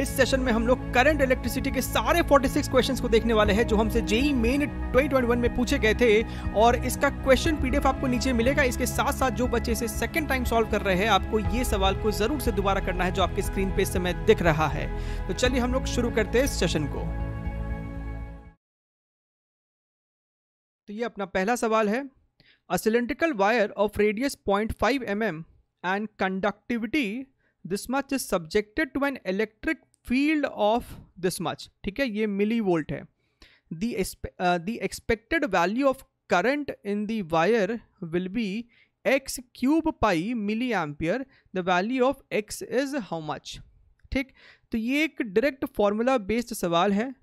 इस सेशन में हम लोग करंट इलेक्ट्रिसिटी के सारे 46 क्वेश्चंस को देखने वाले हैं जो हमसे जेई मेन 2021 में पूछे गए थे और इसका क्वेश्चन पीडीएफ आपको नीचे मिलेगा इसके साथ साथ जो बच्चे इसे सेकंड टाइम सॉल्व कर रहे हैं आपको ये सवाल को जरूर से दोबारा करना है जो आपके स्क्रीन पे इस समय दिख रहा है तो चलिए हम लोग शुरू करते हैं इस सेशन को तो ये अपना पहला सवाल है a cylindrical wire of radius point five and conductivity this much is subjected to an electric field of this much ठीक है ये मिली वोल्ट है the expected value of current in the wire will be X cube pi milliampere the value of x is how much ठीक तो ये एक direct formula based सवाल है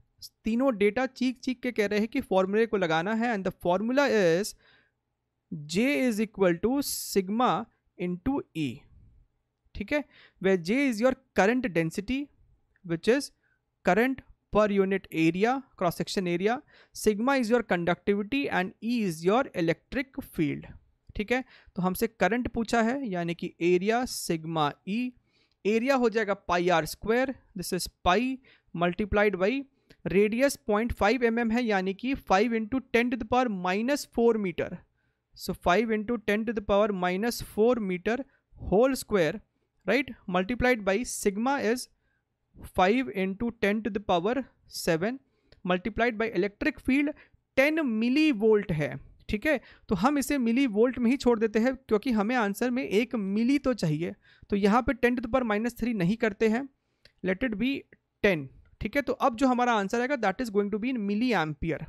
तीनों डेटा चीख चीख के कह रहे हैं कि फॉर्मूले को लगाना है and the formula is J is equal to sigma to E ठीक है where J is your current density which is current per unit area cross section area sigma is your conductivity and E is your electric field ठीक है तो हमसे current पूछा है यानी कि एरिया सिग्मा ई एरिया हो जाएगा pi R square this is pi multiplied by radius point five M M है यानी कि five into ten to the power minus four metre so five into ten to the power minus four metre whole square right multiplied by sigma is 5 into 10 to the power 7 multiplied by electric field 10 millivolt है ठीक है तो हम इसे milli volt में ही छोड़ देते हैं क्योंकि हमें आंसर में एक मिली तो चाहिए तो यहाँ पे टेन टू पर माइनस थ्री नहीं करते हैं लेट इट बी टेन ठीक है तो अब जो हमारा आंसर आएगा that is going to be in milliampere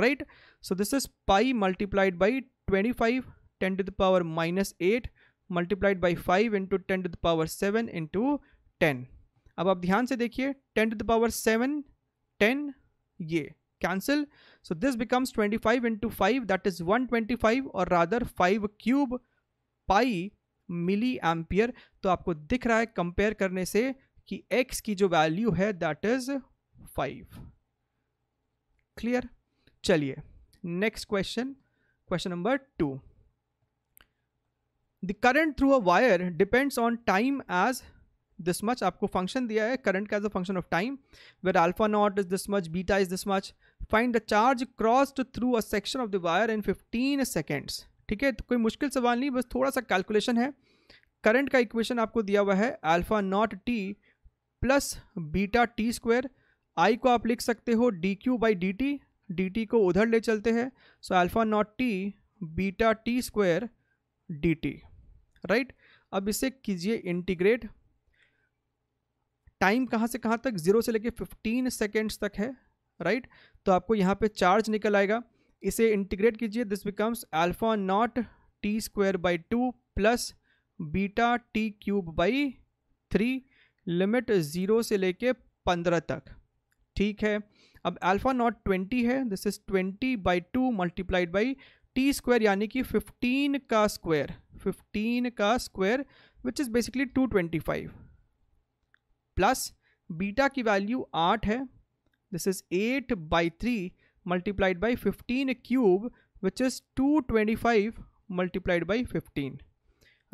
right so this is pi multiplied by twenty five ten to the power minus eight multiplied by five into ten to the power seven into ten अब आप ध्यान से देखिए ten to the power seven ten ये cancel so this becomes twenty five into five that is one twenty five और rather five cube pi ampere तो आपको दिख रहा है कंपेयर करने से कि x की जो वैल्यू है दैट इज़ फाइव क्लियर चलिए next question question number two the current through a wire depends on time as this much आपको फंक्शन दिया है करंट का as a function of time where alpha naught is this much beta is this much find the charge crossed through a section of the wire in fifteen seconds ठीक है तो कोई मुश्किल सवाल नहीं बस थोड़ा सा कैलकुलेशन है करंट का इक्वेशन आपको दिया हुआ है alpha naught T plus beta T square I को आप लिख सकते हो D Q by D T D T को उधर ले चलते हैं so alpha naught T beta T square dt right अब इसे कीजिए इंटीग्रेट टाइम कहाँ से कहाँ तक जीरो से लेके फिफ्टीन सेकेंड्स तक है राइट right? तो आपको यहाँ पे चार्ज निकल आएगा इसे इंटीग्रेट कीजिए this becomes alpha naught T square by two plus beta T cube by three limit zero से लेके पंद्रह तक ठीक है अब अल्फा नॉट ट्वेंटी है this is twenty by two multiplied by T square यानी कि फिफ्टीन का स्क्वायर फिफ्टीन का square which is basically two twenty five plus beta की वैल्यू आठ है this is eight by three multiplied by fifteen cube which is two twenty five multiplied by fifteen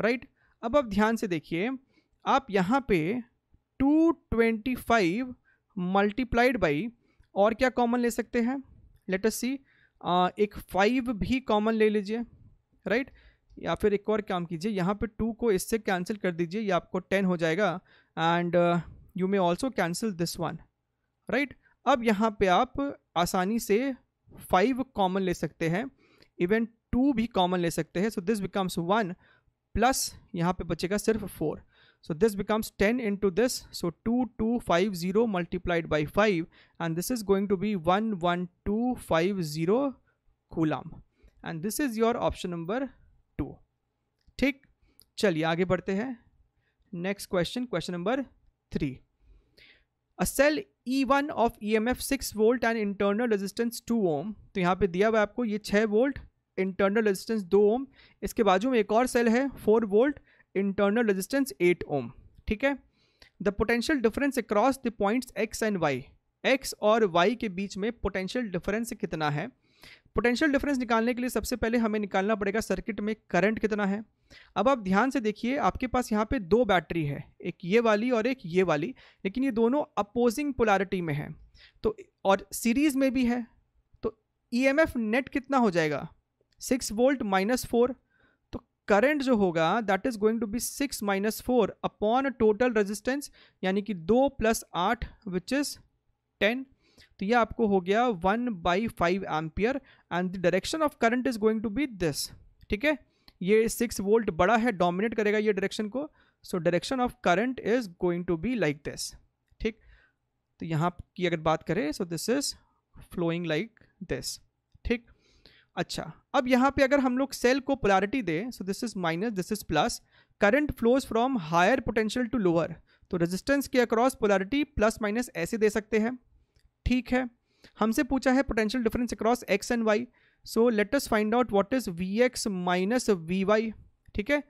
right अब आप ध्यान से देखिए आप यहाँ पे two twenty five multiplied by और क्या कॉमन ले सकते हैं लेटस सी एक फाइव भी कॉमन ले लीजिए राइट या फिर एक और काम कीजिए यहाँ पे टू को इससे कैंसिल कर दीजिए ये आपको टेन हो जाएगा and you may also cancel this one right अब यहाँ पे आप आसानी से फाइव कॉमन ले सकते हैं इवन टू भी कॉमन ले सकते हैं so this becomes one plus यहाँ पे बचेगा सिर्फ four So this becomes 10 into this. So 2250 multiplied by 5 and this is going to be 11250 coulomb. And this is your option number 2. ठीक चलिए आगे बढ़ते हैं next question question number three a cell E one of E M F six volt and internal resistance two ohm तो यहाँ पे दिया हुआ है आपको ये छः वोल्ट इंटरनल रेजिस्टेंस दो ओम इसके बाजू में एक और सेल है four volt internal resistance eight ohm ठीक है the potential difference across the points X and Y X और वाई के बीच में पोटेंशियल डिफरेंस कितना है पोटेंशियल डिफरेंस निकालने के लिए सबसे पहले हमें निकालना पड़ेगा सर्किट में करंट कितना है अब आप ध्यान से देखिए आपके पास यहाँ पे दो बैटरी है एक ये वाली और एक ये वाली लेकिन ये दोनों अपोजिंग पोलारिटी में है तो और सीरीज़ में भी है तो ई e नेट कितना हो जाएगा six volt minus four current जो होगा that is going to be six minus four upon total resistance यानी कि दो प्लस आठ विच इज टेन तो ये आपको हो गया one by five ampere and the direction of current is going to be this ठीक है ये सिक्स वोल्ट बड़ा है डोमिनेट करेगा ये डायरेक्शन को so direction of current is going to be like this ठीक तो यहाँ की अगर बात करें so this is flowing like this ठीक अच्छा अब यहाँ पे अगर हम लोग सेल को पोलैरिटी दें so this is minus this is plus current flows from higher potential to lower तो रेजिस्टेंस के अक्रॉस पोलैरिटी प्लस माइनस ऐसे दे सकते हैं ठीक है हमसे पूछा है potential difference across X and Y so let us find out what is V X minus V Y ठीक है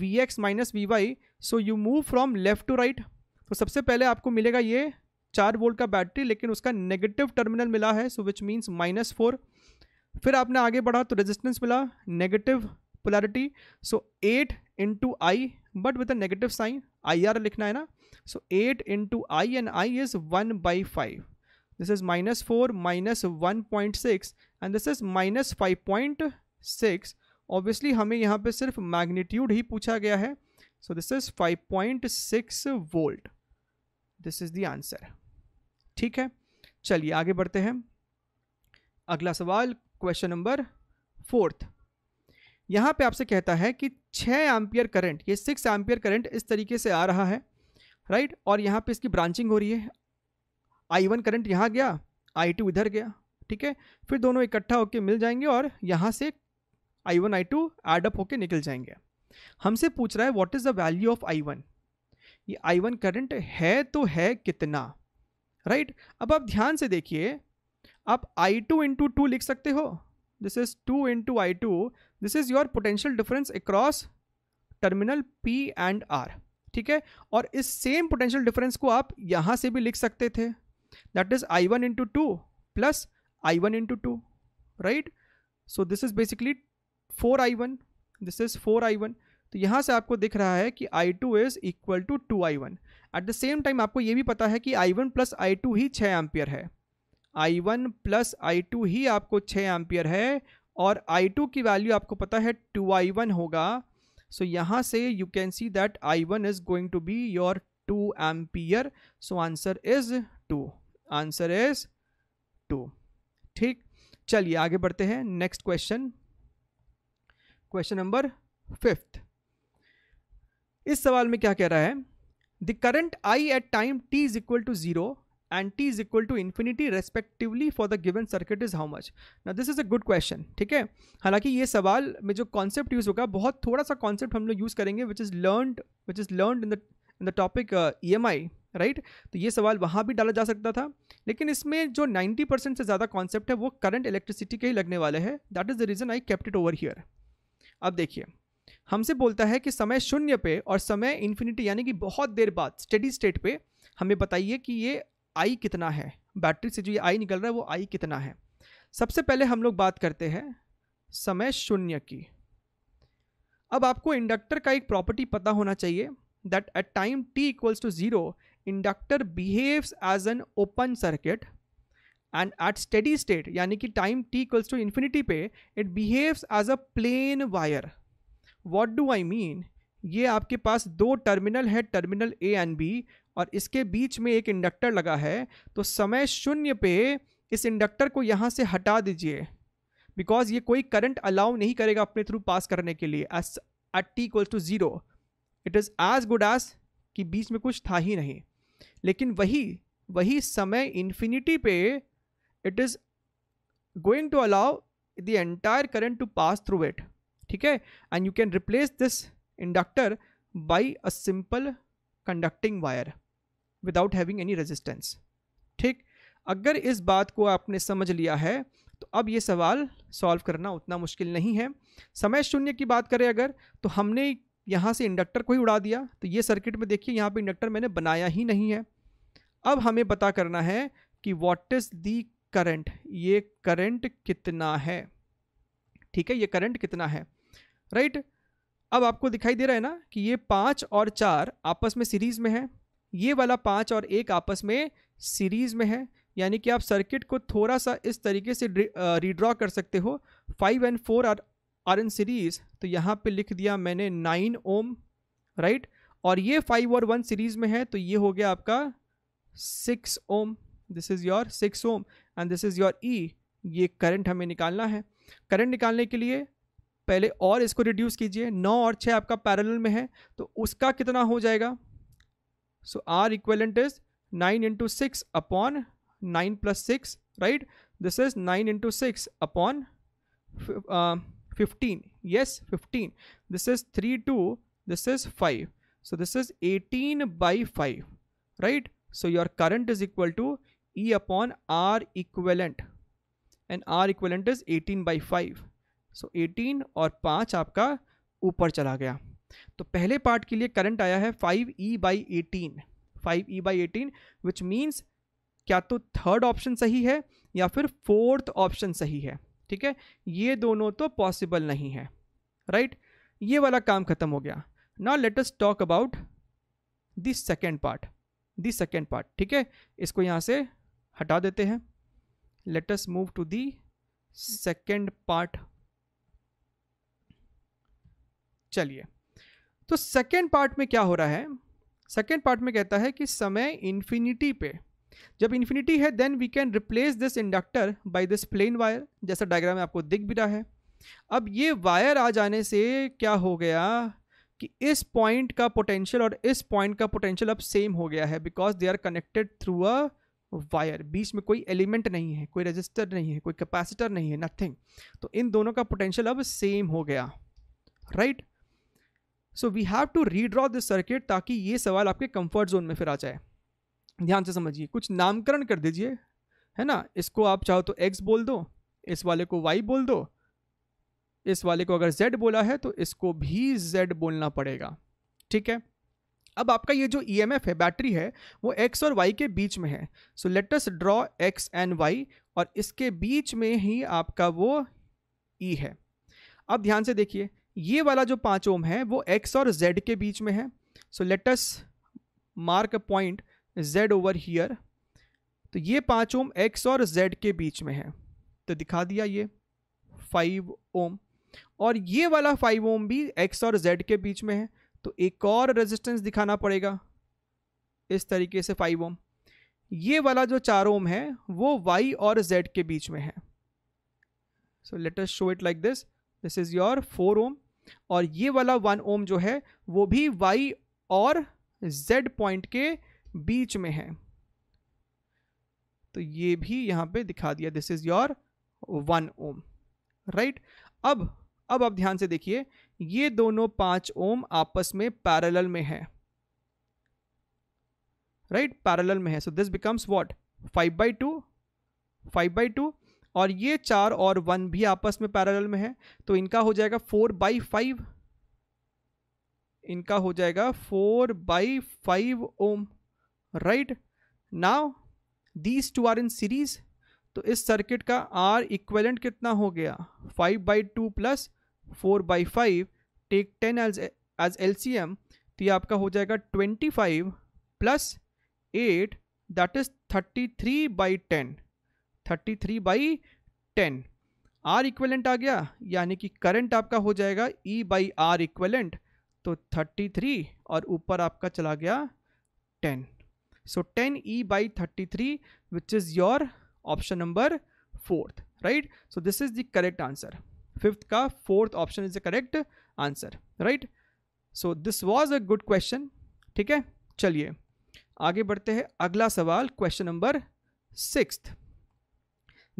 V X minus V Y so you move from left to right तो सबसे पहले आपको मिलेगा ये चार वोल्ट का बैटरी लेकिन उसका नेगेटिव टर्मिनल मिला है so which means minus four फिर आपने आगे बढ़ा तो रेजिस्टेंस मिला negative polarity so eight into I but with negative sign I R लिखना है ना so eight into I and I is one by five this is minus four minus one point six and this is minus five point six obviously हमें यहाँ पे सिर्फ magnitude ही पूछा गया है so this is five point six volt this is the answer ठीक है चलिए आगे बढ़ते हैं अगला सवाल क्वेश्चन नंबर फोर्थ यहाँ पे आपसे कहता है कि छः एम्पियर करंट ये सिक्स एम्पियर करंट इस तरीके से आ रहा है राइट और यहाँ पे इसकी ब्रांचिंग हो रही है आई वन करंट यहाँ गया आई टू इधर गया ठीक है फिर दोनों इकट्ठा होकर मिल जाएंगे और यहाँ से I one I two add up होकर निकल जाएंगे हमसे पूछ रहा है what is the value of I one ये आई वन करंट है तो है कितना राइट right? अब आप ध्यान से देखिए आप आई टू इंटू टू लिख सकते हो this is two into I two this is your potential difference across terminal P and R ठीक है और इस सेम पोटेंशियल डिफरेंस को आप यहाँ से भी लिख सकते थे that is I one into two plus I one into two right so this is basically four I one this is four I one तो यहाँ से आपको दिख रहा है कि I two is equal to two I one at the same time आपको ये भी पता है कि I one plus I two ही छः एम्पियर है I one plus I two ही आपको छः एम्पियर है और आई टू की वैल्यू आपको पता है टू आई वन होगा सो so, यहाँ से you can see that I one is going to be your two ampere so answer is two answer is two ठीक चलिए आगे बढ़ते हैं next question question number fifth इस सवाल में क्या कह रहा है the current I at time T is equal to zero and T is equal to infinity respectively for the given circuit is how much ना this is a good question ठीक है हालांकि ये सवाल में जो कॉन्सेप्ट यूज़ होगा बहुत थोड़ा सा कॉन्सेप्ट हम लोग यूज़ करेंगे which is learned which is learn in the in the topic E M I right तो ये सवाल वहाँ भी डाला जा सकता था लेकिन इसमें जो 90 परसेंट से ज़्यादा कॉन्सेप्ट है वो करंट इलेक्ट्रिसिटी के ही लगने वाले हैं that is the reason I kept it over here अब देखिए हमसे बोलता है कि समय शून्य पे और समय इन्फिनिटी यानी कि बहुत देर बाद स्टेडी स्टेट पे हमें बताइए कि ये आई कितना है बैटरी से जो ये आई निकल रहा है वो आई कितना है सबसे पहले हम लोग बात करते हैं समय शून्य की अब आपको इंडक्टर का एक प्रॉपर्टी पता होना चाहिए that at time T equals to zero inductor behaves as an open circuit and at steady state यानी कि time T equals to infinity पे it behaves as a plain wire what do I mean ये आपके पास दो terminal है terminal A and B और इसके बीच में एक इंडक्टर लगा है तो समय शून्य पे इस इंडक्टर को यहाँ से हटा दीजिए बिकॉज ये कोई करंट अलाउ नहीं करेगा अपने थ्रू पास करने के लिए as at T equals to zero it is as good as कि बीच में कुछ था ही नहीं लेकिन वही वही समय इन्फिनिटी पे it is going to allow the entire current to pass through it ठीक है and you can replace this inductor by a simple conducting wire without having any resistance ठीक अगर इस बात को आपने समझ लिया है तो अब ये सवाल सॉल्व करना उतना मुश्किल नहीं है समय शून्य की बात करें अगर तो हमने यहाँ से इंडक्टर को ही उड़ा दिया तो ये सर्किट में देखिए यहाँ पे इंडक्टर मैंने बनाया ही नहीं है अब हमें पता करना है कि वॉट इज़ दी करंट ये करंट कितना है ठीक है ये करंट कितना है राइट right? अब आपको दिखाई दे रहा है ना कि ये पाँच और चार आपस में सीरीज़ में है ये वाला पाँच और एक आपस में सीरीज़ में है यानी कि आप सर्किट को थोड़ा सा इस तरीके से रिड्रॉ कर सकते हो five and four are are in series तो यहाँ पे लिख दिया मैंने नाइन ओम राइट और ये फाइव और वन सीरीज़ में है तो ये हो गया आपका six ohm this is your six ohm and this is your E ये करंट हमें निकालना है करंट निकालने के लिए पहले और इसको रिड्यूस कीजिए नौ और छः आपका पैरेलल में है तो उसका कितना हो जाएगा so R equivalent is nine into six upon nine plus six right this is nine into six upon fifteen yes fifteen this is three two this is five so this is eighteen by five right so your current is equal to E upon R equivalent and R equivalent is eighteen by five so so, 18 और 5 आपका ऊपर चला गया तो पहले part के लिए current आया है five E by eighteen five E by eighteen which means क्या तो थर्ड ऑप्शन सही है या फिर फोर्थ ऑप्शन सही है ठीक है ये दोनों तो पॉसिबल नहीं है राइट right? ये वाला काम ख़त्म हो गया ना let us talk about the second part the second part ठीक है इसको यहाँ से हटा देते हैं let's move to the second part चलिए तो सेकेंड पार्ट में क्या हो रहा है सेकेंड पार्ट में कहता है कि समय इन्फिनिटी पे जब इन्फिनिटी है then we can replace this inductor by this plain wire जैसा डायग्राम में आपको दिख भी रहा है अब ये वायर आ जाने से क्या हो गया कि इस पॉइंट का पोटेंशियल और इस पॉइंट का पोटेंशियल अब सेम हो गया है because they are connected through a wire बीच में कोई एलिमेंट नहीं है कोई रजिस्टर नहीं है कोई कैपेसिटर नहीं है नथिंग तो इन दोनों का पोटेंशियल अब सेम हो गया right right? So we have to redraw this circuit ताकि ये सवाल आपके कंफर्ट जोन में फिर आ जाए ध्यान से समझिए कुछ नामकरण कर दीजिए है ना इसको आप चाहो तो एक्स बोल दो इस वाले को वाई बोल दो इस वाले को अगर जेड बोला है तो इसको भी जेड बोलना पड़ेगा ठीक है अब आपका ये जो ई e है बैटरी है वो एक्स और वाई के बीच में है so let's draw X and Y और इसके बीच में ही आपका वो ई e है अब ध्यान से देखिए ये वाला जो पाँच ओम है वो एक्स और जेड के बीच में है so let's mark a point Z over here तो ये पाँच ओम एक्स और जेड के बीच में है तो दिखा दिया ये फाइव ओम और ये वाला फाइव ओम भी एक्स और जेड के बीच में है तो एक और रेजिस्टेंस दिखाना पड़ेगा इस तरीके से फाइव ओम ये वाला जो चार ओम है वो वाई और जेड के बीच में है so let's show it like this this is your four ohm और ये वाला वन ओम जो है वो भी वाई और जेड पॉइंट के बीच में है तो ये भी यहां पे दिखा दिया this is your one ohm right अब अब आप ध्यान से देखिए ये दोनों पांच ओम आपस में पैरेलल में है राइट right? पैरेलल में है so this becomes what five by two five by two और ये चार और वन भी आपस में पैरेलल में है तो इनका हो जाएगा फोर बाई फाइव इनका हो जाएगा four by five ohm right now these two are in series तो इस सर्किट का आर इक्वेलेंट कितना हो गया five by two plus four by five take ten as as L C M तो ये आपका हो जाएगा twenty five plus eight that is thirty three by ten thirty three by ten R equivalent आ गया यानी कि करंट आपका हो जाएगा E e by R equivalent तो थर्टी थ्री और ऊपर आपका चला गया ten so ten E e by thirty three which is your option number fourth right so this is the correct answer fifth का fourth option is the correct answer right so this was a good question ठीक है चलिए आगे बढ़ते हैं अगला सवाल question number sixth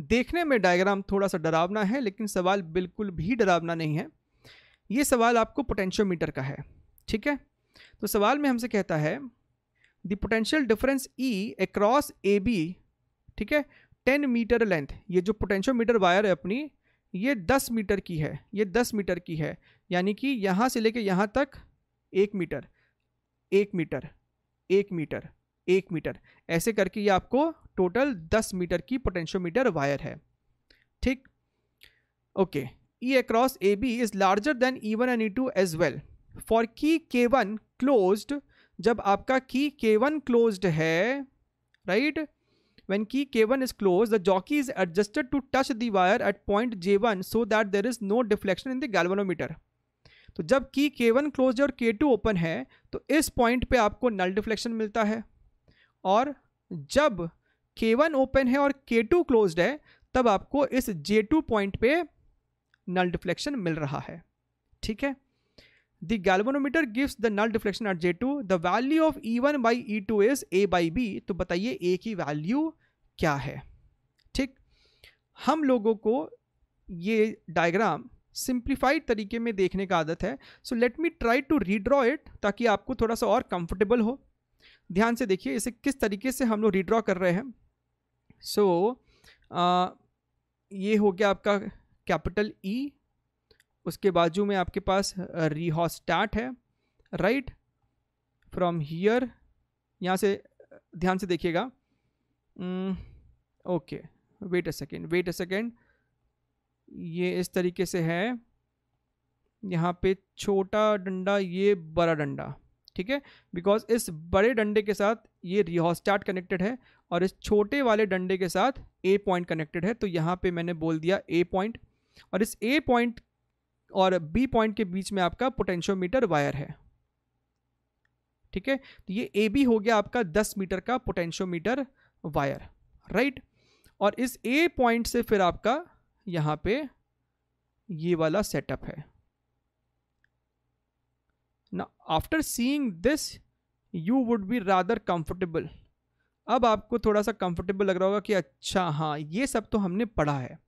देखने में डायग्राम थोड़ा सा डरावना है लेकिन सवाल बिल्कुल भी डरावना नहीं है ये सवाल आपको पोटेंशियोमीटर का है ठीक है तो सवाल में हमसे कहता है the potential difference E across A B ठीक है टेन मीटर लेंथ ये जो पोटेंशियोमीटर वायर है अपनी ये दस मीटर की है ये दस मीटर की है यानी कि यहाँ से लेके यहाँ तक एक मीटर एक मीटर एक मीटर एक मीटर ऐसे करके ये आपको टोटल 10 मीटर की पोटेंशियोमीटर वायर है ठीक okay E across A B is larger than E one and E two as well for key K one closed जब आपका की के वन क्लोज्ड है right when key K one is closed the jockey is adjusted to touch wire at point J one so that there is no deflection in the galvanometer तो जब की K one clause और के to open है तो इस point पे आपको नल डिफ्लेक्शन मिलता है और जब के वन ओपन है और के टू क्लोज है तब आपको इस जे टू पॉइंट पे नल डिफ्लेक्शन मिल रहा है ठीक है the galvanometer gives the null deflection at J two the value of E one by E two is A by B तो बताइए ए की वैल्यू क्या है ठीक हम लोगों को ये डायग्राम सिंप्लीफाइड तरीके में देखने का आदत है so let me try to redraw it ताकि आपको थोड़ा सा और कंफर्टेबल हो ध्यान से देखिए इसे किस तरीके से हम लोग रीड्रॉ कर रहे हैं सो so, ये हो गया आपका कैपिटल ई e. उसके बाजू में आपके पास रिहॉस्टैट है राइट फ्रॉम हियर यहाँ से ध्यान से देखिएगा okay wait a second wait a second ये इस तरीके से है यहाँ पे छोटा डंडा ये बड़ा डंडा ठीक है बिकॉज इस बड़े डंडे के साथ ये रिहोस्टार्ट कनेक्टेड है और इस छोटे वाले डंडे के साथ ए पॉइंट कनेक्टेड है तो यहाँ पे मैंने बोल दिया ए पॉइंट और इस ए पॉइंट और बी पॉइंट के बीच में आपका पोटेंशियोमीटर वायर है ठीक है तो ये ए बी हो गया आपका दस मीटर का पोटेंशियोमीटर वायर राइट और इस ए पॉइंट से फिर आपका यहाँ पे ये वाला सेटअप है ना after seeing this you would be rather comfortable अब आपको थोड़ा सा कंफर्टेबल लग रहा होगा कि अच्छा हाँ ये सब तो हमने पढ़ा है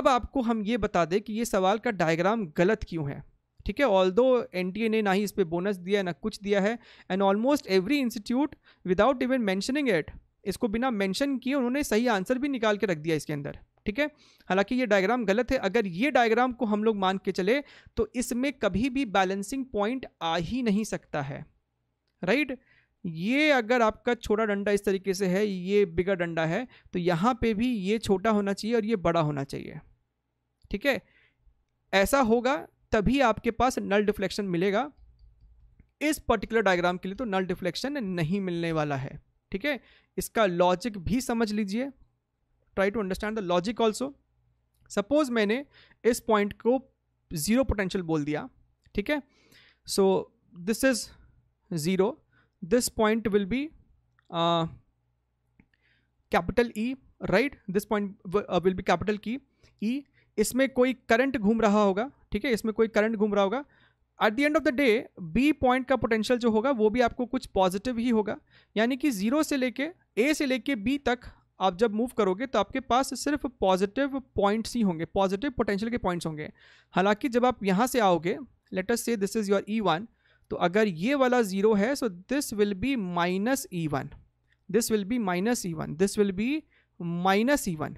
अब आपको हम ये बता दें कि ये सवाल का डायग्राम गलत क्यों है ठीक है ऑल दो एन टी ए ने ना ही इस पर बोनस दिया ना कुछ दिया है and almost every institute without even mentioning it इसको बिना मैंशन किए उन्होंने सही आंसर भी निकाल के रख दिया इसके अंदर ठीक है हालांकि ये डायग्राम गलत है अगर ये डायग्राम को हम लोग मान के चले तो इसमें कभी भी बैलेंसिंग पॉइंट आ ही नहीं सकता है राइट ये अगर आपका छोटा डंडा इस तरीके से है ये बिगर डंडा है तो यहाँ पे भी ये छोटा होना चाहिए और ये बड़ा होना चाहिए ठीक है ऐसा होगा तभी आपके पास नल डिफ्लेक्शन मिलेगा इस पर्टिकुलर डायग्राम के लिए तो नल डिफ्लेक्शन नहीं मिलने वाला है ठीक है इसका लॉजिक भी समझ लीजिए try to understand the logic also suppose मैंने इस पॉइंट को ज़ीरो पोटेंशियल बोल दिया ठीक है so this is zero this point will be capital E right this point will be capital की ई इसमें कोई करंट घूम रहा होगा ठीक है इसमें कोई करंट घूम रहा होगा at the end of the day B point का पोटेंशियल जो होगा वो भी आपको कुछ पॉजिटिव ही होगा यानी कि जीरो से लेके ए से लेके बी तक आप जब मूव करोगे तो आपके पास सिर्फ पॉजिटिव पॉइंट्स ही होंगे पॉजिटिव पोटेंशियल के पॉइंट्स होंगे हालांकि जब आप यहाँ से आओगे let's say this is your E one तो अगर ये वाला ज़ीरो है so this will be minus E one this will be minus E one this will be minus E one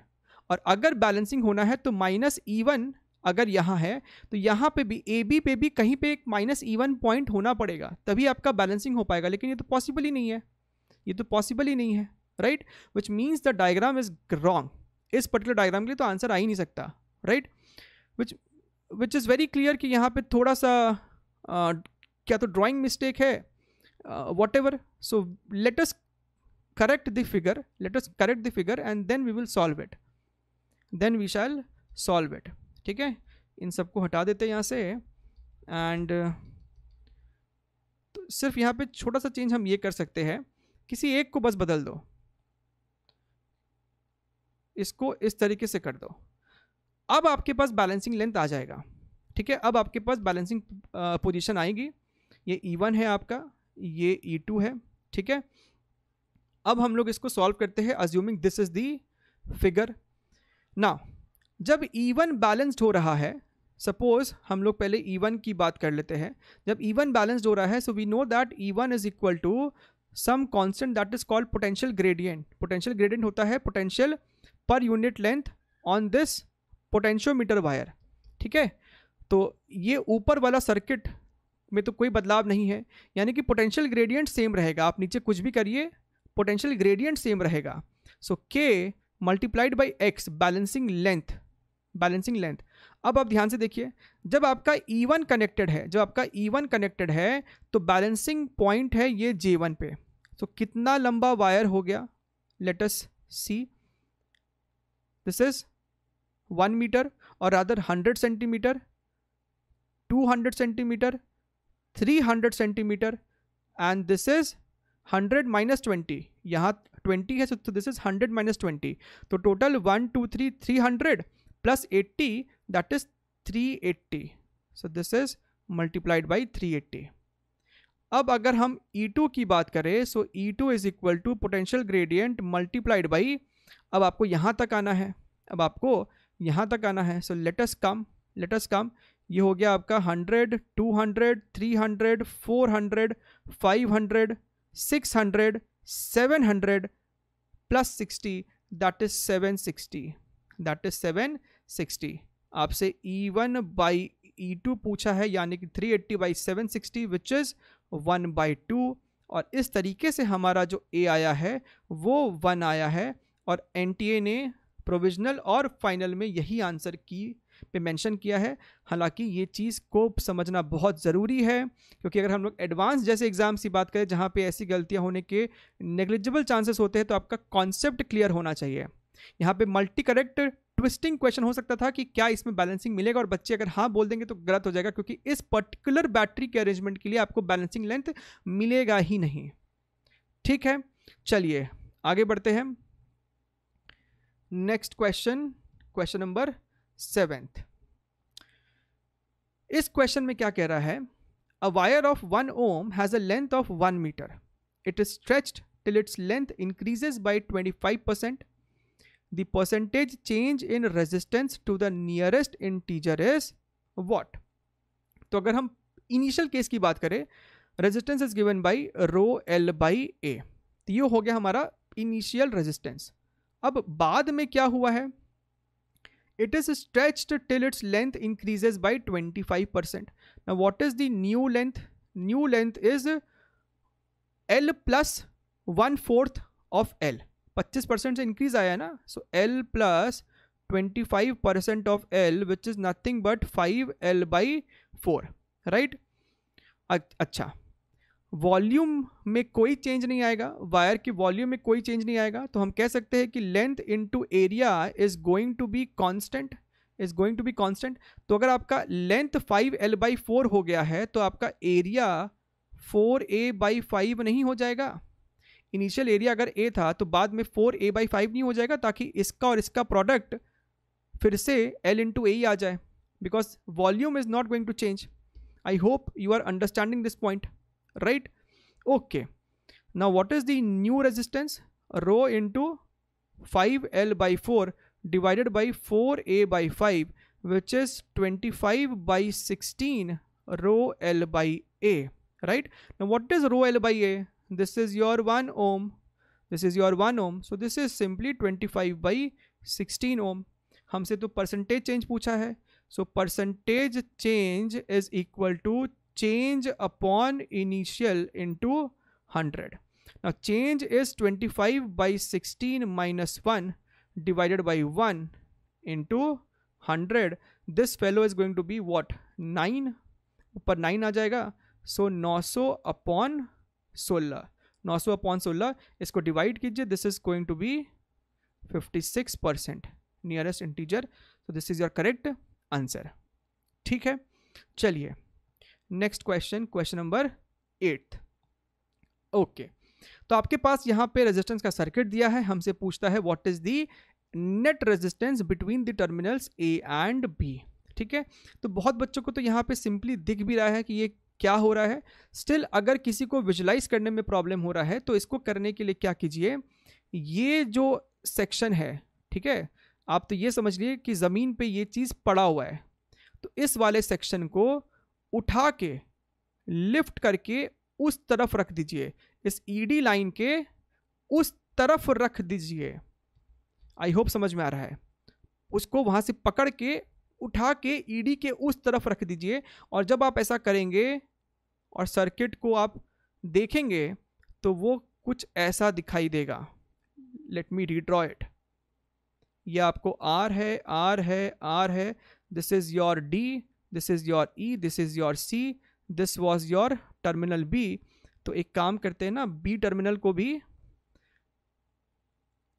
और अगर बैलेंसिंग होना है तो माइनस ई वन अगर यहाँ है तो यहाँ पे भी ए बी पे भी कहीं पे एक माइनस ई वन पॉइंट होना पड़ेगा तभी आपका बैलेंसिंग हो पाएगा लेकिन ये तो पॉसिबल ही नहीं है ये तो पॉसिबल ही नहीं है right which means the diagram is wrong इस पर्टिकुलर डायग्राम के लिए तो आंसर आ ही नहीं सकता right which which is very clear कि यहाँ पे थोड़ा सा uh, क्या तो ड्राइंग मिस्टेक है whatever so let's correct the figure let's correct the figure and then we will solve it then we shall solve it ठीक है इन सबको हटा देते हैं यहाँ से एंड तो सिर्फ यहाँ पे छोटा सा चेंज हम ये कर सकते हैं किसी एक को बस बदल दो इसको इस तरीके से कर दो अब आपके पास बैलेंसिंग लेंथ आ जाएगा ठीक है अब आपके पास बैलेंसिंग पोजीशन आएगी ये E1 है आपका ये E2 है ठीक है अब हम लोग इसको सॉल्व करते हैं assuming this is the figure ना जब E1 बैलेंस्ड हो रहा है सपोज़ हम लोग पहले E1 की बात कर लेते हैं जब E1 बैलेंस्ड हो रहा है so we know that E1 is equal to some constant that is called potential gradient potential gradient होता है potential per unit length on this potentiometer wire ठीक है तो ये ऊपर वाला सर्किट में तो कोई बदलाव नहीं है यानी कि पोटेंशियल ग्रेडियंट सेम रहेगा आप नीचे कुछ भी करिए पोटेंशियल ग्रेडियंट सेम रहेगा so K multiplied by X balancing length balancing length अब आप ध्यान से देखिए जब आपका E1 कनेक्टेड है जब आपका E1 कनेक्टेड है तो बैलेंसिंग पॉइंट है ये J1 पे तो so, कितना लंबा वायर हो गया let's see is one metre और other hundred centimetre two hundred centimetre three hundred centimetre and this is hundred minus twenty यहाँ ट्वेंटी है this is hundred minus twenty तो total one two three three hundred plus eighty that is three eighty so this is multiplied by three eighty अब अगर हम E2 की बात करें so E2 two is equal to potential gradient multiplied by अब आपको यहाँ तक आना है अब आपको यहाँ तक आना है सो लेटस कम लेटस कम ये हो गया आपका hundred two hundred three hundred four hundred five hundred six hundred seven hundred plus sixty that is seven sixty that is seven sixty आपसे E one by E two पूछा है यानी कि three eighty by seven sixty which is one by two और इस तरीके से हमारा जो ए आया है वो वन आया है और एन ने प्रोविजनल और फाइनल में यही आंसर की पे मेंशन किया है हालांकि ये चीज़ को समझना बहुत ज़रूरी है क्योंकि अगर हम लोग एडवांस जैसे एग्ज़ाम्स की बात करें जहाँ पे ऐसी गलतियाँ होने के नेग्लिजिबल चांसेस होते हैं तो आपका कॉन्सेप्ट क्लियर होना चाहिए यहाँ पे मल्टी करेक्ट ट्विस्टिंग क्वेश्चन हो सकता था कि क्या इसमें बैलेंसिंग मिलेगा और बच्चे अगर हाँ बोल देंगे तो गलत हो जाएगा क्योंकि इस पर्टिकुलर बैटरी के अरेंजमेंट के लिए आपको बैलेंसिंग लेंथ मिलेगा ही नहीं ठीक है चलिए आगे बढ़ते हैं next question question number seventh इस क्वेश्चन में क्या कह रहा है a wire of one ohm has a length of one metre it is stretched till its length increases by 25%. The change in resistance to the nearest in integer is what तो अगर हम initial case की बात करें resistance is given by rho L by A तो ये हो गया हमारा इनिशियल रेजिस्टेंस अब बाद में क्या हुआ है it is stretched till its length increases by 25% percent ना what is the length new length is L plus one fourth of L पच्चीस परसेंट से इंक्रीज आया है ना so L plus twenty five percent of L which is nothing but five L by four right अच्छा volume में कोई change नहीं आएगा वायर की वॉल्यूम में कोई चेंज नहीं आएगा तो हम कह सकते हैं कि length into area is going to be constant is going to be constant तो अगर आपका length five L by four हो गया है तो आपका area four A by five नहीं हो जाएगा इनिशियल एरिया अगर ए था तो बाद में फोर ए बाई फाइव नहीं हो जाएगा ताकि इसका और इसका प्रोडक्ट फिर से एल इंटू ए आ जाए because volume is not going to change I hope you are understanding this point right okay now what is the new resistance rho into 5l by 4 divided by 4a by 5 which is 25 by 16 rho l by a right now what is rho l by a this is your 1 ohm this is your 1 ohm so this is simply 25 by 16 ohm हमसे तो percentage change पूछा है so percentage change is equal to change upon initial into hundred ना change is twenty five by sixteen minus one divided by one into hundred this fellow is going to be what nine ऊपर nine आ जाएगा so नौ सौ upon सोलह नौ सौ upon सोलह इसको divide कीजिए this is going to be fifty six percent nearest integer so this is your correct answer ठीक है चलिए next question question number eight okay तो आपके पास यहाँ पे रेजिस्टेंस का सर्किट दिया है हमसे पूछता है what is the net resistance between the terminals A and B ठीक है तो बहुत बच्चों को तो यहाँ पे सिंपली दिख भी रहा है कि ये क्या हो रहा है स्टिल अगर किसी को विजुलाइज करने में प्रॉब्लम हो रहा है तो इसको करने के लिए क्या कीजिए ये जो सेक्शन है ठीक है आप तो ये समझ लिए कि ज़मीन पे ये चीज़ पड़ा हुआ है तो इस वाले सेक्शन को उठा के लिफ्ट करके उस तरफ रख दीजिए इस ईडी e लाइन के उस तरफ रख दीजिए आई होप समझ में आ रहा है उसको वहाँ से पकड़ के उठा के ईडी e के उस तरफ रख दीजिए और जब आप ऐसा करेंगे और सर्किट को आप देखेंगे तो वो कुछ ऐसा दिखाई देगा लेट मी रीड्रॉ इट ये आपको आर है आर है आर है this is your D this is your E this is your C this was your terminal B तो एक काम करते हैं ना बी टर्मिनल को भी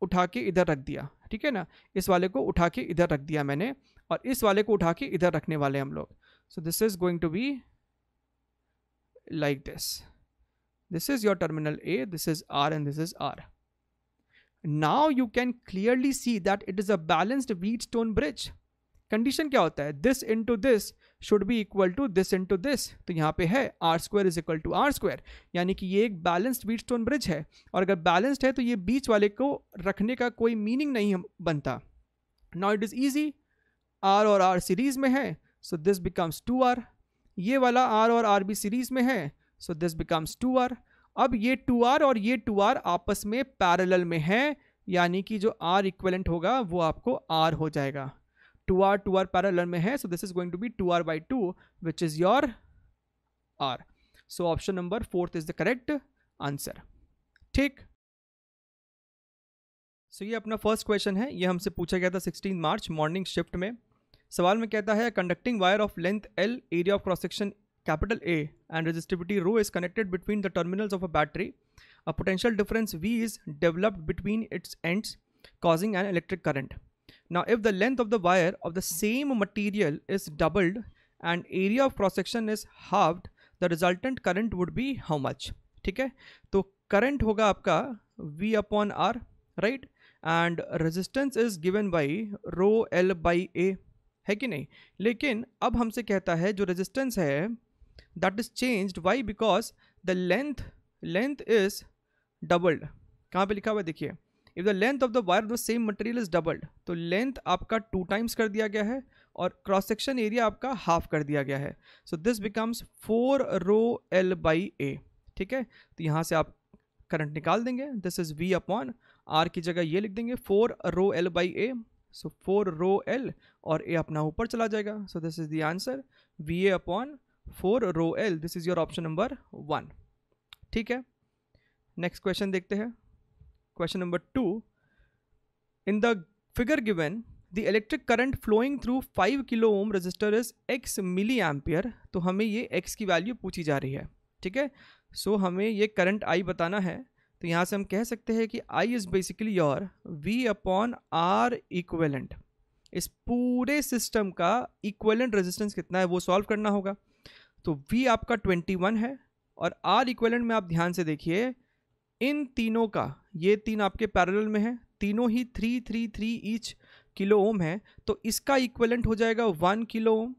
उठा के इधर रख दिया ठीक है ना इस वाले को उठा के इधर रख दिया मैंने और इस वाले को उठा के इधर रखने वाले हम लोग so this is going to be like this this is your terminal A this is R and this is R now you can clearly see that it is a balanced Wheatstone bridge condition क्या होता है this into this should be equal to this into this तो यहाँ पे है R square is equal to R square यानी कि ये एक बैलेंस्ड वीट स्टोन ब्रिज है और अगर बैलेंस्ड है तो ये बीच वाले को रखने का कोई मीनिंग नहीं बनता now it is easy R और आर सीरीज में है so this becomes two R ये वाला आर और आर भी सीरीज में है so this becomes two R अब ये टू आर और ये टू आर आपस में पैरेलल में है यानी कि जो आर इक्वलेंट होगा वो आपको आर हो जाएगा two R two R parallel में है so this is going to be two R by two which is your R so option number fourth is the correct answer ठीक सो ये अपना फर्स्ट क्वेश्चन है ये हमसे पूछा गया था 16 मार्च मॉर्निंग शिफ्ट में सवाल में कहता है conducting wire of length L area of cross section capital A and resistivity rho is connected between the terminals of a battery a potential difference V is developed between its ends causing an electric current Now if the length of the wire of the same material is doubled and area of cross section is halved, the resultant current would be how much? ठीक है तो current होगा आपका V upon R right and resistance is given by rho L by A है कि नहीं लेकिन अब हमसे कहता है जो रेजिस्टेंस है that is changed why because the length length is doubled कहाँ पे लिखा हुआ है देखिए if the length of the wire the same material is doubled तो लेंथ आपका टू टाइम्स कर दिया गया है और क्रॉस सेक्शन एरिया आपका हाफ कर दिया गया है so this becomes four rho L by A ठीक है तो यहाँ से आप करंट निकाल देंगे this is we upon R की जगह ये लिख देंगे four rho L by A so four rho L और ए अपना ऊपर चला जाएगा so this is the answer V A upon four rho L this is your option number one ठीक है नेक्स्ट क्वेश्चन देखते हैं Question number 2. In the figure given, the electric current flowing through 5 kilo ohm resistor is x milli ampere तो हमें ये x की value पूछी जा रही है ठीक है सो हमें ये करंट I बताना है तो यहाँ से हम कह सकते हैं कि I इज़ basically your V upon R equivalent इस पूरे सिस्टम का इक्वेलेंट रेजिस्टेंस कितना है वो सॉल्व करना होगा तो V आपका 21 है और R इक्वेलेंट में आप ध्यान से देखिए इन तीनों का ये तीन आपके पैरेलल में है तीनों ही three three three each kilo ohm है तो इसका इक्वलेंट हो जाएगा वन किलो ओम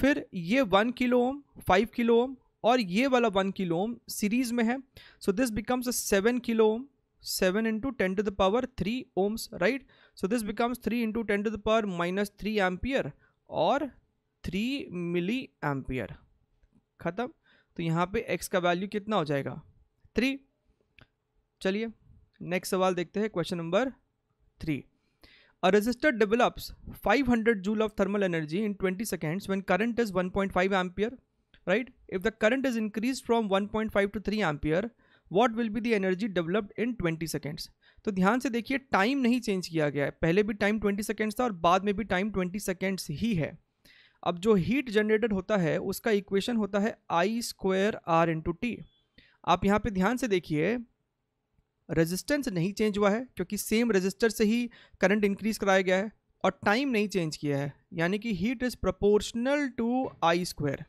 फिर ये one kilo ohm five kilo ohm और ये वाला वन किलो ओम सीरीज में है so this becomes seven kilo ohm seven into ten to the power three ohms right so this becomes three into ten to the power minus three ampere और three milli ampere ख़त्म तो यहाँ पे x का value कितना हो जाएगा three चलिए नेक्स्ट सवाल देखते हैं question number three a resistor develops hundred joule of thermal energy in twenty seconds when current is one point five ampere right if the current is increase from one point five to three ampere what will be the energy developed in twenty seconds तो ध्यान से देखिए time नहीं change किया गया है पहले भी टाइम ट्वेंटी सेकेंड्स था और बाद में भी टाइम ट्वेंटी सेकेंड्स ही है अब जो हीट जनरेटेड होता है उसका इक्वेशन होता है I square R into T आप यहाँ पे ध्यान से देखिए रेजिस्टेंस नहीं चेंज हुआ है क्योंकि सेम रजिस्टर से ही करंट इंक्रीज कराया गया है और टाइम नहीं चेंज किया है यानी कि heat is proportional to I square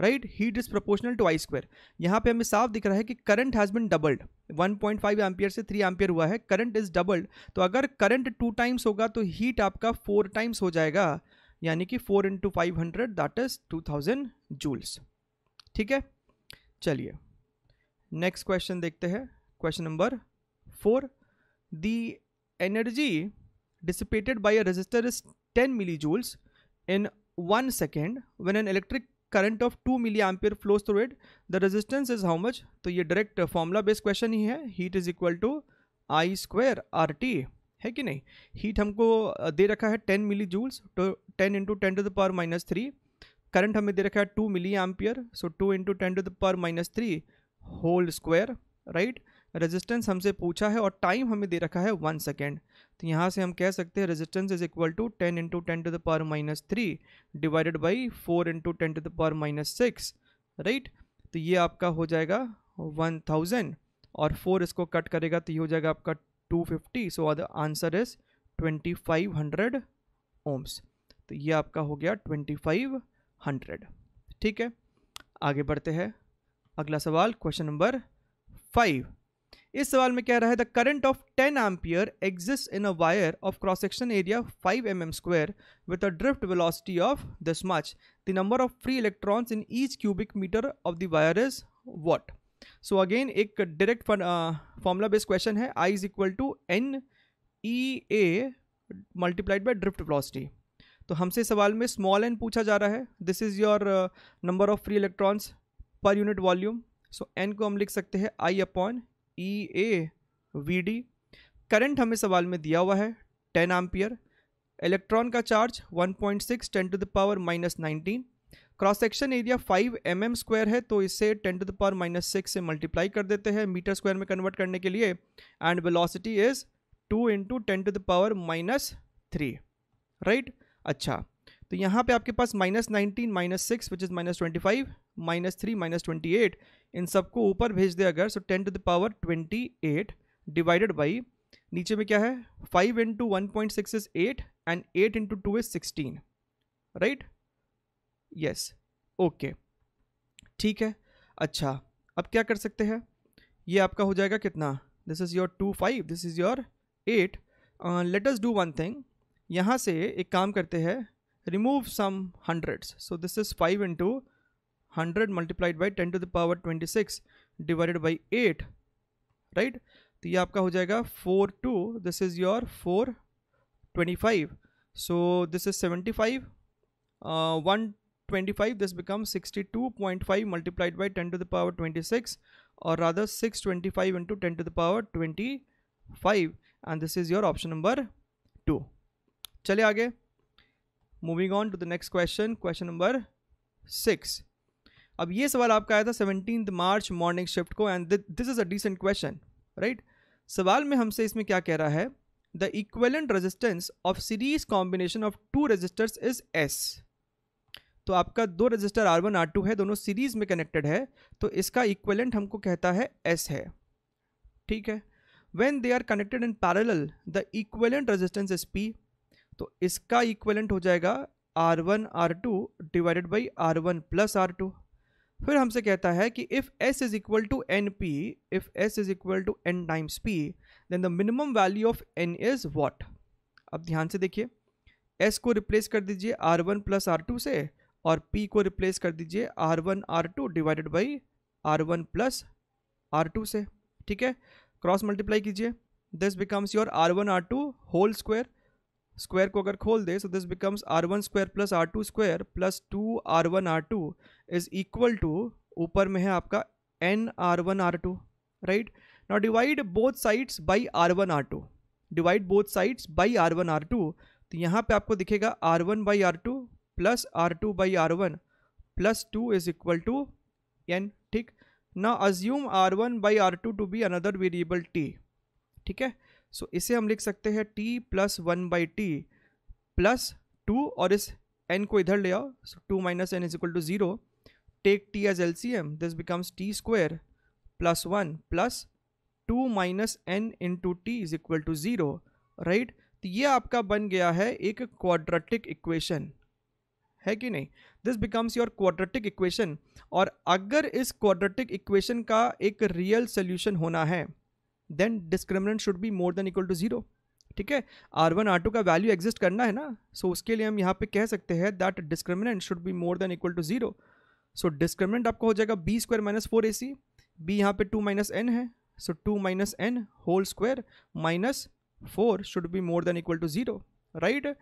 right heat is proportional to I square यहाँ पे हमें साफ दिख रहा है कि current has been doubled 1.5 point से 3 एम्पियर हुआ है करंट इज़ डबल्ड तो अगर करंट टू टाइम्स होगा तो हीट आपका फोर टाइम्स हो जाएगा यानी कि four into five hundred that is two thousand joules ठीक है चलिए नेक्स्ट क्वेश्चन देखते हैं question number four energy dissipated by a resistor is ten milli joules in one second when an electric current of two milli ampere flows through it the resistance is how much तो ये direct formula based question ही है heat is equal to I square R T है कि नहीं heat हमको दे रखा है टेन मिली जूल्स तो ten into ten to the power minus three current हमें दे रखा है two milli ampere so two into ten to the power minus three whole square right resistance हमसे पूछा है और टाइम हमें दे रखा है वन सेकेंड तो यहाँ से हम कह सकते हैं resistance is equal to ten into ten to the power minus three divided by four into ten to the power minus six right तो ये आपका हो जाएगा वन थाउजेंड और फोर इसको कट करेगा तो ये हो जाएगा आपका two fifty so the answer is twenty five hundred ohms तो ये आपका हो गया ट्वेंटी फाइव हंड्रेड ठीक है आगे बढ़ते हैं अगला सवाल क्वेश्चन नंबर फाइव इस सवाल में क्या रहा है the current of 10 ampere exist in a wire of cross section area 5 M M square with a drift velocity of this much the number of free electrons in each cubic meter of the wire is what so again एक direct formula based question है I is equal to N E A multiplied by drift velocity तो हमसे सवाल में small N पूछा जा रहा है this is your number of free electrons per unit volume so N को हम लिख सकते हैं I upon E A V D current हमें सवाल में दिया हुआ है टेन एम्पियर इलेक्ट्रॉन का charge 1.6 point six ten to the power minus nineteen cross section area 5 M M square है तो इसे 10 to the power minus six से मल्टीप्लाई कर देते हैं मीटर स्क्वायर में कन्वर्ट करने के लिए and velocity is two into ten to the power minus three right अच्छा तो यहाँ पे आपके पास minus nineteen minus six which is minus twenty five minus three minus twenty eight इन सबको ऊपर भेज दे अगर so ten to the power twenty eight divided by नीचे में क्या है five into one point six is eight and eight into two is sixteen right yes okay ठीक है अच्छा अब क्या कर सकते हैं ये आपका हो जाएगा कितना this is your two five this is your eight let us do one thing यहाँ से एक काम करते हैं remove some hundreds. So this is 5 into 100 multiplied by 10 to the power 26 divided by 8, right? So this will 4 2, this is your 4 25. So this is 75, uh, 125, this becomes 62.5 multiplied by 10 to the power 26 or rather 625 into 10 to the power 25 and this is your option number 2. Chale aage. Moving on to the next question question number six अब ये सवाल आपका आया था seventeen March morning shift को and this is a decent question right सवाल में हमसे इसमें क्या कह रहा है the equivalent resistance of series combination of two resistors is S तो आपका दो resistor R one R two है दोनों सीरीज में कनेक्टेड है तो इसका इक्वेलेंट हमको कहता है एस है ठीक है when they are connected in parallel the equivalent resistance is P तो इसका इक्वलेंट हो जाएगा R one R two divided by R one plus R two फिर हमसे कहता है कि if S is equal to N P if S is equal to N times P then the minimum value of N is what अब ध्यान से देखिए S को रिप्लेस कर दीजिए R one plus R two से और पी को रिप्लेस कर दीजिए R one R two divided by R one plus R two से ठीक है क्रॉस मल्टीप्लाई कीजिए this becomes your R one R two whole square square को अगर खोल दे so this becomes R one square plus R two square plus two R one R two is equal to ऊपर में है आपका N R one R two right now divide both sides by R one R two divide both sides by R one R two तो यहाँ पे आपको दिखेगा R one by R two plus R two by R one plus two is equal to N ठीक ना assume R one by R two to be another variable T ठीक है so इसे हम लिख सकते हैं T plus one by T plus two और इस एन को इधर ले आओ so two minus N is equal to zero take T as L C M this becomes T square plus one plus two minus N into T is equal to zero right तो ये आपका बन गया है एक quadratic equation है कि नहीं this becomes your quadratic equation और अगर इस क्वाड्रेटिक इक्वेशन का एक रियल सोल्यूशन होना है then discriminant should be more than equal to zero ठीक है आर वन आर टू का वैल्यू एग्जिस्ट करना है ना सो so उसके लिए हम यहाँ पे कह सकते हैं that discriminant should be more than equal to zero so discriminant आपका हो जाएगा B square minus four A C B यहाँ पे टू माइनस एन है so two minus N whole square minus four should be more than equal to zero right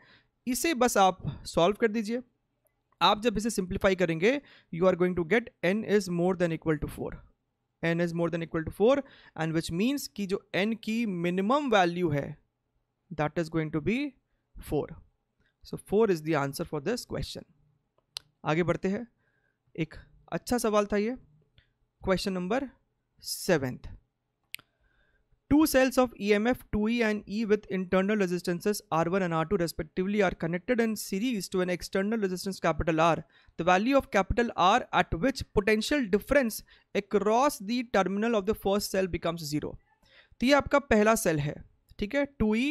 इसे बस आप solve कर दीजिए आप जब इसे सिंप्लीफाई करेंगे you are going to get N is more than equal to four N is more than equal to four and which means कि जो एन की मिनिमम वैल्यू है that is going to be four so four is the answer for this question आगे बढ़ते हैं एक अच्छा सवाल था ये question number seventh Two cells of EMF 2E and E with internal resistances R1 and R2 respectively are connected in series to an external resistance capital R. The value of capital R at which potential difference across the terminal of the first cell becomes zero. to ye aapka pehla cell hai theek hai 2E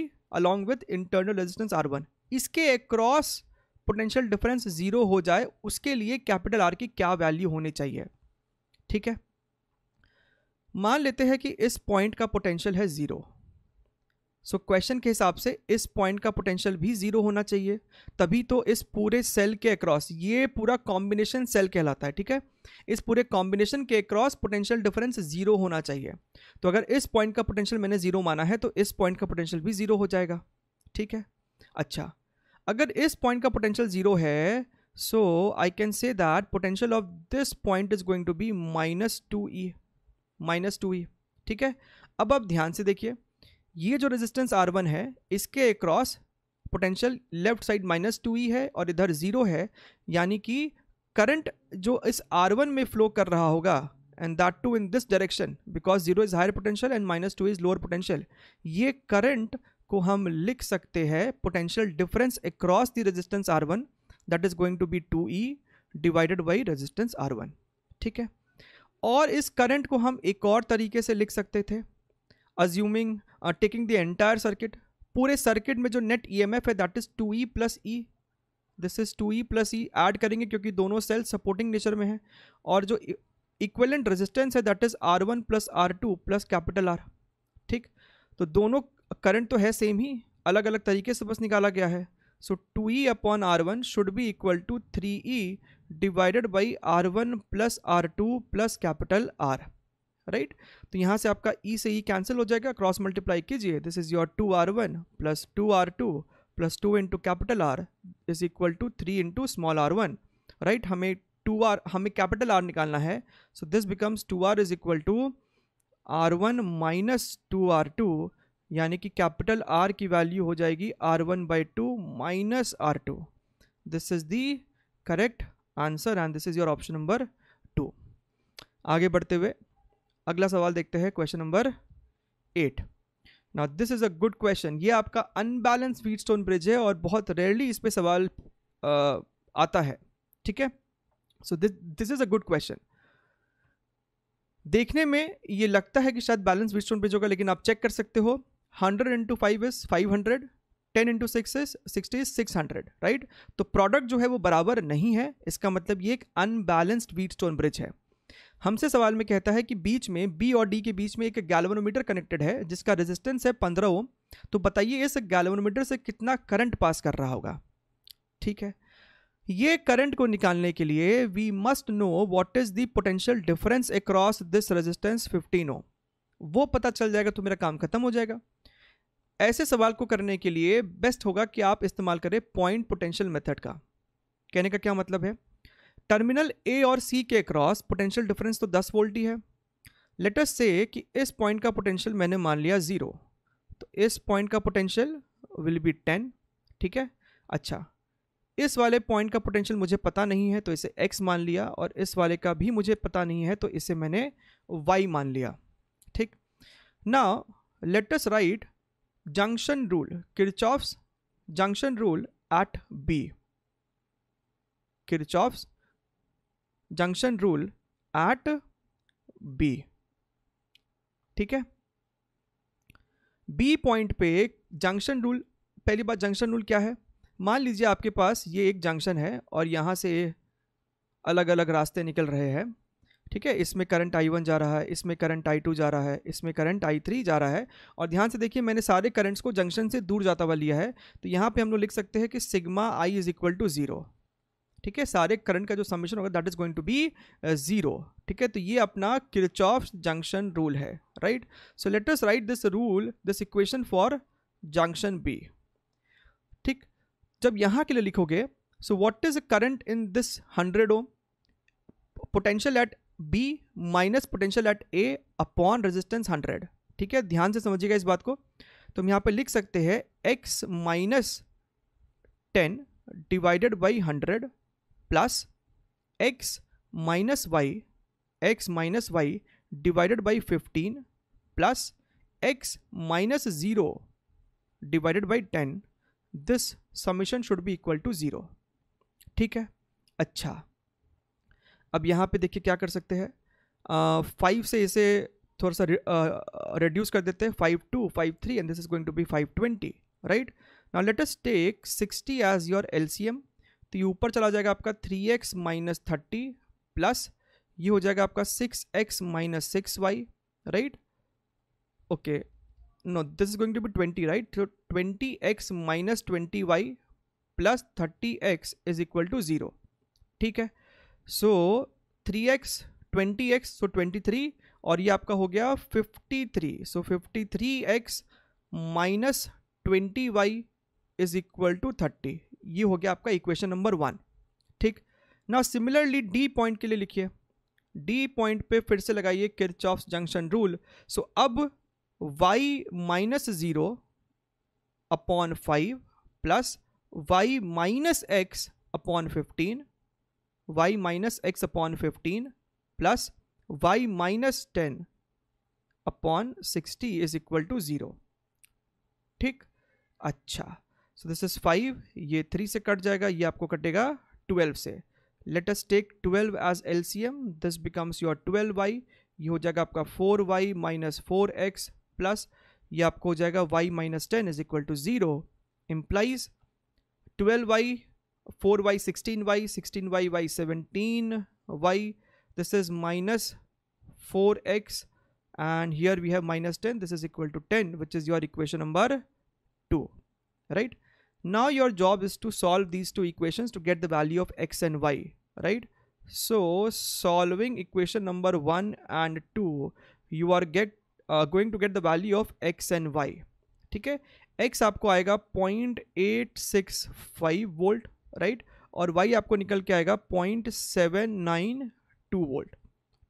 along with internal resistance R1. iske across potential difference zero हो जाए उसके लिए capital R की क्या value होनी चाहिए ठीक है मान लेते हैं कि इस पॉइंट का पोटेंशियल है ज़ीरो सो क्वेश्चन के हिसाब से इस पॉइंट का पोटेंशियल भी ज़ीरो होना चाहिए तभी तो इस पूरे सेल के अक्रॉस ये पूरा कॉम्बिनेशन सेल कहलाता है ठीक है इस पूरे कॉम्बिनेशन के अक्रॉस पोटेंशियल डिफरेंस ज़ीरो होना चाहिए तो अगर इस पॉइंट का पोटेंशियल मैंने ज़ीरो माना है तो इस पॉइंट का पोटेंशियल भी ज़ीरो हो जाएगा ठीक है अच्छा अगर इस पॉइंट का पोटेंशियल ज़ीरो है so I can say that potential of this point is going to be minus two E minus two ही ठीक है अब आप ध्यान से देखिए ये जो रेजिस्टेंस आर वन है इसके across potential left side minus two E है और इधर ज़ीरो है यानी कि करंट जो इस आर वन में फ्लो कर रहा होगा and that too in this direction because zero is higher potential and minus two is lower potential ये करंट को हम लिख सकते हैं potential difference across the resistance R one that is going to be two E divided by resistance R one ठीक है और इस करंट को हम एक और तरीके से लिख सकते थे assuming taking the entire circuit पूरे सर्किट में जो नेट ई एम एफ है that is two E plus E this is two E plus E add करेंगे क्योंकि दोनों सेल सपोर्टिंग नेचर में है और जो इक्वलेंट e, रेजिस्टेंस है that is R one plus R two plus capital R ठीक तो दोनों करंट तो है सेम ही अलग अलग तरीके से बस निकाला गया है so two E upon R one should be equal to three E divided by R one plus R two plus capital R right तो यहाँ से आपका ई e से ई e कैंसिल हो जाएगा क्रॉस मल्टीप्लाई कीजिए this is your two R one plus two R two plus two into capital R is equal to three into small R one right हमें two R हमें capital R निकालना है so this becomes two R is equal to R one minus two R two यानी कि capital R की value हो जाएगी R one by two minus R two this is the correct answer and this is your option number two आगे बढ़ते हुए अगला सवाल देखते हैं क्वेश्चन नंबर एट ना this is a good question ये आपका अनबैलेंस स्टोन ब्रिज है और बहुत रेयरली इस पर सवाल uh, आता है ठीक है so this this is a good question देखने में ये लगता है कि शायद बैलेंस स्टोन ब्रिज होगा लेकिन आप चेक कर सकते हो hundred into five is five hundred ten into six sixty six hundred right तो प्रोडक्ट जो है वो बराबर नहीं है इसका मतलब ये एक अनबैलेंस्ड वीट स्टोन ब्रिज है हमसे सवाल में कहता है कि बीच में बी और डी के बीच में एक गैल्वनोमीटर कनेक्टेड है जिसका रेजिस्टेंस है पंद्रह ओम तो बताइए इस गैलवनोमीटर से कितना करंट पास कर रहा होगा ठीक है ये करंट को निकालने के लिए we must know what is the potential difference across this resistance fifteen ohm वो पता चल जाएगा तो मेरा काम खत्म हो जाएगा ऐसे सवाल को करने के लिए बेस्ट होगा कि आप इस्तेमाल करें पॉइंट पोटेंशियल मेथड का कहने का क्या मतलब है टर्मिनल ए और सी के क्रॉस पोटेंशियल डिफरेंस तो 10 वोल्ट ही है लेटस से कि इस पॉइंट का पोटेंशियल मैंने मान लिया ज़ीरो तो इस पॉइंट का पोटेंशियल विल बी टेन ठीक है अच्छा इस वाले पॉइंट का पोटेंशियल मुझे पता नहीं है तो इसे एक्स मान लिया और इस वाले का भी मुझे पता नहीं है तो इसे मैंने वाई मान लिया ठीक ना let's write junction rule kirchhoff's junction rule at b kirchhoff's junction rule at b ठीक है बी पॉइंट पे एक जंक्शन रूल पहली बात जंक्शन रूल क्या है मान लीजिए आपके पास ये एक जंक्शन है और यहाँ से अलग अलग रास्ते निकल रहे हैं ठीक है इसमें करंट आई वन जा रहा है इसमें करंट आई टू जा रहा है इसमें करंट आई थ्री जा रहा है और ध्यान से देखिए मैंने सारे करंट्स को जंक्शन से दूर जाता हुआ लिया है तो यहाँ पे हम लोग लिख सकते हैं कि sigma I is equal to zero ठीक है सारे करंट का जो समीशन होगा that is going to be zero ठीक है तो ये अपना किरचॉफ जंक्शन रूल है right so let's write this rule this equation for junction B ठीक जब यहाँ के लिए लिखोगे so what is current in this hundred ohm potential at B minus potential at A upon resistance hundred ठीक है ध्यान से समझिएगा इस बात को तो हम यहाँ पे लिख सकते हैं x minus ten divided by hundred plus x minus y x minus y divided by fifteen plus x minus zero divided by ten this summation should be equal to zero ठीक है अच्छा अब यहाँ पे देखिए क्या कर सकते हैं फाइव से इसे थोड़ा सा रिड्यूस कर देते हैं five two five three and this is going to be five twenty right now let us take sixty as your L C M तो ये ऊपर चला जाएगा आपका three x minus thirty plus ये हो जाएगा आपका six x minus six y right okay no this is going to be twenty right तो twenty x minus twenty y plus thirty x is equal to zero ठीक है so three x twenty x so twenty three और ये आपका हो गया fifty three so fifty three x minus twenty y is equal to thirty ये हो गया आपका इक्वेशन नंबर वन ठीक ना सिमिलरली डी पॉइंट के लिए लिखिए डी पॉइंट पे फिर से लगाइए ऑफ जंक्शन रूल सो अब y minus zero upon five plus y minus x upon fifteen y minus x upon fifteen plus y minus ten upon sixty is equal to zero ठीक अच्छा so this is five ये three से cut जाएगा ये आपको कटेगा twelve से let us take twelve as L C M this becomes your twelve y ये हो जाएगा आपका four y minus four x plus ये आपको हो जाएगा y minus ten is equal to zero implies twelve y 4y 16y 16y y 17y this is minus 4x and here we have minus 10 this is equal to 10 which is your equation number 2 right now your job is to solve these two equations to get the value of x and y right so solving equation number 1 and 2 you are get uh, going to get the value of x and y ठीक है x आपको आएगा 0.865 volt right और Y आपको निकल के आएगा point seven nine two volt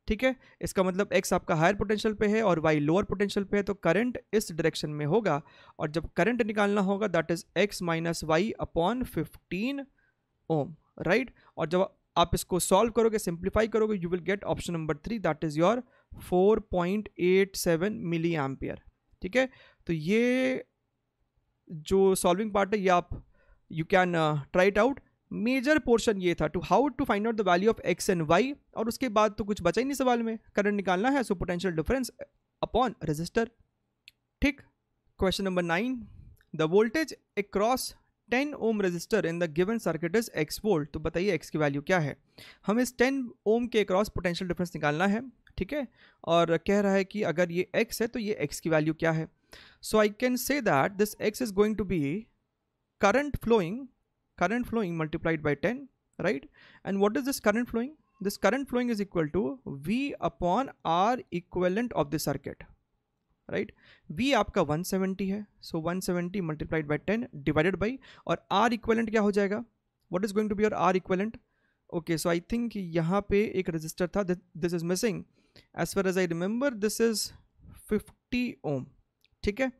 ठीक है इसका मतलब एक्स आपका हायर पोटेंशियल पे है और वाई लोअर पोटेंशियल पे है तो करंट इस डायरेक्शन में होगा और जब करंट निकालना होगा that is x minus y upon fifteen ohm right और जब आप इसको सॉल्व करोगे सिंप्लीफाई करोगे you will get option number three that is your four point eight seven milli ampere ठीक है तो ये जो सॉल्विंग पार्ट है ये आप you can try it out major portion ये था to how to find out the value of x and Y और उसके बाद तो कुछ बचा ही नहीं सवाल में करंट निकालना है so potential difference upon resistor ठीक question number nine the voltage across ten ohm resistor in the given circuit is x volt तो बताइए एक्स की वैल्यू क्या है हम इस टेन ओम के अक्रॉस पोटेंशियल डिफरेंस निकालना है ठीक है और कह रहा है कि अगर ये एक्स है तो ये एक्स की वैल्यू क्या है so I can say that this x is going to be current flowing current flowing multiplied by 10 right and what is this current flowing this current flowing is equal to V upon R equivalent of the circuit right? V aapka 170 hai so 170 multiplied by 10 divided by by R equivalent kya ho jayega what is going to be your R equivalent okay so i think यहाँ pe ek resistor tha this is missing as far as i remember this is 50 ohm ठीक है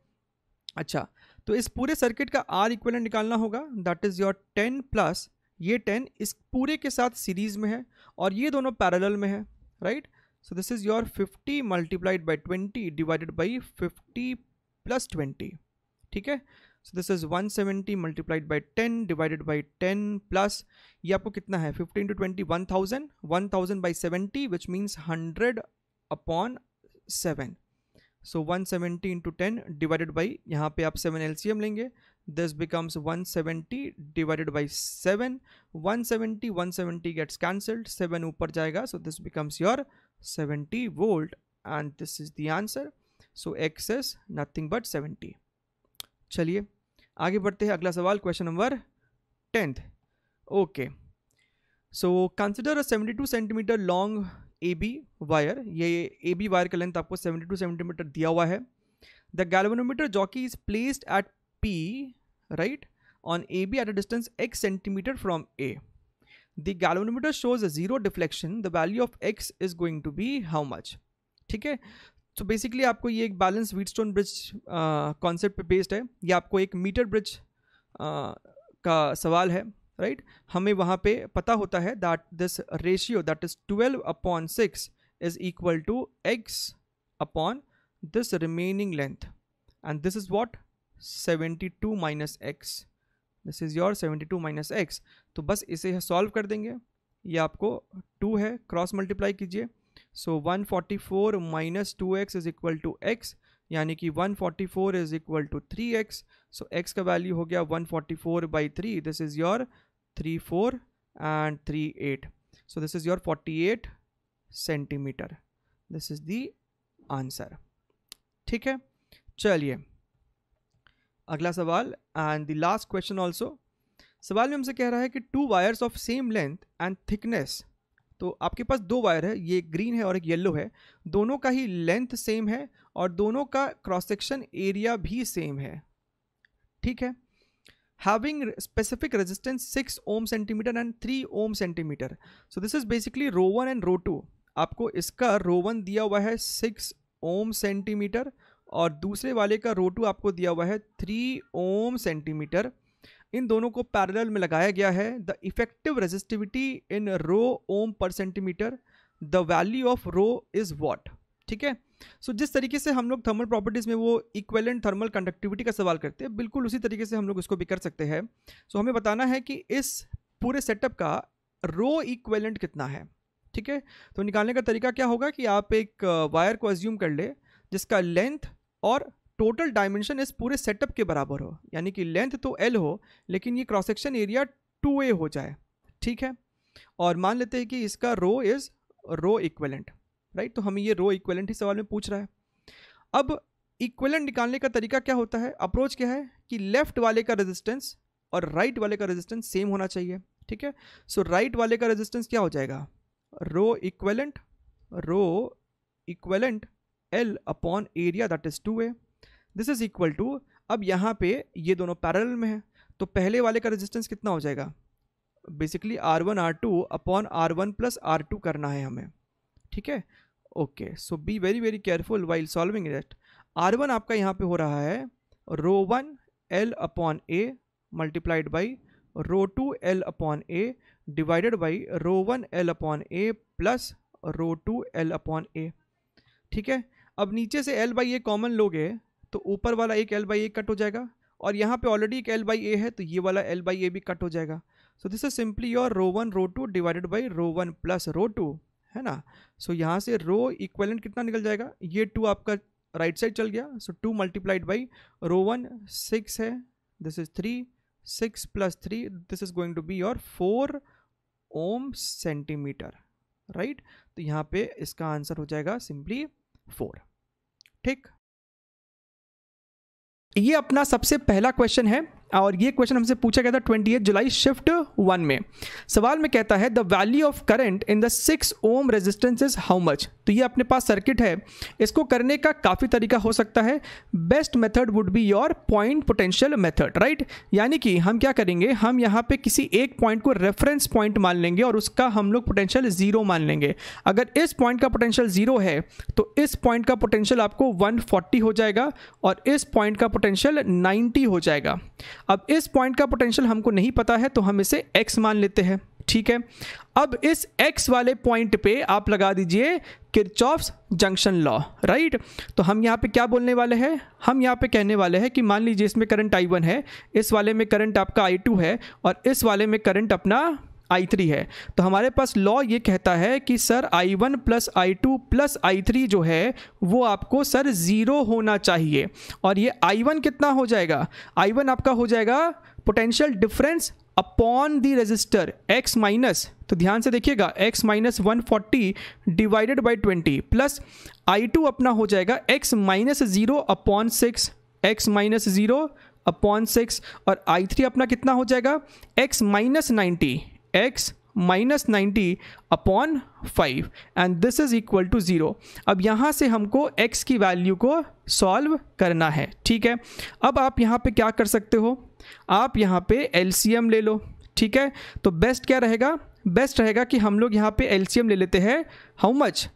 अच्छा तो इस पूरे circuit का R equivalent निकालना होगा that is your ten plus ये टेन इस पूरे के साथ सीरीज़ में है और ये दोनों पैरेलल में है right so this is your fifty multiplied by twenty divided by fifty plus twenty ठीक है so this is one seventy multiplied by ten divided by ten plus ये आपको कितना है fifteen to twenty one thousand one thousand by seventy which means hundred upon seven so one seventy into ten divided by यहाँ पे आप seven L लेंगे this becomes one seventy divided by seven one seventy one seventy gets cancelled seven ऊपर जाएगा so this becomes your seventy volt and this is the answer so x is nothing but seventy चलिए आगे बढ़ते हैं अगला सवाल question number tenth okay so consider a seventy two centimetre long A B wire ये A B wire का length आपको 72 centimetre दिया हुआ है the galvanometer jockey is placed at P right on A B at a distance x centimetre from A the galvanometer shows zero deflection the value of x is going to be how much ठीक है तो basically आपको ये एक balance Wheatstone bridge concept based है यह आपको एक मीटर ब्रिज uh, का सवाल है राइट right? हमें वहाँ पे पता होता है that this ratio that is twelve upon six is equal to x upon this remaining length and this is what seventy two minus x this is your seventy two minus x तो बस इसे solve कर देंगे ये आपको to है cross multiply कीजिए so one forty four minus two x is equal to x यानी कि 144 forty four is equal to three x so x का वैल्यू हो गया 144 forty four by three this is your three four and three eight so this is your forty eight centimetre this is the answer ठीक है चलिए अगला सवाल and the last question also सवाल में हमसे कह रहा है कि two wires of same length and thickness तो आपके पास दो वायर है ये ग्रीन है और एक येलो है दोनों का ही लेंथ सेम है और दोनों का क्रॉस सेक्शन एरिया भी सेम है ठीक है having specific resistance six ohm centimetre and three ohm centimetre so this is basically rho one and rho two आपको इसका रो वन दिया हुआ है सिक्स ओम सेंटीमीटर और दूसरे वाले का रो टू आपको दिया हुआ है थ्री ओम सेंटीमीटर इन दोनों को पैरेलल में लगाया गया है the effective resistivity in rho ohm पर centimetre the value of rho is what ठीक है सो so, जिस तरीके से हम लोग थर्मल प्रॉपर्टीज़ में वो इक्वेलेंट थर्मल कंडक्टिविटी का सवाल करते हैं बिल्कुल उसी तरीके से हम लोग इसको भी कर सकते हैं सो so, हमें बताना है कि इस पूरे सेटअप का रो इक्वेलेंट कितना है ठीक है तो निकालने का तरीका क्या होगा कि आप एक वायर को एज्यूम कर ले जिसका लेंथ और टोटल डायमेंशन इस पूरे सेटअप के बराबर हो यानी कि लेंथ तो एल हो लेकिन ये cross section area two A हो जाए ठीक है और मान लेते हैं कि इसका rho is rho equivalent right तो हमें ये रो इक्वेलेंट ही सवाल में पूछ रहा है अब इक्वेलेंट निकालने का तरीका क्या होता है अप्रोच क्या है कि लेफ्ट वाले का रेजिस्टेंस और राइट right वाले का रेजिस्टेंस सेम होना चाहिए ठीक है सो राइट वाले का रेजिस्टेंस क्या हो जाएगा rho equivalent rho equivalent L upon area that is two A this is equal to अब यहाँ पे ये दोनों पैरल में है तो पहले वाले का रेजिस्टेंस कितना हो जाएगा basically R one R two upon R one plus R two करना है हमें ठीक है okay so be very very careful while solving that R one आपका यहाँ पे हो रहा है rho one L upon A multiplied by rho two L upon A divided by rho one L upon A plus rho two L upon A ठीक है अब नीचे से एल बाई ए कॉमन लोगे तो ऊपर वाला एक एल बाई ए कट हो जाएगा और यहाँ पे ऑलरेडी एक एल बाई ए है तो ये वाला एल बाई ए भी कट हो जाएगा so this is simply your rho one rho two divided by rho one plus rho two है ना सो so, यहाँ से रो इक्वेलेंट कितना निकल जाएगा ये टू आपका राइट right साइड चल गया so two multiplied by rho one six है this is three six plus three this is going to be your four ohm centimetre right तो यहाँ पे इसका आंसर हो जाएगा सिंपली फोर ठीक ये अपना सबसे पहला क्वेश्चन है और ये क्वेश्चन हमसे पूछा गया था ट्वेंटी जुलाई शिफ्ट वन में सवाल में कहता है the value of current in the six ohm resistance is how much तो ये अपने पास सर्किट है इसको करने का काफ़ी तरीका हो सकता है best method would be your point potential method right यानी कि हम क्या करेंगे हम यहाँ पे किसी एक पॉइंट को रेफरेंस पॉइंट मान लेंगे और उसका हम लोग पोटेंशियल ज़ीरो मान लेंगे अगर इस पॉइंट का पोटेंशियल ज़ीरो है तो इस पॉइंट का पोटेंशियल आपको 140 हो जाएगा और इस पॉइंट का पोटेंशियल 90 हो जाएगा अब इस पॉइंट का पोटेंशियल हमको नहीं पता है तो हम इसे एक्स मान लेते हैं ठीक है अब इस एक्स वाले पॉइंट पे आप लगा दीजिए किरचॉफ्स जंक्शन लॉ राइट तो हम यहाँ पे क्या बोलने वाले हैं हम यहाँ पे कहने वाले हैं कि मान लीजिए इसमें करंट आई वन है इस वाले में करंट आपका आई टू है और इस वाले में करंट अपना आई थ्री है तो हमारे पास लॉ ये कहता है कि sir I one plus I two plus I three जो है वो आपको सर ज़ीरो होना चाहिए और ये आई वन कितना हो जाएगा आई वन आपका हो जाएगा potential difference upon the resistor x minus तो ध्यान से देखिएगा x minus one forty divided by twenty plus I two अपना हो जाएगा x minus zero upon six x minus zero upon six और आई थ्री अपना कितना हो जाएगा x minus ninety x minus ninety upon five and this is equal to zero अब यहाँ से हमको x की वैल्यू को सॉल्व करना है ठीक है अब आप यहाँ पे क्या कर सकते हो आप यहाँ पे एल ले लो ठीक है तो बेस्ट क्या रहेगा बेस्ट रहेगा कि हम लोग यहाँ पे एल ले लेते हैं हाउ मच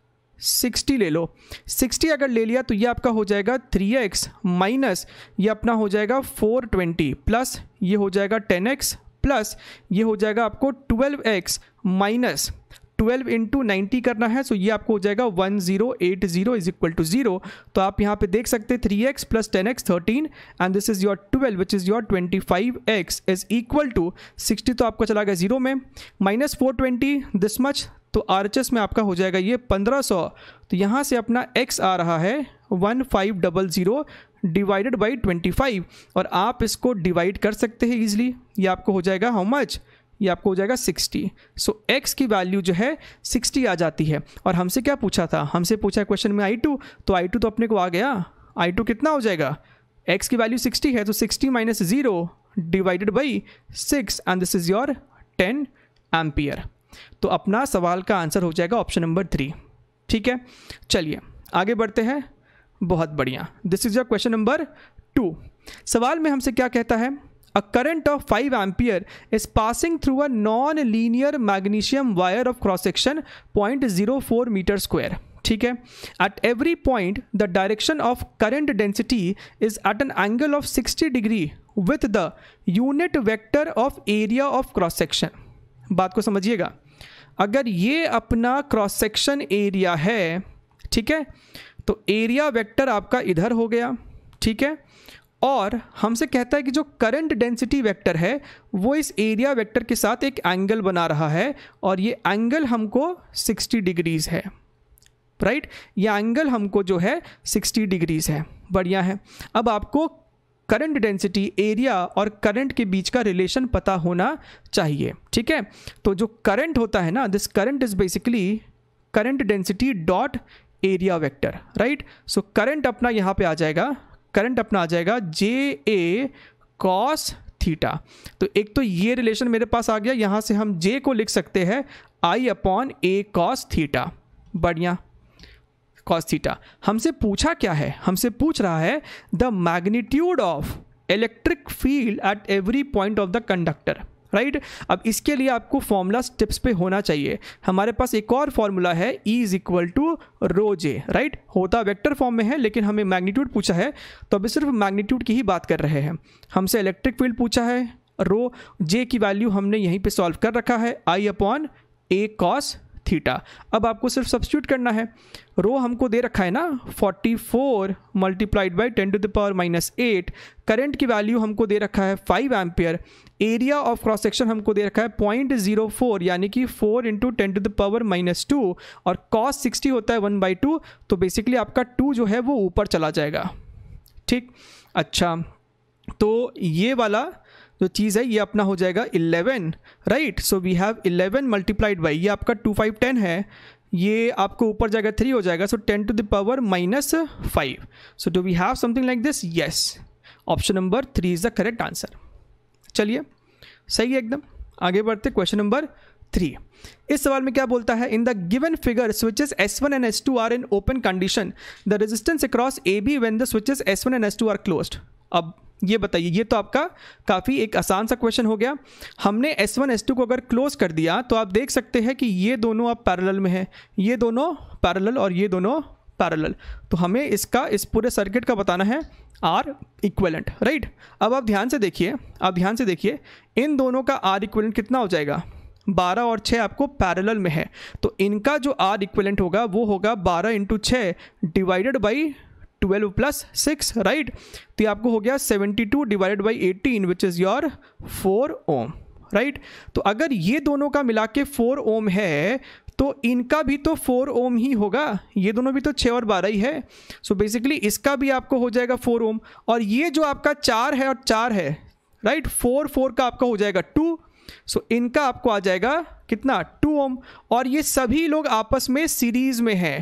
सिक्सटी ले लो सिक्सटी अगर ले लिया तो ये आपका हो जाएगा थ्री एक्स माइनस ये अपना हो जाएगा फोर ट्वेंटी प्लस ये हो जाएगा टेन एक्स प्लस ये हो जाएगा आपको twelve x minus twelve into ninety करना है सो ये आपको हो जाएगा one zero eight zero is equal to zero तो आप यहाँ पे देख सकते हैं three x plus ten x thirteen and this is your twelve which is your twenty five x is equal to sixty तो आपको चला गया जीरो में minus four twenty this much तो आर में आपका हो जाएगा ये 1500 तो यहाँ से अपना एक्स आ रहा है one five double zero divided by twenty five और आप इसको डिवाइड कर सकते हैं ईजिली ये आपको हो जाएगा हाउ मच ये आपको हो जाएगा 60 सो so, x की वैल्यू जो है 60 आ जाती है और हमसे क्या पूछा था हमसे पूछा क्वेश्चन में i2 तो i2 तो अपने को आ गया i2 कितना हो जाएगा x की वैल्यू 60 है तो 60 minus zero divided by six and this is your 10 ampere तो अपना सवाल का आंसर हो जाएगा ऑप्शन नंबर थ्री ठीक है चलिए आगे बढ़ते हैं बहुत बढ़िया this is your question number two सवाल में हमसे क्या कहता है a current of five ampere is passing through a non linear magnesium wire of cross section point zero four metre square ठीक है at every point the direction of current density is at an angle of sixty degree with the unit vector of area of cross section बात को समझिएगा अगर ये अपना cross section area है ठीक है तो एरिया वेक्टर आपका इधर हो गया ठीक है और हमसे कहता है कि जो करंट डेंसिटी वेक्टर है वो इस एरिया वेक्टर के साथ एक एंगल बना रहा है और ये एंगल हमको 60 डिग्रीज़ है राइट ये एंगल हमको जो है 60 डिग्रीज़ है बढ़िया है अब आपको करंट डेंसिटी एरिया और करंट के बीच का रिलेशन पता होना चाहिए ठीक है तो जो करंट होता है ना this current is basically current density dot area vector right so current अपना यहाँ पे आ जाएगा करंट अपना आ जाएगा जे ए कॉस थीटा तो एक तो ये रिलेशन मेरे पास आ गया यहाँ से हम जे को लिख सकते हैं I upon A cos theta बढ़िया कॉस थीटा हमसे पूछा क्या है हमसे पूछ रहा है the magnitude of electric field at every point of the conductor right अब इसके लिए आपको फॉर्मूला स्टेप्स पे होना चाहिए हमारे पास एक और फॉर्मूला है E is equal to rho J right होता वेक्टर फॉर्म में है लेकिन हमें मैग्नीट्यूड पूछा है तो अभी सिर्फ मैग्नीट्यूड की ही बात कर रहे हैं हमसे इलेक्ट्रिक फील्ड पूछा है रो जे की वैल्यू हमने यहीं पे सॉल्व कर रखा है I upon A cos theta अब आपको सिर्फ सब्सिट्यूट करना है रो हमको दे रखा है ना 44 four multiplied by ten to the power minus eight current की वैल्यू हमको दे रखा है 5 ampere area of cross section हमको दे रखा है पॉइंट जीरो फोर यानी कि 4 into ten to the power minus two और कॉस 60 होता है 1 बाई टू तो बेसिकली आपका 2 जो है वो ऊपर चला जाएगा ठीक अच्छा तो ये वाला जो चीज़ है ये अपना हो जाएगा eleven right so we have eleven multiplied by ये आपका टू फाइव टेन है ये आपको ऊपर जाएगा थ्री हो जाएगा so ten to the power minus five so do we have something like this yes option number three is the correct answer चलिए सही है एकदम आगे बढ़ते क्वेश्चन नंबर थ्री इस सवाल में क्या बोलता है in the given figure switches S one and S two are in open condition the resistance across A B when the switches S one and S two are closed अब ये बताइए ये तो आपका काफ़ी एक आसान सा क्वेश्चन हो गया हमने S1 S2 को अगर क्लोज कर दिया तो आप देख सकते हैं कि ये दोनों अब पैरेलल में हैं ये दोनों पैरेलल और ये दोनों पैरेलल तो हमें इसका इस पूरे सर्किट का बताना है आर इक्वलेंट राइट अब आप ध्यान से देखिए आप ध्यान से देखिए इन दोनों का आर इक्वलेंट कितना हो जाएगा बारह और छः आपको पैरेलल में है तो इनका जो आर इक्वलेंट होगा वो होगा बारह इंटू छः divided by twelve plus six right तो ये आपको हो गया seventy two divided by eighteen which is your four ohm right तो अगर ये दोनों का मिला के फोर ओम है तो इनका भी तो फोर ओम ही होगा ये दोनों भी तो छः और बारह ही है सो so बेसिकली इसका भी आपको हो जाएगा फोर ओम और ये जो आपका चार है और चार है राइट फोर फोर का आपका हो जाएगा टू सो so इनका आपको आ जाएगा कितना टू ओम और ये सभी लोग आपस में सीरीज में हैं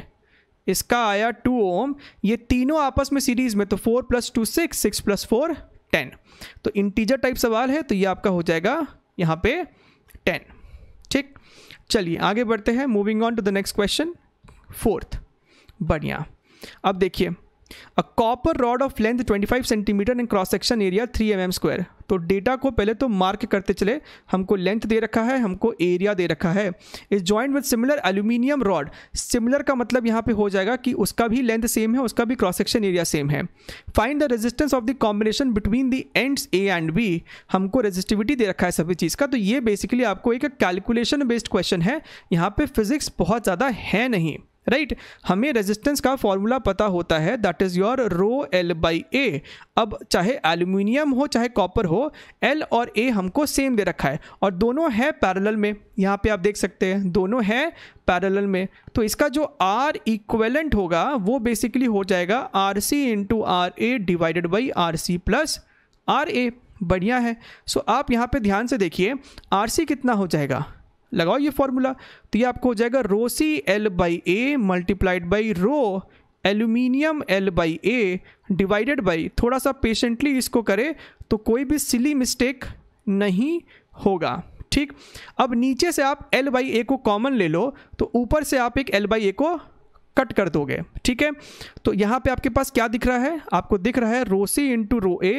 इसका आया टू ओम ये तीनों आपस में सीरीज में तो four plus two six six plus four ten तो इंटीजर टाइप सवाल है तो ये आपका हो जाएगा यहाँ पे टेन ठीक चलिए आगे बढ़ते हैं moving on to the next question fourth बढ़िया अब देखिए a copper rod of length 25 centimetre in cross section area 3 m M square तो डेटा को पहले तो मार्क करते चले हमको लेंथ दे रखा है हमको एरिया दे रखा है इस joint with similar aluminium rod similar का मतलब यहाँ पे हो जाएगा कि उसका भी लेंथ सेम है उसका भी क्रॉस सेक्शन एरिया सेम है find the resistance of the combination between the ends A and B हमको रेजिस्टिविटी दे रखा है सभी चीज़ का तो ये बेसिकली आपको एक कैलकुलेशन बेस्ड क्वेश्चन है यहाँ पे फिजिक्स बहुत ज़्यादा है नहीं राइट right? हमें रेजिस्टेंस का फॉर्मूला पता होता है that is your rho L by A अब चाहे एल्यूमिनियम हो चाहे कॉपर हो एल और ए हमको सेम दे रखा है और दोनों है पैरेलल में यहाँ पे आप देख सकते हैं दोनों है पैरेलल में तो इसका जो आर इक्वेलेंट होगा वो बेसिकली हो जाएगा R C into R A divided by R C plus R A बढ़िया है सो so, आप यहाँ पे ध्यान से देखिए आर सी कितना हो जाएगा लगाओ ये फॉर्मूला तो ये आपको हो जाएगा rho C L by A multiplied by rho aluminium L by A divided by थोड़ा सा पेशेंटली इसको करें तो कोई भी सिली मिस्टेक नहीं होगा ठीक अब नीचे से आप एल बाई ए को कॉमन ले लो तो ऊपर से आप एक एल बाई ए को कट कर दोगे ठीक है तो यहाँ पे आपके पास क्या दिख रहा है आपको दिख रहा है rho C into rho A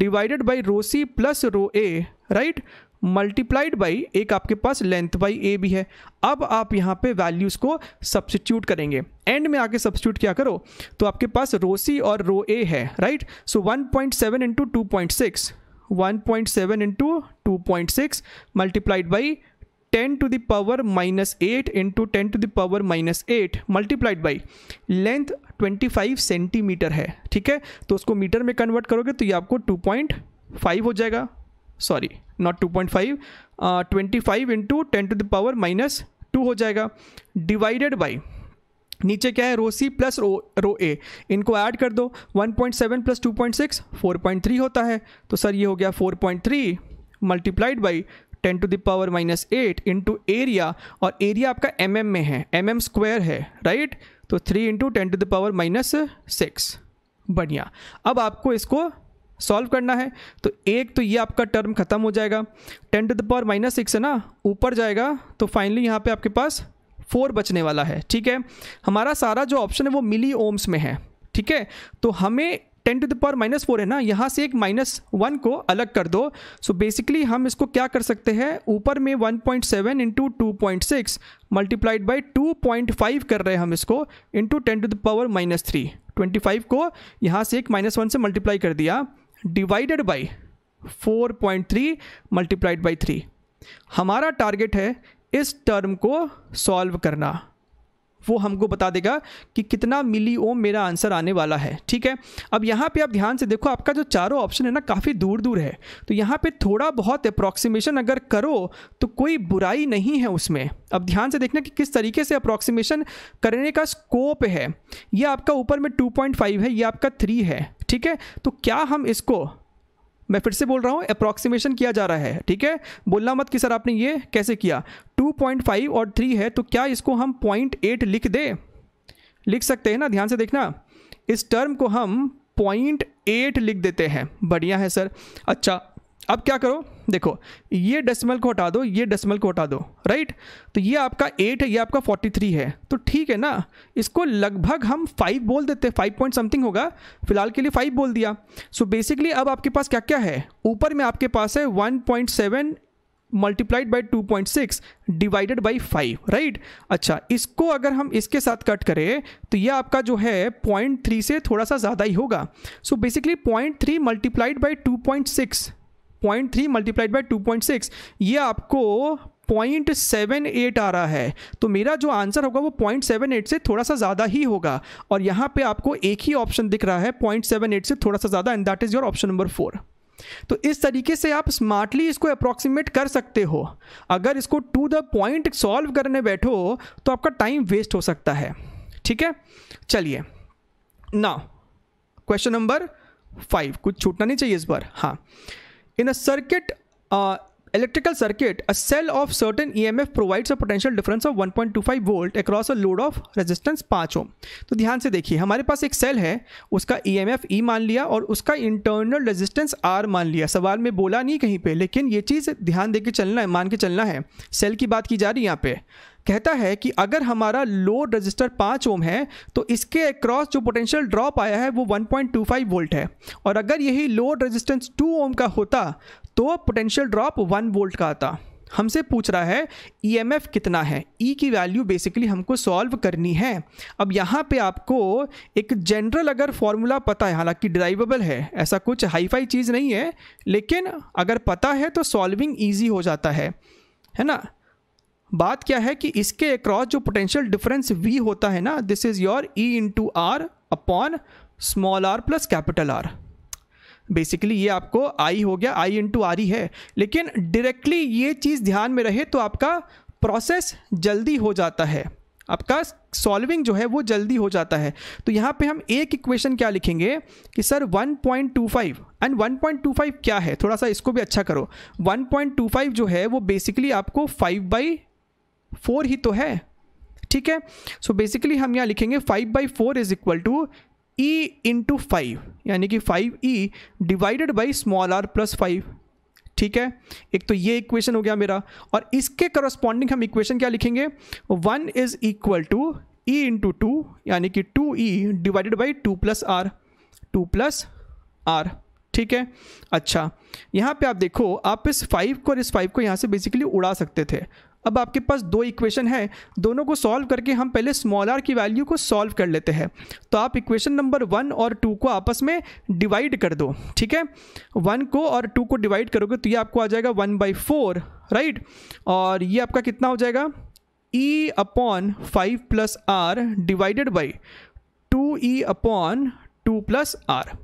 divided by rho C plus rho A right multiplied by एक आपके पास लेंथ बाई ए भी है अब आप यहाँ पे वैल्यूज़ को सब्सिट्यूट करेंगे एंड में आके सब्सिट्यूट क्या करो तो आपके पास रो सी और रो ए है right so one point seven into two point six one point seven into two point six multiplied by ten to the power minus eight into ten to the power minus eight multiplied by length twenty five centimetre है ठीक है तो उसको metre में convert करोगे तो ये आपको टू पॉइंट फाइव हो जाएगा sorry not two point five twenty five into ten to the power minus two हो जाएगा डिवाइडेड बाई नीचे क्या है रो सी प्लस रो रो ए इनको ऐड कर दो 1.7 प्लस 2.6 4.3 होता है तो सर ये हो गया 4.3 multiplied by ten to the power minus eight into area और एरिया आपका एम mm में है एम एम स्क्वायर है राइट right? तो three into ten to the power minus six बढ़िया अब आपको इसको सॉल्व करना है तो एक तो ये आपका टर्म ख़त्म हो जाएगा ten to the power minus six है ना ऊपर जाएगा तो फाइनली यहाँ पे आपके पास फोर बचने वाला है ठीक है हमारा सारा जो ऑप्शन है वो मिली ओम्स में है ठीक है तो हमें ten to the power minus four है ना यहाँ से एक माइनस वन को अलग कर दो सो so बेसिकली हम इसको क्या कर सकते हैं ऊपर में one point seven into two point six multiplied by two point five कर रहे हैं हम इसको into ten to the power minus three twenty five को यहाँ से एक माइनस वन से मल्टीप्लाई कर दिया divided by 4.3 multiplied by three हमारा टारगेट है इस टर्म को सॉल्व करना वो हमको बता देगा कि कितना मिली ओम मेरा आंसर आने वाला है ठीक है अब यहाँ पे आप ध्यान से देखो आपका जो चारों ऑप्शन है ना काफ़ी दूर दूर है तो यहाँ पे थोड़ा बहुत अप्रॉक्सीमेशन अगर करो तो कोई बुराई नहीं है उसमें अब ध्यान से देखना कि किस तरीके से अप्रॉक्सीमेशन करने का स्कोप है ये आपका ऊपर में 2.5 है ये आपका 3 है ठीक है तो क्या हम इसको मैं फिर से बोल रहा हूँ अप्रॉक्सीमेशन किया जा रहा है ठीक है बोलना मत कि सर आपने ये कैसे किया 2.5 और 3 है तो क्या इसको हम 0.8 लिख दे लिख सकते हैं ना ध्यान से देखना इस टर्म को हम 0.8 लिख देते हैं बढ़िया है सर अच्छा अब क्या करो देखो ये डेसिमल को हटा दो ये डेसिमल को हटा दो राइट तो ये आपका एट है ये आपका फोर्टी थ्री है तो ठीक है ना इसको लगभग हम फाइव बोल देते फाइव पॉइंट समथिंग होगा फिलहाल के लिए फाइव बोल दिया सो so बेसिकली अब आपके पास क्या क्या है ऊपर में आपके पास है one point seven multiplied by two point six divided by five right अच्छा इसको अगर हम इसके साथ कट करें तो ये आपका जो है पॉइंट थ्री से थोड़ा सा ज़्यादा ही होगा so basically point three multiplied by two point six point three multiplied by two point six ये आपको पॉइंट सेवन एट आ रहा है तो मेरा जो आंसर होगा वो पॉइंट सेवन एट से थोड़ा सा ज़्यादा ही होगा और यहाँ पे आपको एक ही ऑप्शन दिख रहा है पॉइंट सेवन एट से थोड़ा सा ज़्यादा and that is your option number four तो इस तरीके से आप स्मार्टली इसको अप्रॉक्सीमेट कर सकते हो अगर इसको टू द पॉइंट सॉल्व करने बैठो तो आपका टाइम वेस्ट हो सकता है ठीक है चलिए ना क्वेश्चन नंबर फाइव कुछ छूटना नहीं चाहिए इस बार हाँ In a circuit, uh, electrical circuit, a cell of certain EMF provides a potential difference of 1.25 volt across a load of resistance 5 ohm. तो ध्यान से देखिए हमारे पास एक सेल है उसका EMF E मान लिया और उसका इंटरनल रेजिस्टेंस R मान लिया सवाल में बोला नहीं कहीं पे लेकिन ये चीज़ ध्यान दे के चलना है मान के चलना है सेल की बात की जा रही है यहाँ पे कहता है कि अगर हमारा लोड रजिस्टर पाँच ओम है तो इसके अक्रॉस जो पोटेंशियल ड्रॉप आया है वो 1.25 वोल्ट है और अगर यही लोड रेजिस्टेंस टू ओम का होता तो पोटेंशियल ड्रॉप वन वोल्ट का आता हमसे पूछ रहा है एफ e कितना है ई e की वैल्यू बेसिकली हमको सॉल्व करनी है अब यहाँ पे आपको एक जनरल अगर फॉर्मूला पता है हालांकि ड्राइवेबल है ऐसा कुछ हाईफाई चीज़ नहीं है लेकिन अगर पता है तो सॉल्विंग ईजी हो जाता है है ना बात क्या है कि इसके अक्रॉस जो पोटेंशियल डिफरेंस वी होता है ना this is your E into R upon small R plus capital R basically ये आपको आई हो गया आई इंटू आर ही है लेकिन डायरेक्टली ये चीज़ ध्यान में रहे तो आपका प्रोसेस जल्दी हो जाता है आपका सॉल्विंग जो है वो जल्दी हो जाता है तो यहाँ पे हम एक इक्वेशन क्या लिखेंगे कि सर 1.25 एंड 1.25 क्या है थोड़ा सा इसको भी अच्छा करो 1.25 जो है वो बेसिकली आपको 5 बाई फोर ही तो है ठीक है सो so बेसिकली हम यहाँ लिखेंगे five by four is equal to E into five यानी कि five E divided by small R plus five ठीक है एक तो ये इक्वेशन हो गया मेरा और इसके करस्पॉन्डिंग हम इक्वेशन क्या लिखेंगे one is equal to E into two यानी कि two E divided by two plus R two plus R ठीक है अच्छा यहाँ पे आप देखो आप इस फाइव को और इस फाइव को यहाँ से बेसिकली उड़ा सकते थे अब आपके पास दो इक्वेशन है दोनों को सॉल्व करके हम पहले स्मॉल आर की वैल्यू को सॉल्व कर लेते हैं तो आप इक्वेशन नंबर वन और टू को आपस में डिवाइड कर दो ठीक है वन को और टू को डिवाइड करोगे तो ये आपको आ जाएगा वन बाई फोर राइट और ये आपका कितना हो जाएगा E upon five plus R divided by two E upon two plus R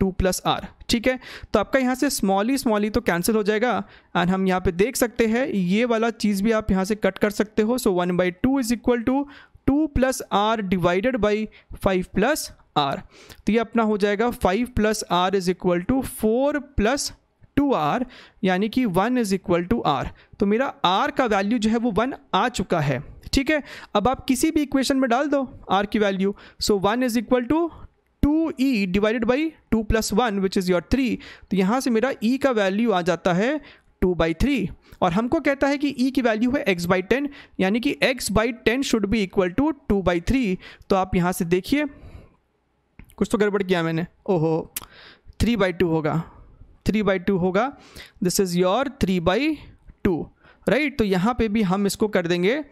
two plus R ठीक है तो आपका यहाँ से स्मॉल ही स्मॉल ही तो कैंसिल हो जाएगा एंड हम यहाँ पे देख सकते हैं ये वाला चीज़ भी आप यहाँ से कट कर सकते हो so one by two is equal to two plus R divided by five plus R तो ये अपना हो जाएगा five plus R is equal to four plus two R यानी कि one is equal to R तो मेरा आर का वैल्यू जो है वो वन आ चुका है ठीक है अब आप किसी भी इक्वेशन में डाल दो आर की value so one is equal to two E divided by two plus one which is your three तो यहाँ से मेरा ई e का वैल्यू आ जाता है टू बाई थ्री और हमको कहता है कि ई e की वैल्यू है एक्स बाई टेन यानी कि x by ten should be equal to two by three तो आप यहाँ से देखिए कुछ तो गड़बड़ किया मैंने ओहो थ्री बाई टू होगा थ्री बाई टू होगा this is your three by two right तो यहाँ पे भी हम इसको कर देंगे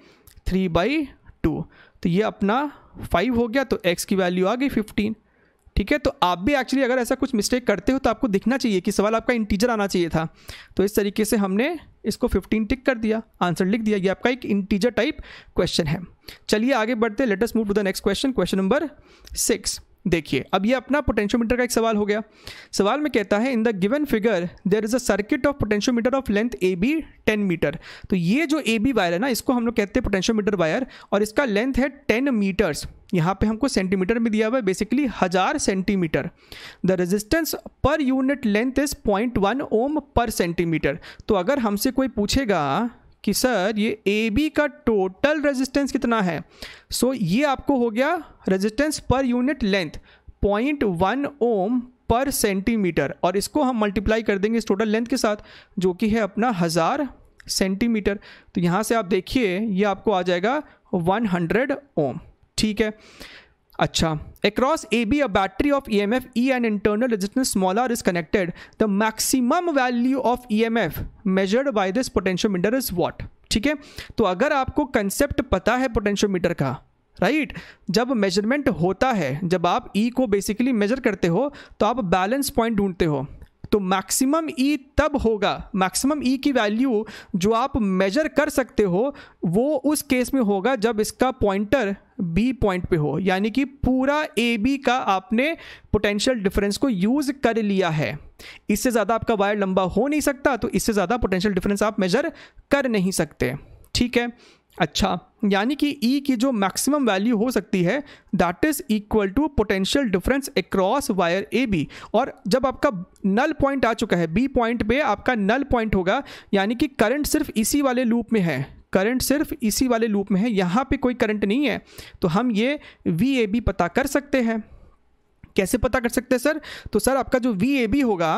थ्री बाई टू तो ये अपना फाइव हो गया तो एक्स की वैल्यू आ गई फिफ्टीन ठीक है तो आप भी एक्चुअली अगर ऐसा कुछ मिस्टेक करते हो तो आपको दिखना चाहिए कि सवाल आपका इंटीजर आना चाहिए था तो इस तरीके से हमने इसको 15 टिक कर दिया आंसर लिख दिया ये आपका एक इंटीजर टाइप क्वेश्चन है चलिए आगे बढ़ते हैं latest move to the next question question number six देखिए अब ये अपना पोटेंशियोमीटर का एक सवाल हो गया सवाल में कहता है in the given figure there is a circuit of potentiometer of length A B ten metre तो ये जो ए बी वायर है ना इसको हम लोग कहते हैं पोटेंशियोमीटर वायर और इसका लेंथ है टेन मीटर्स यहाँ पे हमको सेंटीमीटर में दिया हुआ है बेसिकली हज़ार centimetre the resistance per unit length is point one ohm पर सेंटीमीटर तो अगर हमसे कोई पूछेगा कि सर ये ए बी का टोटल रेजिस्टेंस कितना है सो so, ये आपको हो गया resistance per unit length point one ohm पर सेंटीमीटर और इसको हम मल्टीप्लाई कर देंगे इस टोटल लेंथ के साथ जो कि है अपना हज़ार सेंटीमीटर तो यहाँ से आप देखिए ये आपको आ जाएगा 100 ओम ठीक है अच्छा across A B a battery of E M F E and internal resistance smaller is connected the maximum value of E M F measured by this potentiometer is what ठीक है तो अगर आपको कंसेप्ट पता है potentiometer का right right? जब measurement होता है जब आप ई e को बेसिकली मेजर करते हो तो आप बैलेंस पॉइंट ढूंढते हो तो मैक्सिमम ई e तब होगा मैक्सिमम ई e की वैल्यू जो आप मेजर कर सकते हो वो उस केस में होगा जब इसका पॉइंटर बी पॉइंट पे हो यानी कि पूरा ए बी का आपने पोटेंशियल डिफरेंस को यूज़ कर लिया है इससे ज़्यादा आपका वायर लंबा हो नहीं सकता तो इससे ज़्यादा पोटेंशियल डिफरेंस आप मेजर कर नहीं सकते ठीक है अच्छा यानी कि ई e की जो मैक्सिमम वैल्यू हो सकती है that is equal to potential difference across wire A B और जब आपका नल पॉइंट आ चुका है बी पॉइंट पे आपका नल पॉइंट होगा यानी कि करंट सिर्फ इसी वाले लूप में है करंट सिर्फ इसी वाले लूप में है यहाँ पे कोई करंट नहीं है तो हम ये वी ए बी पता कर सकते हैं कैसे पता कर सकते हैं सर तो सर आपका जो वी ए बी होगा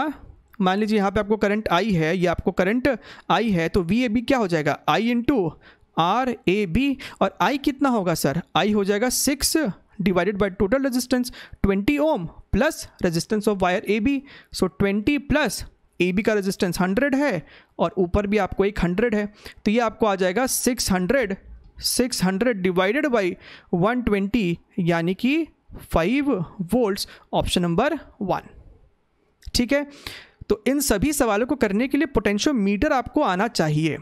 मान लीजिए यहाँ पे आपको करंट आई है या आपको करंट आई है तो वी ए बी क्या हो जाएगा I into R A B और आई कितना होगा सर आई हो जाएगा six divided by total resistance twenty ohm plus resistance of wire A B so twenty plus A B का रेजिस्टेंस हंड्रेड है और ऊपर भी आपको एक हंड्रेड है तो ये आपको आ जाएगा six hundred six hundred divided by one twenty यानी कि five volts option number one ठीक है तो इन सभी सवालों को करने के लिए पोटेंशियोमीटर आपको आना चाहिए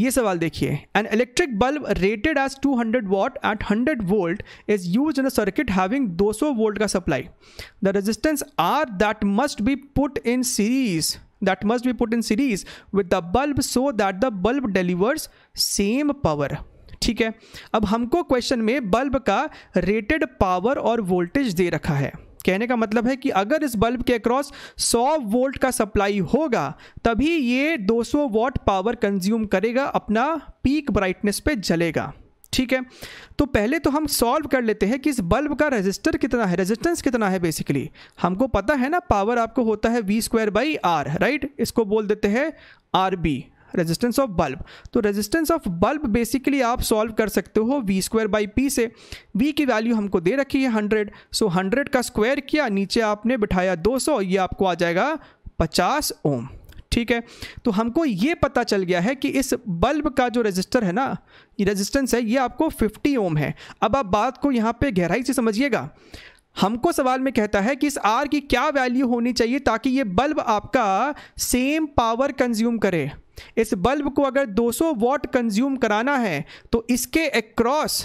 ये सवाल देखिए an electric bulb rated as 200 watt at hundred volt is use in a circuit having 200 volt का supply the resistance R that must be put in series that must be put in series with the bulb so that the bulb delivers same power ठीक है अब हमको question में bulb का rated power और voltage दे रखा है कहने का मतलब है कि अगर इस बल्ब के अक्रॉस 100 वोल्ट का सप्लाई होगा तभी ये 200 वॉट पावर कंज्यूम करेगा अपना पीक ब्राइटनेस पे जलेगा ठीक है तो पहले तो हम सॉल्व कर लेते हैं कि इस बल्ब का रेजिस्टर कितना है रेजिस्टेंस कितना है बेसिकली हमको पता है ना पावर आपको होता है V square by R right इसको बोल देते हैं R be resistance of bulb तो रेजिस्टेंस ऑफ बल्ब बेसिकली आप सॉल्व कर सकते हो वी स्क्वायर बाई पी से वी की वैल्यू हमको दे रखी है हंड्रेड सो हंड्रेड का स्क्वायर किया नीचे आपने बिठाया दो सौ ये आपको आ जाएगा पचास ओम ठीक है तो हमको ये पता चल गया है कि इस बल्ब का जो रजिस्टर है ना ये रेजिस्टेंस है ये आपको 50 ओम है अब आप बात को यहाँ पे गहराई से समझिएगा हमको सवाल में कहता है कि इस आर की क्या वैल्यू होनी चाहिए ताकि ये बल्ब आपका सेम पावर कंज्यूम करे इस बल्ब को अगर 200 वॉट कंज्यूम कराना है तो इसके एक्रॉस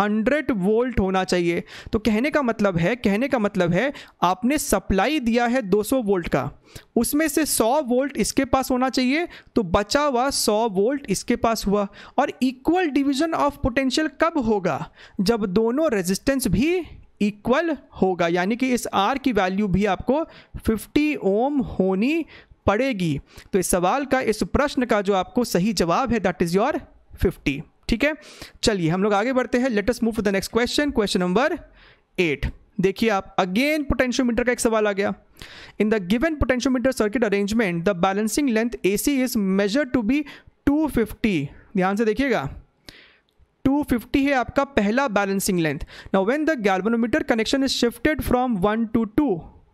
100 वोल्ट होना चाहिए तो कहने का मतलब है कहने का मतलब है आपने सप्लाई दिया है 200 वोल्ट का उसमें से 100 वोल्ट इसके पास होना चाहिए तो बचा हुआ 100 वोल्ट इसके पास हुआ और इक्वल डिवीजन ऑफ पोटेंशियल कब होगा जब दोनों रेजिस्टेंस भी इक्वल होगा यानी कि इस आर की वैल्यू भी आपको 50 ओम होनी पड़ेगी तो इस सवाल का इस प्रश्न का जो आपको सही जवाब है दैट इज़ योर फिफ्टी ठीक है चलिए हम लोग आगे बढ़ते हैं latest move to the next question question number eight देखिए आप अगेन पोटेंशियोमीटर का एक सवाल आ गया in the given potentiometer circuit arrangement the balancing length A C is measure to be 250 ध्यान से देखिएगा 250 है आपका पहला balancing length now when the galvanometer connection is shifted from one to two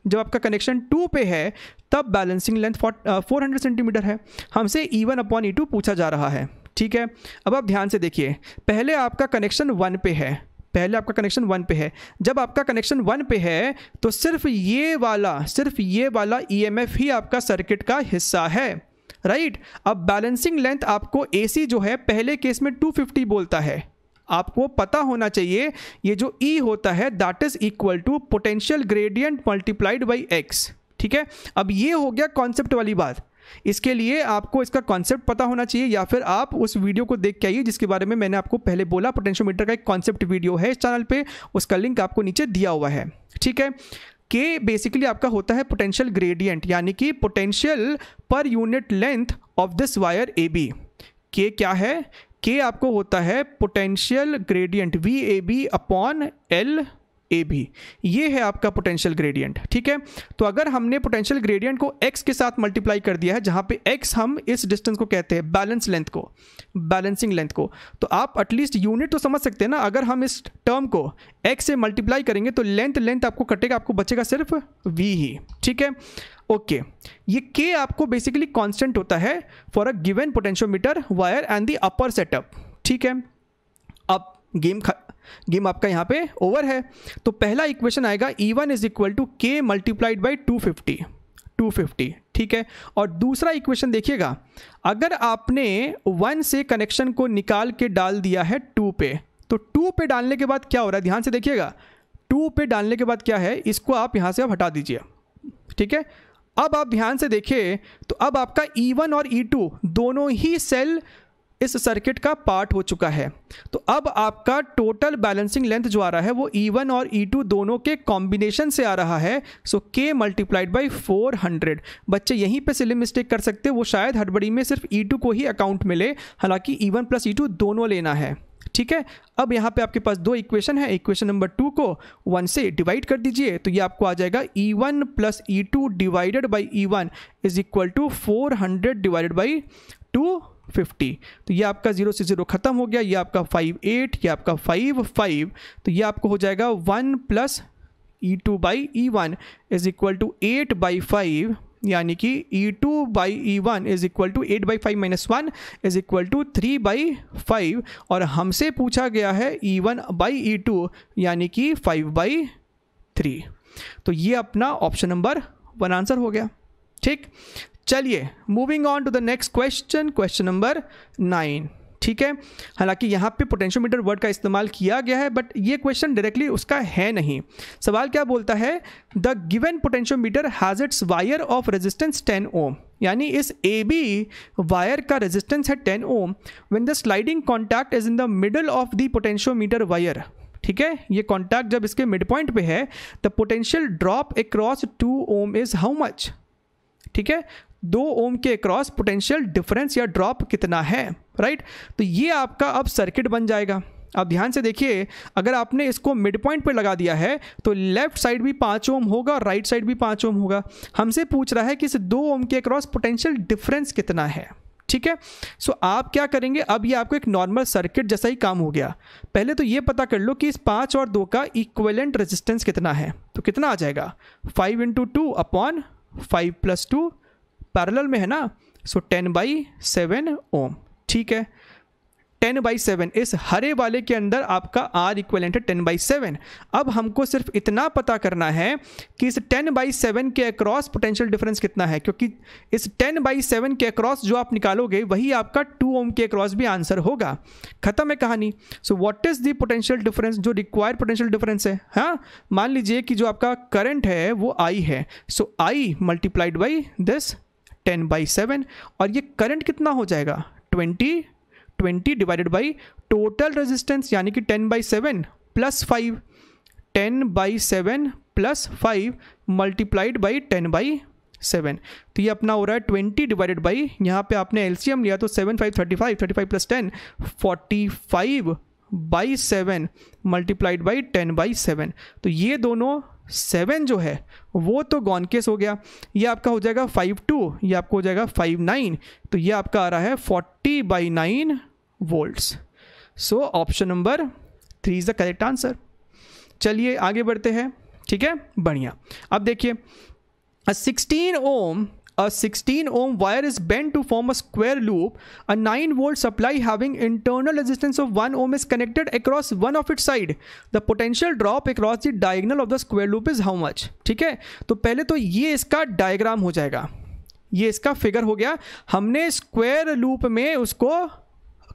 जब आपका कनेक्शन टू पे है तब balancing length four hundred centimetre है हमसे E one upon E two पूछा जा रहा है ठीक है अब आप ध्यान से देखिए पहले आपका कनेक्शन वन पे है पहले आपका कनेक्शन वन पे है जब आपका कनेक्शन वन पे है तो सिर्फ ये वाला सिर्फ ये वाला ईएमएफ e ही आपका सर्किट का हिस्सा है राइट right? अब बैलेंसिंग लेंथ आपको एसी जो है पहले केस में 250 बोलता है आपको पता होना चाहिए ये जो ई e होता है that is equal to potential gradient multiplied by X ठीक है अब ये हो गया कॉन्सेप्ट वाली बात इसके लिए आपको इसका कॉन्सेप्ट पता होना चाहिए या फिर आप उस वीडियो को देख के आइए जिसके बारे में मैंने आपको पहले बोला पोटेंशियोमीटर का एक कॉन्सेप्ट वीडियो है इस चैनल पे उसका लिंक आपको नीचे दिया हुआ है ठीक है के बेसिकली आपका होता है पोटेंशियल ग्रेडियंट यानी कि potential per unit length of this wire A B के क्या है के आपको होता है potential gradient V A B upon L A B ये है आपका पोटेंशियल ग्रेडियंट ठीक है तो अगर हमने पोटेंशियल ग्रेडियंट को एक्स के साथ मल्टीप्लाई कर दिया है जहां पे एक्स हम इस डिस्टेंस को कहते हैं बैलेंस लेंथ को बैलेंसिंग लेंथ को तो आप एटलीस्ट यूनिट तो समझ सकते हैं ना अगर हम इस टर्म को एक्स से मल्टीप्लाई करेंगे तो लेंथ लेंथ आपको कटेगा आपको बचेगा सिर्फ वी ही ठीक है ओके okay. ये के आपको बेसिकली कॉन्स्टेंट होता है for a given potentiometer wire and the upper setup ठीक है अब गेम गेम आपका यहाँ पे ओवर है तो पहला इक्वेशन आएगा E one is equal to K multiplied by two fifty two fifty ठीक है और दूसरा इक्वेशन देखिएगा अगर आपने वन से कनेक्शन को निकाल के डाल दिया है टू पे तो टू पे डालने के बाद क्या हो रहा है ध्यान से देखिएगा टू पे डालने के बाद क्या है इसको आप यहाँ से आप हटा दीजिए ठीक है अब आप ध्यान से देखिए तो अब आपका E1 और E2 दोनों ही सेल इस सर्किट का पार्ट हो चुका है तो अब आपका टोटल बैलेंसिंग लेंथ जो आ रहा है वो E1 और E2 दोनों के कॉम्बिनेशन से आ रहा है so K multiplied by four hundred बच्चे यहीं पे सिले मिस्टेक कर सकते वो शायद हड़बड़ी में सिर्फ E2 को ही अकाउंट में ले हालांकि E1 प्लस ई दोनों लेना है ठीक है अब यहाँ पे आपके पास दो इक्वेशन है इक्वेशन नंबर टू को वन से डिवाइड कर दीजिए तो ये आपको आ जाएगा E one plus E two divided by E one is equal to four hundred divided by two fifty तो ये आपका जीरो से जीरो ख़त्म हो गया ये आपका फाइव एट ये आपका फाइव फाइव तो ये आपको हो जाएगा one plus E two by E one is equal to eight by five यानी कि E two by E one is equal to eight by five minus one is equal to three by five और हमसे पूछा गया है E one by E two यानी कि five by three तो ये अपना ऑप्शन नंबर वन आंसर हो गया ठीक चलिए moving on to the next question question number nine ठीक है हालांकि यहाँ पे पोटेंशियोमीटर वर्ड का इस्तेमाल किया गया है बट ये क्वेश्चन डायरेक्टली उसका है नहीं सवाल क्या बोलता है the given potentiometer has its wire of resistance 10 ohm यानी इस ए बी वायर का रेजिस्टेंस है 10 ohm when the sliding contact is in the middle of the potentiometer wire ठीक है ये कॉन्टैक्ट जब इसके मिड पॉइंट पे है the potential drop across two ohm is how much ठीक है दो ओम के अक्रॉस पोटेंशियल डिफरेंस या ड्रॉप कितना है राइट तो ये आपका अब सर्किट बन जाएगा अब ध्यान से देखिए अगर आपने इसको मिड पॉइंट पर लगा दिया है तो लेफ्ट साइड भी पाँच ओम होगा और राइट साइड भी पाँच ओम होगा हमसे पूछ रहा है कि इस दो ओम के अक्रॉस पोटेंशियल डिफरेंस कितना है ठीक है सो आप क्या करेंगे अब ये आपको एक नॉर्मल सर्किट जैसा ही काम हो गया पहले तो ये पता कर लो कि इस पाँच और दो का इक्वलेंट रेजिस्टेंस कितना है तो कितना आ जाएगा five into two upon five plus two parallel में है ना so ten by seven ohm ठीक है टेन बाई सेवन इस हरे वाले के अंदर आपका आर इक्वलेंट है टेन बाई सेवन अब हमको सिर्फ इतना पता करना है कि इस टेन बाई सेवन के अक्रॉस पोटेंशियल डिफरेंस कितना है क्योंकि इस टेन बाई सेवन के अक्रॉस जो आप निकालोगे वही आपका टू ओम के अक्रॉस भी आंसर होगा खत्म है कहानी so what is the potential difference जो रिक्वायर्ड पोटेंशियल डिफरेंस है हाँ मान लीजिए कि जो आपका करंट है वो आई है so I multiplied by this ten by seven और ये करंट कितना हो जाएगा twenty twenty divided by total resistance यानी कि ten by seven plus five ten by seven plus five multiplied by ten by seven तो ये अपना हो रहा है ट्वेंटी डिवाइडेड बाई यहाँ पे आपने एलसीएम लिया तो seven five thirty five thirty five plus ten forty five by seven multiplied by ten by seven तो ये दोनों सेवन जो है वो तो गॉनकेस हो गया ये आपका हो जाएगा फाइव टू ये आपको हो जाएगा फाइव नाइन तो ये आपका आ रहा है forty by nine volts so option number three is the correct answer चलिए आगे बढ़ते हैं ठीक है बढ़िया अब देखिए sixteen ohm A 16 ohm wire is bent to form a square loop. A 9 volt supply having internal resistance of 1 ohm is connected across one of its side. The potential drop across the diagonal of the square loop is how much? ठीक है तो पहले तो ये इसका diagram हो जाएगा ये इसका फिगर हो गया हमने स्क्वायर लूप में उसको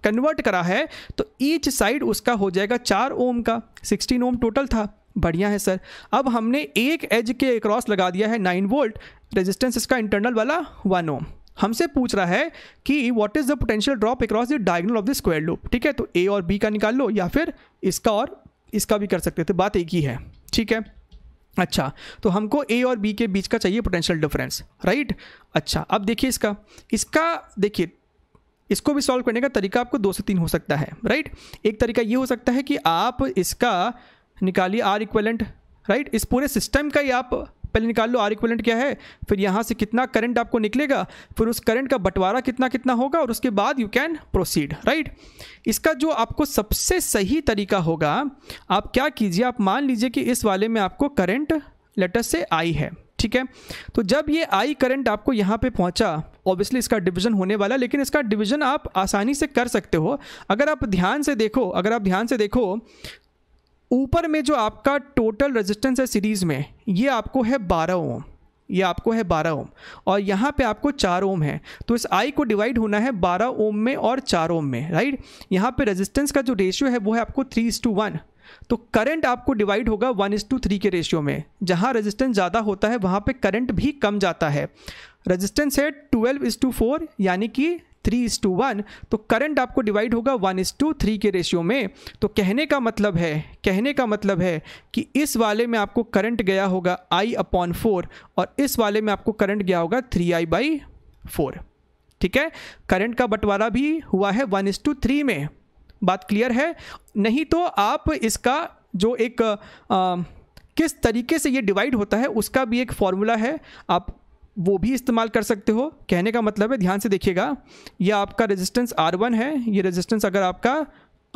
कन्वर्ट करा है तो ईच साइड उसका हो जाएगा चार ओम का सिक्सटीन ओम टोटल था बढ़िया है सर अब हमने एक एज के क्रॉस लगा दिया है नाइन वोल्ट रेजिस्टेंस इसका इंटरनल वाला वन ओम हमसे पूछ रहा है कि what is the potential drop across the diagonal of the square loop ठीक है तो ए और बी का निकाल लो या फिर इसका और इसका भी कर सकते थे बात एक ही है ठीक है अच्छा तो हमको ए और बी के बीच का चाहिए पोटेंशियल डिफरेंस राइट अच्छा अब देखिए इसका इसका देखिए इसको भी सॉल्व करने का तरीका आपको दो से तीन हो सकता है राइट एक तरीका ये हो सकता है कि आप इसका निकालिए आर इक्वलेंट राइट इस पूरे सिस्टम का ही आप पहले निकाल लो आर इक्वलेंट क्या है फिर यहाँ से कितना करंट आपको निकलेगा फिर उस करंट का बंटवारा कितना कितना होगा और उसके बाद यू कैन प्रोसीड राइट इसका जो आपको सबसे सही तरीका होगा आप क्या कीजिए आप मान लीजिए कि इस वाले में आपको करंट लेटर से आई है ठीक है तो जब ये आई करंट आपको यहाँ पे पहुँचा ऑब्वियसली इसका डिवीजन होने वाला लेकिन इसका डिवीजन आप आसानी से कर सकते हो अगर आप ध्यान से देखो अगर आप ध्यान से देखो ऊपर में जो आपका टोटल रेजिस्टेंस है सीरीज़ में ये आपको है बारह ओम ये आपको है बारह ओम और यहाँ पे आपको चार ओम है तो इस आई को डिवाइड होना है बारह ओम में और चार ओम में राइट यहाँ पे रेजिस्टेंस का जो रेशियो है वो है आपको थ्री इस टू वन तो करंट आपको डिवाइड होगा वन इस टू थ्री के रेशियो में जहाँ रेजिस्टेंस ज़्यादा होता है वहाँ पर करंट भी कम जाता है रजिस्टेंस है ट्वेल्व इस टू फोर यानी कि थ्री इज टू वन तो करंट आपको डिवाइड होगा वन इज टू थ्री के रेशियो में तो कहने का मतलब है कहने का मतलब है कि इस वाले में आपको करंट गया होगा आई अपॉन फोर और इस वाले में आपको करंट गया होगा थ्री आई बाई फोर ठीक है करंट का बंटवारा भी हुआ है वन इज़ टू थ्री में बात क्लियर है नहीं तो आप इसका जो एक आ, किस तरीके से ये डिवाइड होता है उसका भी एक फॉर्मूला है आप वो भी इस्तेमाल कर सकते हो कहने का मतलब है ध्यान से देखिएगा ये आपका रेजिस्टेंस R1 है ये रेजिस्टेंस अगर आपका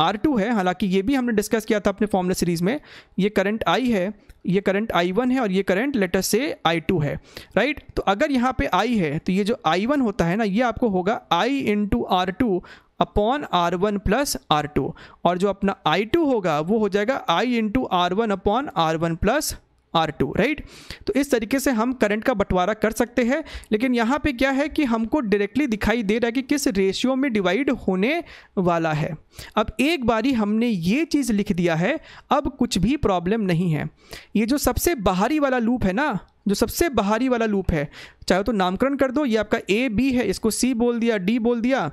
R2 है हालांकि ये भी हमने डिस्कस किया था अपने फॉर्मुला सीरीज़ में ये करंट I है ये करंट I1 है और ये करंट लेटेस्ट से I2 है राइट तो अगर यहाँ पे I है तो ये जो I1 होता है ना ये आपको होगा I into R two upon R one plus R two और जो अपना आई टू होगा वो हो जाएगा I into R one upon R one plus R two right तो इस तरीके से हम करंट का बंटवारा कर सकते हैं लेकिन यहाँ पे क्या है कि हमको डायरेक्टली दिखाई दे रहा है कि किस रेशियो में डिवाइड होने वाला है अब एक बारी हमने ये चीज़ लिख दिया है अब कुछ भी प्रॉब्लम नहीं है ये जो सबसे बाहरी वाला लूप है ना जो सबसे बाहरी वाला लूप है चाहे तो नामकरण कर दो ये आपका ए बी है इसको सी बोल दिया डी बोल दिया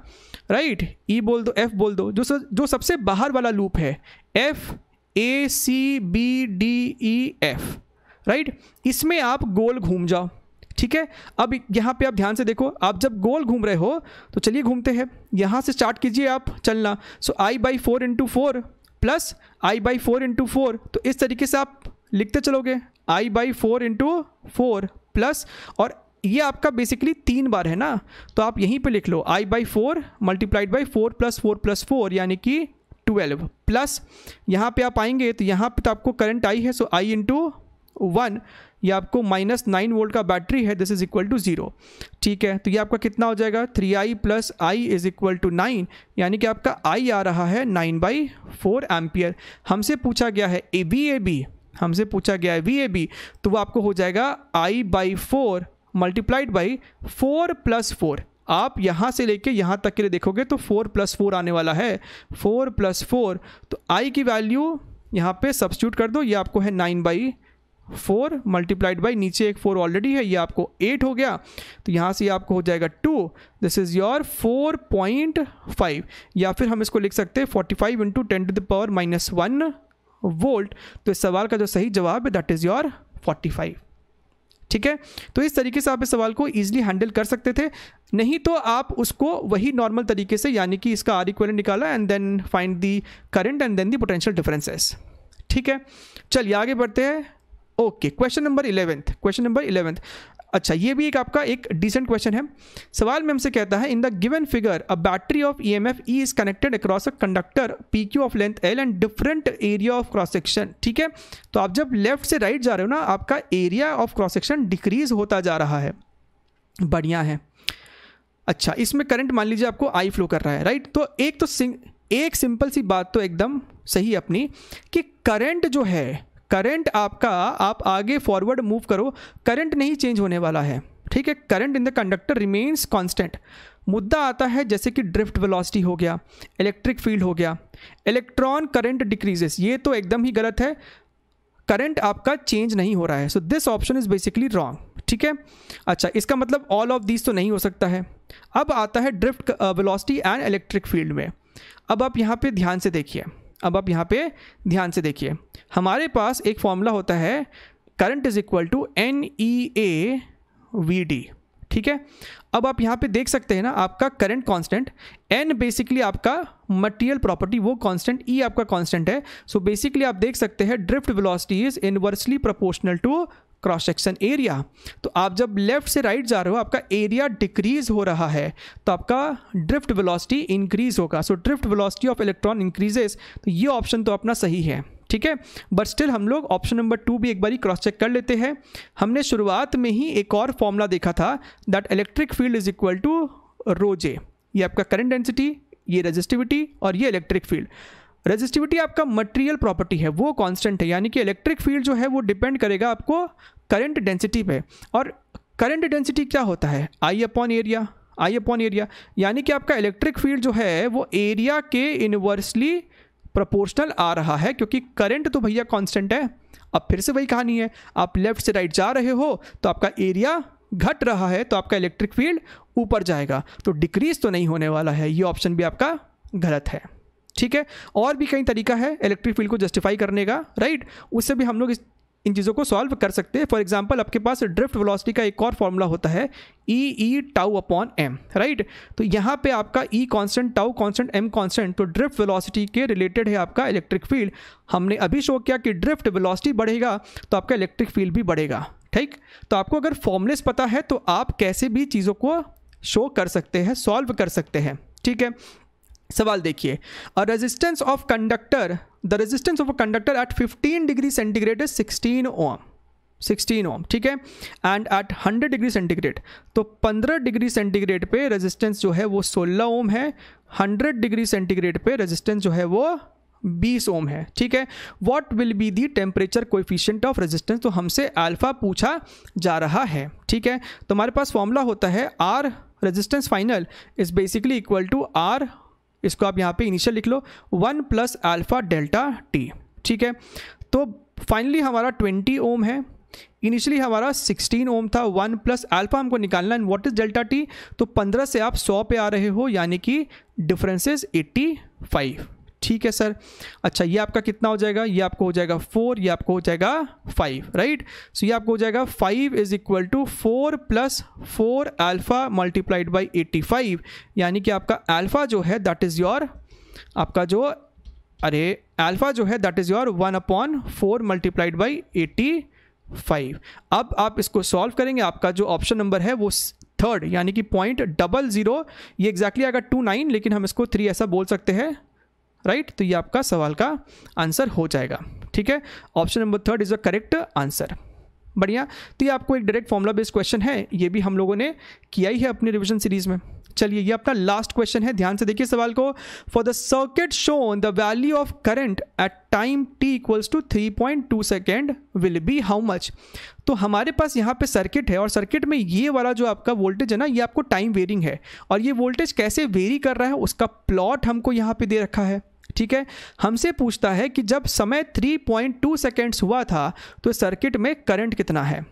राइट ई e बोल दो एफ बोल दो जो सब, जो सबसे बाहर वाला लूप है F A C B D E F right इसमें आप गोल घूम जाओ ठीक है अब यहाँ पे आप ध्यान से देखो आप जब गोल घूम रहे हो तो चलिए घूमते हैं यहाँ से स्टार्ट कीजिए आप चलना so I by four into four plus I by four into four तो इस तरीके से आप लिखते चलोगे I by four into four plus और ये आपका बेसिकली तीन बार है ना तो आप यहीं पे लिख लो I by four multiplied by four plus four plus four यानी कि ट्वेल्व प्लस यहाँ पे आप आएंगे तो यहाँ पे तो आपको करंट आई है सो आई इंटू वन ये आपको माइनस नाइन वोल्ट का बैटरी है this is equal to zero ठीक है तो ये आपका कितना हो जाएगा three I plus I is equal to nine यानी कि आपका आई आ रहा है नाइन बाई फोर एम्पियर हमसे पूछा गया है ए बी ए बी हमसे पूछा गया है वी ए बी तो वो आपको हो जाएगा I by four multiplied by four plus four आप यहाँ से लेके यहाँ तक के लिए देखोगे तो फोर प्लस फोर आने वाला है फोर प्लस फोर तो आई की वैल्यू यहाँ पे सब्सिट्यूट कर दो ये आपको है nine by four multiplied by नीचे एक फोर ऑलरेडी है ये आपको एट हो गया तो यहाँ से आपको हो जाएगा two this is your four point five या फिर हम इसको लिख सकते हैं forty five into ten to the power minus one volt तो इस सवाल का जो सही जवाब है that is your forty five ठीक है तो इस तरीके से आप इस सवाल को ईजिली हैंडल कर सकते थे नहीं तो आप उसको वही नॉर्मल तरीके से यानी कि इसका आर इक्वल निकाला and then find the current and then the potential differences ठीक है चलिए आगे बढ़ते हैं okay question number eleventh question number eleventh अच्छा ये भी एक आपका एक डिसेंट क्वेश्चन है सवाल में हमसे कहता है in the given figure a battery of E M F E is connected across a conductor P Q of length L and different area of cross section ठीक है तो आप जब लेफ्ट से राइट जा रहे हो ना आपका area of cross section decrease होता जा रहा है बढ़िया है अच्छा इसमें करंट मान लीजिए आपको आई फ्लो कर रहा है राइट तो एक तो सिंग एक सिंपल सी बात तो एकदम सही अपनी कि करंट जो है करंट आपका आप आगे फॉरवर्ड मूव करो करंट नहीं चेंज होने वाला है ठीक है current in the conductor remains constant मुद्दा आता है जैसे कि ड्रिफ्ट वेलोसिटी हो गया इलेक्ट्रिक फील्ड हो गया इलेक्ट्रॉन करंट डिक्रीजेस ये तो एकदम ही गलत है करंट आपका चेंज नहीं हो रहा है so this option is basically wrong ठीक है अच्छा इसका मतलब ऑल ऑफ दीज तो नहीं हो सकता है अब आता है drift velocity and electric field में अब आप यहाँ पे ध्यान से देखिए अब आप यहाँ पे ध्यान से देखिए हमारे पास एक फॉर्मूला होता है current is equal to N E A V D ठीक है अब आप यहाँ पे देख सकते हैं ना आपका करंट कांस्टेंट एन बेसिकली आपका मटेरियल प्रॉपर्टी वो कांस्टेंट ई e आपका कांस्टेंट है सो so बेसिकली आप देख सकते हैं drift velocity is inversely proportional to cross section area तो आप जब लेफ्ट से राइट जा रहे हो आपका एरिया डिक्रीज हो रहा है तो आपका ड्रिफ्ट वेलोसिटी इंक्रीज होगा so drift velocity of electron increases तो ये ऑप्शन तो अपना सही है ठीक है बट स्टिल हम लोग ऑप्शन नंबर टू भी एक बार क्रॉस चेक कर लेते हैं हमने शुरुआत में ही एक और फॉर्मूला देखा था that electric field is equal to rho J ये आपका करंट डेंसिटी ये रेजिस्टिविटी और ये इलेक्ट्रिक फील्ड रेजिस्टिविटी आपका मटेरियल प्रॉपर्टी है वो कांस्टेंट है यानी कि इलेक्ट्रिक फील्ड जो है वो डिपेंड करेगा आपको करंट डेंसिटी पे और करंट डेंसिटी क्या होता है I upon area I upon area यानी कि आपका इलेक्ट्रिक फील्ड जो है वो एरिया के इन्वर्सली प्रोपोर्शनल आ रहा है क्योंकि करंट तो भैया कांस्टेंट है अब फिर से वही कहानी है आप लेफ्ट से राइट जा रहे हो तो आपका एरिया घट रहा है तो आपका इलेक्ट्रिक फील्ड ऊपर जाएगा तो डिक्रीज तो नहीं होने वाला है ये ऑप्शन भी आपका गलत है ठीक है और भी कई तरीका है इलेक्ट्रिक फील्ड को जस्टिफाई करने का राइट उससे भी हम लोग इस इन चीज़ों को सॉल्व कर सकते हैं फॉर एग्जाम्पल आपके पास ड्रिफ्ट वेलोसिटी का एक और फॉर्मूला होता है E E tau upon M right तो यहाँ पे आपका E constant tau constant M constant तो ड्रिफ्ट वेलोसिटी के रिलेटेड है आपका इलेक्ट्रिक फील्ड हमने अभी शो किया कि ड्रिफ्ट वेलोसिटी बढ़ेगा तो आपका इलेक्ट्रिक फील्ड भी बढ़ेगा ठीक तो आपको अगर फॉर्मुलेस पता है तो आप कैसे भी चीज़ों को शो कर सकते हैं सॉल्व कर सकते हैं ठीक है सवाल देखिए a resistance of conductor the resistance of a conductor at 15 degree centigrade is 16 ohm 16 ohm ठीक है एंड एट 100 डिग्री सेंटीग्रेड तो 15 डिग्री सेंटीग्रेड पे रेजिस्टेंस जो है वो 16 ओम है 100 डिग्री सेंटीग्रेड पे रेजिस्टेंस जो है वो 20 ओम है ठीक है what will be the temperature coefficient of resistance तो हमसे अल्फा पूछा जा रहा है ठीक है तो हमारे पास फॉर्मूला होता है R resistance final is basically equal to R इसको आप यहाँ पे इनिशियल लिख लो one plus alpha delta T ठीक है तो फाइनली हमारा ट्वेंटी ओम है इनिशियली हमारा सिक्सटीन ओम था वन प्लस अल्फा हमको निकालना and what is delta T तो पंद्रह से आप सौ पे आ रहे हो यानी कि डिफरेंसेस फाइव ठीक है सर अच्छा ये आपका कितना हो जाएगा ये आपको हो जाएगा फोर ये आपको हो जाएगा फाइव राइट सो ये आपको हो जाएगा five is equal to four plus four alpha multiplied by eighty five यानी कि आपका एल्फा जो है दैट इज़ योर आपका जो अरे एल्फा जो है that is your one upon four multiplied by eighty five अब आप इसको सॉल्व करेंगे आपका जो ऑप्शन नंबर है वो थर्ड यानी कि पॉइंट डबल ज़ीरो ये एग्जैक्टली आएगा टू नाइन लेकिन हम इसको थ्री ऐसा बोल सकते हैं राइट तो ये आपका सवाल का आंसर हो जाएगा ठीक है option number third is the correct answer बढ़िया तो ये आपको एक डायरेक्ट फॉर्मुला बेस्ड क्वेश्चन है ये भी हम लोगों ने किया ही है अपनी रिविजन सीरीज में चलिए ये अपना लास्ट क्वेश्चन है ध्यान से देखिए सवाल को for the circuit shown the value of current at time T equals to three point two second will be how much तो हमारे पास यहाँ पे सर्किट है और सर्किट में ये वाला जो आपका वोल्टेज है ना ये आपको टाइम वेरिंग है और ये वोल्टेज कैसे वेरी कर रहा है उसका प्लॉट हमको यहाँ पे दे रखा है ठीक है हमसे पूछता है कि जब समय 3.2 सेकेंड्स हुआ था तो सर्किट में करंट कितना है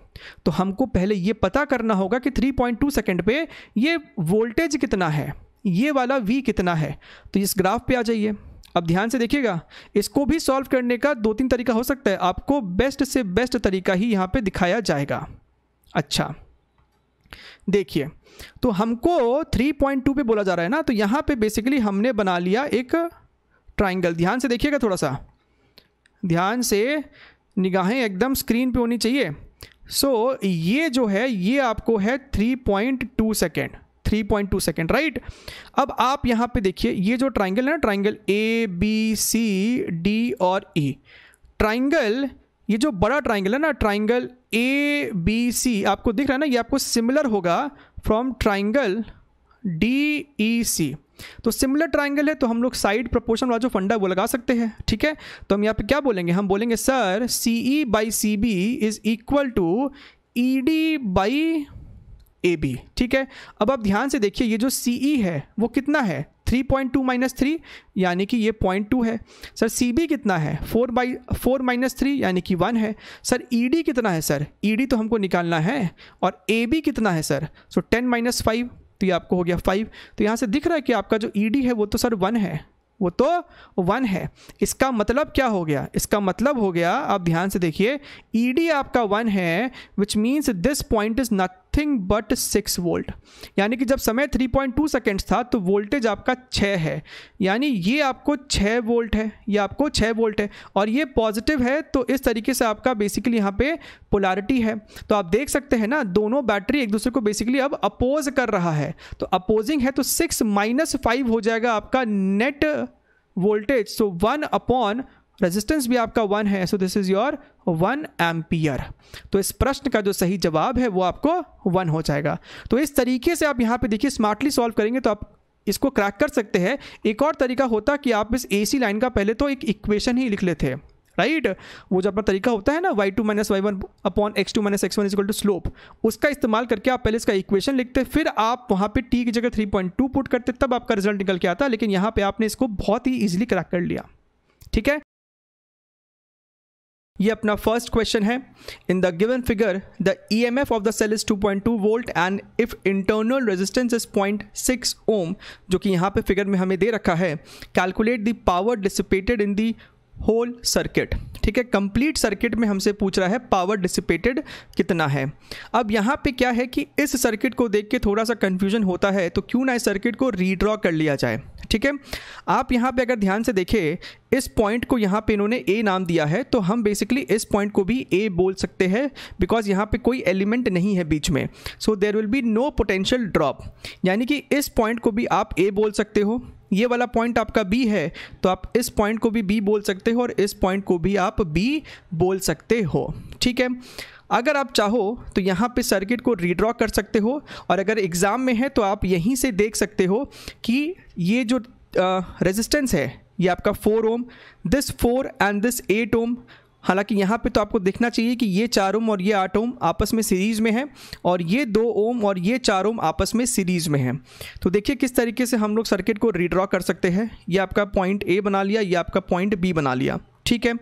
तो हमको पहले ये पता करना होगा कि 3.2 सेकेंड पर यह वोल्टेज कितना है ये वाला वी कितना है तो इस ग्राफ पर आ जाइए अब ध्यान से देखिएगा इसको भी सॉल्व करने का दो तीन तरीका हो सकता है आपको बेस्ट से बेस्ट तरीका ही यहाँ पे दिखाया जाएगा अच्छा देखिए तो हमको 3.2 पे बोला जा रहा है ना तो यहाँ पे बेसिकली हमने बना लिया एक ट्राइंगल ध्यान से देखिएगा थोड़ा सा ध्यान से निगाहें एकदम स्क्रीन पे होनी चाहिए सो so, ये जो है ये आपको है 3.2 सेकेंड टू सेकेंड राइट अब आप यहाँ पे देखिए ये जो ट्राइंगल है ना triangle A B C D और ई e. ट्राइंगल ये जो बड़ा ट्राइंगल है ना ट्राइंगल ए बी सी आपको दिख रहा है ना ये आपको सिमिलर होगा from triangle D E C तो सिमिलर ट्राइंगल है तो हम लोग साइड प्रपोर्शन वाला जो फंडा वो लगा सकते हैं ठीक है तो हम यहाँ पे क्या बोलेंगे हम बोलेंगे sir C E by C B is equal to E D by A B ठीक है अब आप ध्यान से देखिए ये जो सी ई e है वो कितना है three point two minus three यानी कि ये पॉइंट टू है सर सी बी कितना है four by four minus three यानी कि वन है सर ई e डी कितना है सर ई e डी तो हमको निकालना है और ए बी कितना है sir so ten minus five तो ये आपको हो गया फाइव तो यहाँ से दिख रहा है कि आपका जो ई e है वो तो सर वन है वो तो वन है इसका मतलब क्या हो गया इसका मतलब हो गया आप ध्यान से देखिए ई e आपका वन है which means this point is noth nothing but six volt यानी कि जब समय 3.2 सेकेंड्स था तो वोल्टेज आपका छः है यानी ये आपको छः वोल्ट है ये आपको छः वोल्ट है और ये पॉजिटिव है तो इस तरीके से आपका बेसिकली यहाँ पे पोलारिटी है तो आप देख सकते हैं ना दोनों बैटरी एक दूसरे को बेसिकली अब अपोज कर रहा है तो अपोजिंग है तो सिक्स माइनस फाइव हो जाएगा आपका net voltage so one upon resistance भी आपका वन है so this is your one ampere तो इस प्रश्न का जो सही जवाब है वो आपको वन हो जाएगा तो इस तरीके से आप यहाँ पे देखिए स्मार्टली सॉल्व करेंगे तो आप इसको क्रैक कर सकते हैं एक और तरीका होता कि आप इस एसी लाइन का पहले तो एक इक्वेशन ही लिख लेते हैं राइट right? वो जो अपना तरीका होता है ना Y two minus Y one upon X two minus X one is equal to slope उसका इस्तेमाल करके आप पहले इसका इक्वेशन लिखते फिर आप वहाँ पे टी की जगह थ्री पॉइंट टू पुट करते तब आपका रिजल्ट निकल के आता लेकिन यहाँ पे आपने इसको बहुत ही ईजिली क्रैक कर लिया ठीक है ये अपना फर्स्ट क्वेश्चन है in the given figure the E M F of the cell is 2.2 volt and if internal resistance is 0.6 ohm जो कि यहाँ पे फिगर में हमें दे रखा है calculate the power dissipated in the whole circuit ठीक है कंप्लीट सर्किट में हमसे पूछ रहा है पावर डिसिपेटेड कितना है अब यहाँ पे क्या है कि इस सर्किट को देख के थोड़ा सा कन्फ्यूजन होता है तो क्यों ना इस सर्किट को रीड्रॉ कर लिया जाए ठीक है आप यहाँ पे अगर ध्यान से देखें इस पॉइंट को यहाँ पे इन्होंने ए नाम दिया है तो हम बेसिकली इस पॉइंट को भी ए बोल सकते हैं बिकॉज यहाँ पे कोई एलिमेंट नहीं है बीच में so there will be no potential drop यानी कि इस पॉइंट को भी आप ए बोल सकते हो ये वाला पॉइंट आपका बी है तो आप इस पॉइंट को भी बी बोल सकते हो और इस पॉइंट को भी आप बी बोल सकते हो ठीक है अगर आप चाहो तो यहाँ पे सर्किट को रीड्रॉ कर सकते हो और अगर एग्ज़ाम में है तो आप यहीं से देख सकते हो कि ये जो रेजिस्टेंस है ये आपका four ohm this four and this eight ohm हालांकि यहाँ पे तो आपको देखना चाहिए कि ये चार ओम और ये आठ ओम आपस में सीरीज़ में है और ये दो ओम और ये चार ओम आपस में सीरीज़ में है तो देखिए किस तरीके से हम लोग सर्किट को रिड्रॉ कर सकते हैं ये आपका पॉइंट ए बना लिया ये आपका पॉइंट बी बना लिया ठीक है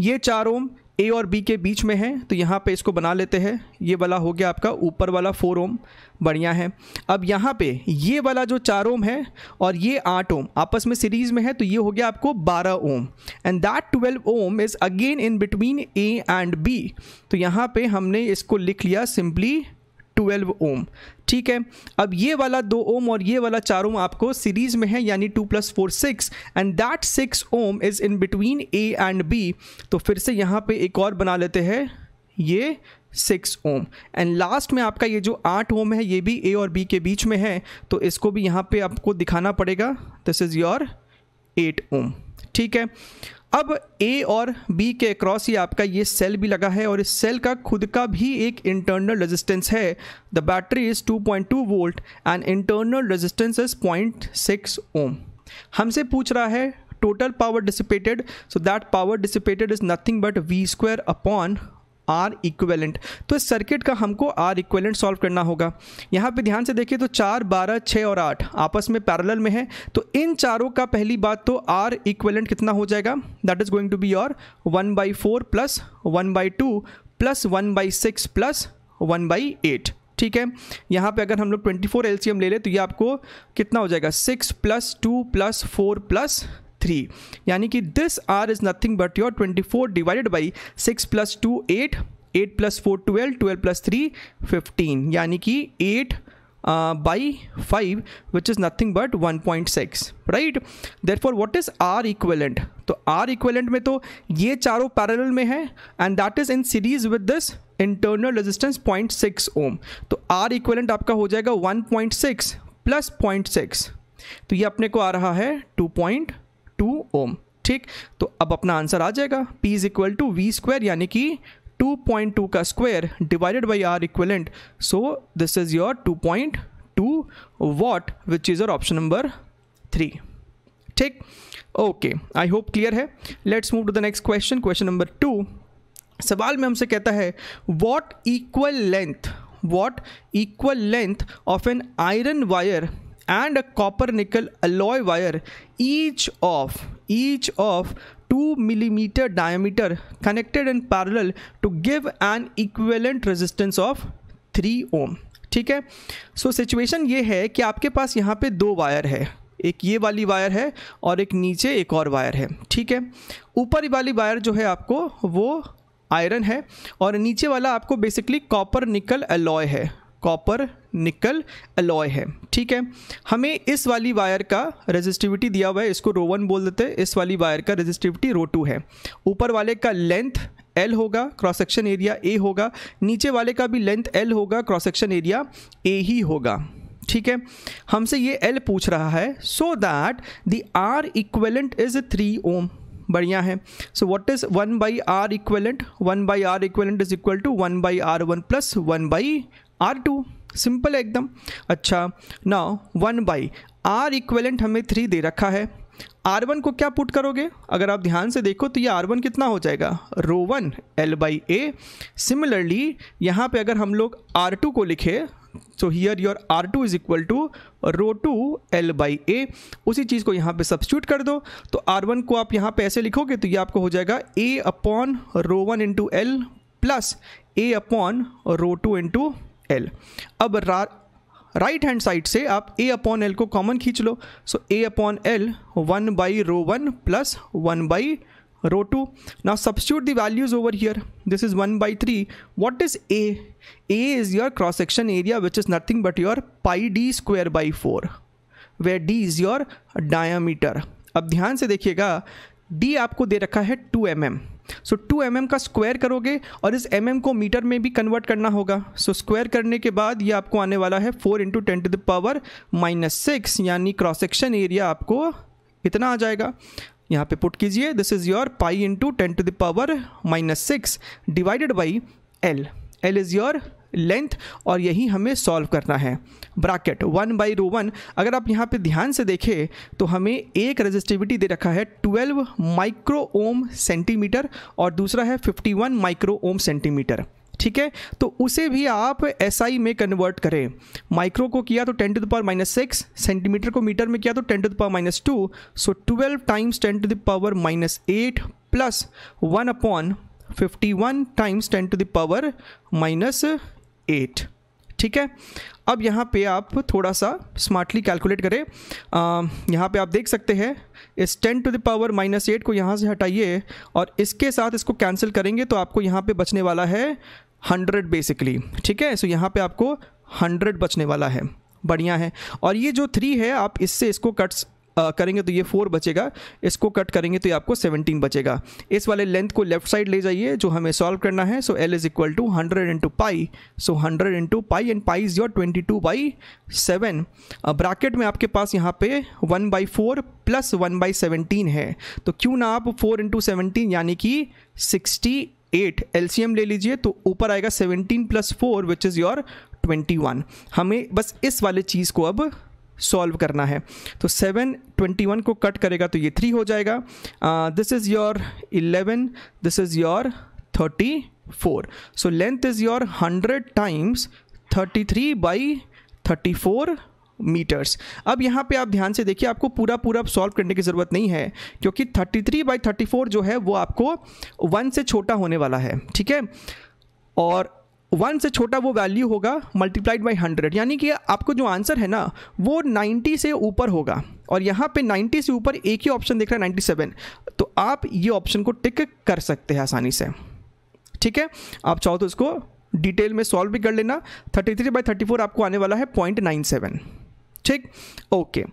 ये चार ओम ए और बी के बीच में है तो यहाँ पे इसको बना लेते हैं ये वाला हो गया आपका ऊपर वाला फोर ओम बढ़िया है अब यहाँ पे ये वाला जो चार ओम है और ये आठ ओम आपस में सीरीज़ में है तो ये हो गया आपको बारह ohm and that twelve ohm is again in between A and B तो यहाँ पे हमने इसको लिख लिया सिंपली ट्वेल्व ओम ठीक है अब ये वाला दो ओम और ये वाला चार ओम आपको सीरीज में है यानी two plus four six and that six ohm is in between A and B तो फिर से यहाँ पे एक और बना लेते हैं ये सिक्स ओम एंड लास्ट में आपका ये जो आठ ओम है ये भी ए और बी के बीच में है तो इसको भी यहाँ पे आपको दिखाना पड़ेगा this is your eight ohm ठीक है अब ए और बी के अक्रॉस ही आपका ये सेल भी लगा है और इस सेल का खुद का भी एक इंटरनल रेजिस्टेंस है the battery is 2.2 volt and internal resistance is 0.6 ohm हमसे पूछ रहा है total power dissipated so that power dissipated is nothing but V square upon R equivalent तो इस सर्किट का हमको आर इक्वेलेंट सॉल्व करना होगा यहाँ पे ध्यान से देखिए तो चार बारह छः और आठ आपस में पैरेलल में है तो इन चारों का पहली बात तो आर इक्वेलेंट कितना हो जाएगा that is going to be your one by four plus one by two plus one by six plus one by eight ठीक है यहाँ पे अगर हम लोग सी एम ले लें तो ये आपको कितना हो जाएगा six plus two plus four plus three यानी कि this R is nothing but your twenty four divided by six plus two eight eight plus four twelve twelve plus three fifteen यानी कि eight by five which is nothing but one point six right therefore what is R equivalent तो R equivalent में तो ये चारों parallel में है and that is in series with this internal resistance point six ohm तो R equivalent आपका हो जाएगा one point six plus point six तो ये अपने को आ रहा है टू पॉइंट टू ओम ठीक तो अब अपना आंसर आ जाएगा P is equal to V square यानी कि 2.2 का square divided by R equivalent so this is your 2.2 watt which is your option number three ठीक ओके आई होप क्लियर है let's move to the next question question number two सवाल में हमसे कहता है what equal length what equal length of an iron wire and a copper nickel alloy wire each of each of 2 mm diameter connected in parallel to give an equivalent resistance of 3 ohm ठीक है so so, situation ये है कि आपके पास यहाँ पे दो वायर है एक ये वाली वायर है और एक नीचे एक और वायर है ठीक है ऊपर वाली वायर जो है आपको वो आयरन है और नीचे वाला आपको बेसिकली कॉपर निकल अलॉय है कॉपर निकल अलॉय है ठीक है हमें इस वाली वायर का रेजिस्टिविटी दिया हुआ है इसको रो वन बोल देते हैं इस वाली वायर का रेजिस्टिविटी रो टू है ऊपर वाले का लेंथ एल होगा क्रॉस सेक्शन एरिया ए होगा नीचे वाले का भी लेंथ एल होगा क्रॉस सेक्शन एरिया ए ही होगा ठीक है हमसे ये एल पूछ रहा है so that the R equivalent is three ohm बढ़िया है so what is one by R equivalent one by R equivalent is equal to one by R one plus one by R two simple है एकदम अच्छा ना one by R equivalent हमें three दे रखा है आर वन को क्या पुट करोगे अगर आप ध्यान से देखो तो ये आर वन कितना हो जाएगा rho one L by A similarly यहाँ पे अगर हम लोग आर टू को लिखे so here your R two is equal to rho two L by A उसी चीज़ को यहाँ पे सब्सिट्यूट कर दो तो आर वन को आप यहाँ पे ऐसे लिखोगे तो ये आपको हो जाएगा A upon rho one into L plus A upon rho two into L अब राइट हैंड साइड से आप ए अपॉन एल को कॉमन खींच लो so A upon L one by rho one plus one by rho two now substitute the values over here this is one by three what is A A is your cross section area which is nothing but your pi D square by four where D is your diameter अब ध्यान से देखिएगा D आपको दे रखा है two M mm. So two M का square करोगे और इस एम mm को मीटर में भी कन्वर्ट करना होगा सो so, स्क्वायर करने के बाद ये आपको आने वाला है four into ten to the power minus six यानी क्रॉस सेक्शन एरिया आपको इतना आ जाएगा यहाँ पे पुट कीजिए this is your pi into ten to the power minus six divided by L L is your length और यही हमें सॉल्व करना है bracket one by rho one अगर आप यहाँ पे ध्यान से देखें तो हमें एक रजिस्टिविटी दे रखा है ट्वेल्व माइक्रो ओम सेंटीमीटर और दूसरा है fifty one micro ohm centimetre ठीक है तो उसे भी आप एस SI में कन्वर्ट करें माइक्रो को किया तो ten to the power minus six centimetre को मीटर में किया तो ten to the power minus two so twelve times ten to the power minus eight plus one upon fifty one times ten to the power minus eight ठीक है अब यहाँ पे आप थोड़ा सा स्मार्टली कैलकुलेट करें यहाँ पे आप देख सकते हैं इस ten to the power minus eight को यहाँ से हटाइए और इसके साथ इसको कैंसिल करेंगे तो आपको यहाँ पे बचने वाला है हंड्रेड बेसिकली ठीक है सो यहाँ पे आपको हंड्रेड बचने वाला है बढ़िया है और ये जो थ्री है आप इससे इसको कट्स आ, करेंगे तो ये फोर बचेगा इसको कट करेंगे तो ये आपको सेवनटीन बचेगा इस वाले लेंथ को लेफ्ट साइड ले जाइए जो हमें सॉल्व करना है so L is equal to hundred into pi so hundred into pi and pi is your twenty two by seven bracket में आपके पास यहाँ पे one by four plus one by seventeen है तो क्यों ना आप फोर इंटू सेवनटीन यानी कि सिक्सटी एट एम ले लीजिए तो ऊपर आएगा seventeen plus four which is your twenty one हमें बस इस वाले चीज़ को अब सॉल्व करना है तो सेवन ट्वेंटी वन को कट करेगा तो ये थ्री हो जाएगा this is your eleven this is your thirty four so length is your hundred times thirty three by thirty four metres अब यहाँ पे आप ध्यान से देखिए आपको पूरा पूरा सॉल्व करने की ज़रूरत नहीं है क्योंकि 33 थ्री बाई थर्टी जो है वो आपको वन से छोटा होने वाला है ठीक है और वन से छोटा वो वैल्यू होगा मल्टीप्लाइड बाई हंड्रेड यानी कि आपको जो आंसर है ना वो नाइन्टी से ऊपर होगा और यहाँ पे नाइन्टी से ऊपर एक ही ऑप्शन देख रहा है नाइन्टी सेवन तो आप ये ऑप्शन को टिक कर सकते हैं आसानी से ठीक है आप चाहो तो इसको डिटेल में सॉल्व भी कर लेना thirty three by thirty four आपको आने वाला है पॉइंट नाइन सेवन ठीक okay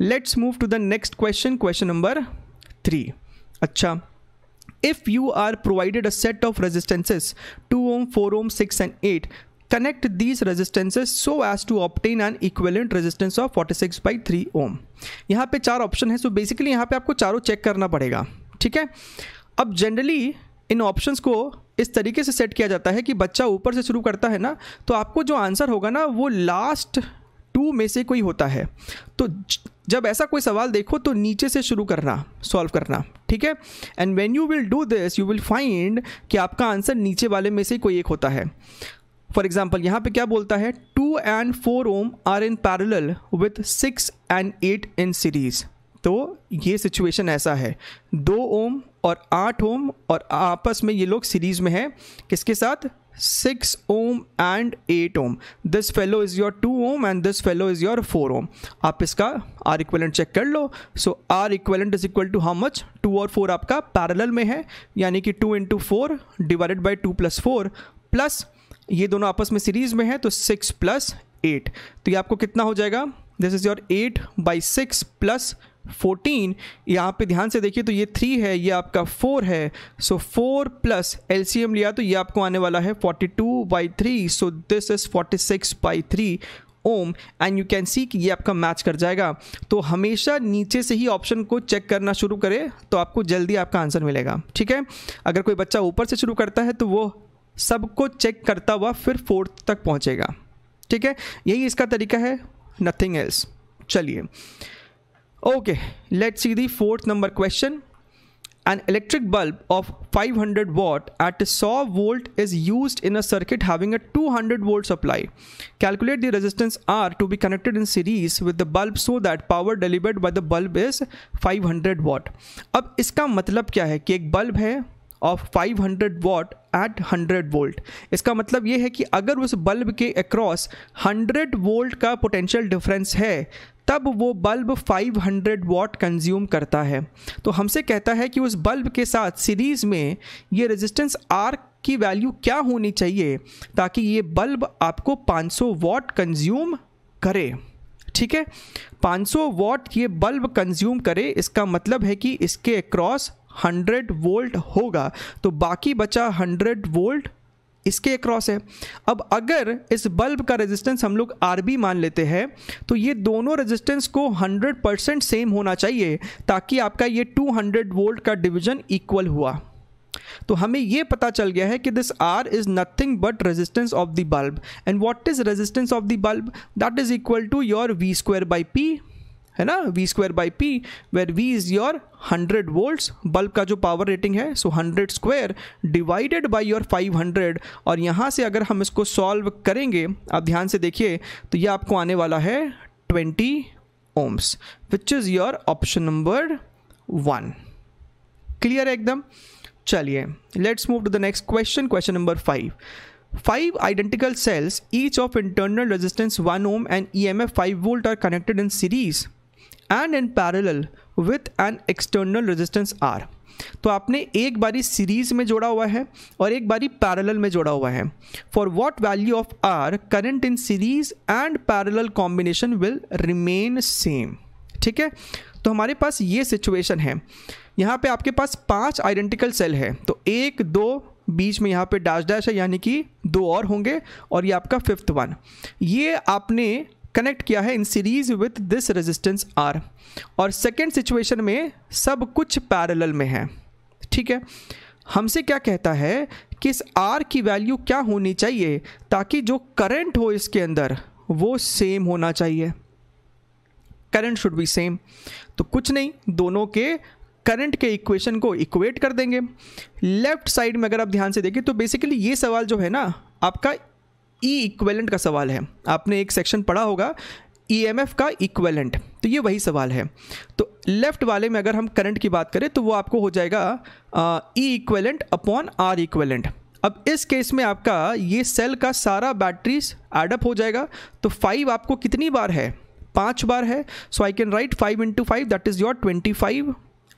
let's move to the next question question number three अच्छा if you are provided a set of resistances two ohm four ohm six and eight connect these resistances so as to obtain an equivalent resistance of forty six by three ohm यहाँ पे चार option है so basically यहाँ पे आपको चारों check करना पड़ेगा ठीक है अब जनरली इन ऑप्शंस को इस तरीके से सेट किया जाता है कि बच्चा ऊपर से शुरू करता है ना तो आपको जो आंसर होगा ना वो लास्ट टू में से कोई होता है तो जब ऐसा कोई सवाल देखो तो नीचे से शुरू करना सॉल्व करना ठीक है and when you will do this you will find कि आपका आंसर नीचे वाले में से कोई एक होता है फॉर एग्जाम्पल यहाँ पे क्या बोलता है two and four ohm are in parallel with six and eight in series तो ये सिचुएशन ऐसा है दो ओम और आठ ओम और आपस में ये लोग सीरीज में है किसके साथ 6 ohm and 8 ohm this fellow is your 2 ohm and this fellow is your 4 ohm आप इसका आर इक्वलेंट चेक कर लो so R equivalent is equal to how much 2 और 4 आपका पैरेलल में है यानी कि 2 into four divided by two plus four plus ये दोनों आपस में सीरीज में है तो 6 प्लस एट तो ये आपको कितना हो जाएगा this is your eight by six plus fourteen यहाँ पे ध्यान से देखिए तो ये थ्री है ये आपका फोर है सो फोर प्लस एल लिया तो ये आपको आने वाला है forty two by three so this is forty six by three ohm and you can see कि ये आपका मैच कर जाएगा तो हमेशा नीचे से ही ऑप्शन को चेक करना शुरू करें तो आपको जल्दी आपका आंसर मिलेगा ठीक है अगर कोई बच्चा ऊपर से शुरू करता है तो वो सबको चेक करता हुआ फिर फोर्थ तक पहुँचेगा ठीक है यही इसका तरीका है नथिंग एल्स चलिए okay let see the fourth number question an electric bulb of 500 hundred watt eight सौ volt is use in a circuit है two hundred volt supply calculate the resistance R to be connected in series with the bulb so that power delivered by the bulb is five hundred watt अब इसका मतलब क्या है कि एक bulb है of five hundred watt at hundred volt इसका मतलब ये है कि अगर उस बल्ब के अक्रॉस हंड्रेड वोल्ट का पोटेंशियल डिफरेंस है तब वो बल्ब 500 वॉट कंज्यूम करता है तो हमसे कहता है कि उस बल्ब के साथ सीरीज़ में ये रेजिस्टेंस आर की वैल्यू क्या होनी चाहिए ताकि ये बल्ब आपको 500 वॉट कंज्यूम करे ठीक है 500 वॉट ये बल्ब कंज्यूम करे इसका मतलब है कि इसके अक्रॉस 100 वोल्ट होगा तो बाकी बचा 100 वोल्ट इसके अक्रॉस है अब अगर इस बल्ब का रेजिस्टेंस हम लोग आर बी मान लेते हैं तो ये दोनों रेजिस्टेंस को 100 परसेंट सेम होना चाहिए ताकि आपका ये 200 वोल्ट का डिवीजन इक्वल हुआ तो हमें ये पता चल गया है कि this R is nothing but resistance of the bulb and what is resistance of the bulb that is equal to your V square by P है ना V square by P where V is your hundred volts bulb का जो power rating है so hundred square divided by your five hundred और यहाँ से अगर हम इसको सॉल्व करेंगे आप ध्यान से देखिए तो ये आपको आने वाला है twenty ohms which is your option number one clear है एकदम चलिए let's move to the next question question number five Five identical cells, each of internal resistance and ohm and EMF five volt are connected in series. And in parallel with an external resistance R तो आपने एक बारी series में जोड़ा हुआ है और एक बारी पैरेलल में जोड़ा हुआ है for what value of R current in series and parallel combination will remain same ठीक है तो हमारे पास ये सिचुएशन है यहाँ पे आपके पास पांच आइडेंटिकल सेल है तो एक दो बीच में यहाँ पे डैश डैश है यानी कि दो और होंगे और ये आपका फिफ्थ वन ये आपने कनेक्ट किया है in series with this resistance R और सेकेंड सिचुएशन में सब कुछ पैरेलल में है ठीक है हमसे क्या कहता है कि इस आर की वैल्यू क्या होनी चाहिए ताकि जो करंट हो इसके अंदर वो सेम होना चाहिए करंट शुड बी सेम तो कुछ नहीं दोनों के करंट के इक्वेशन को इक्वेट कर देंगे लेफ्ट साइड में अगर आप ध्यान से देखें तो बेसिकली ये सवाल जो है ना आपका ई e इक्वेलेंट का सवाल है आपने एक सेक्शन पढ़ा होगा ई e का इक्वेलेंट तो ये वही सवाल है तो लेफ्ट वाले में अगर हम करंट की बात करें तो वो आपको हो जाएगा E equivalent upon R equivalent अब इस केस में आपका ये सेल का सारा बैटरीज एडअप हो जाएगा तो फाइव आपको कितनी बार है पाँच बार है so I can write five into five that is your twenty five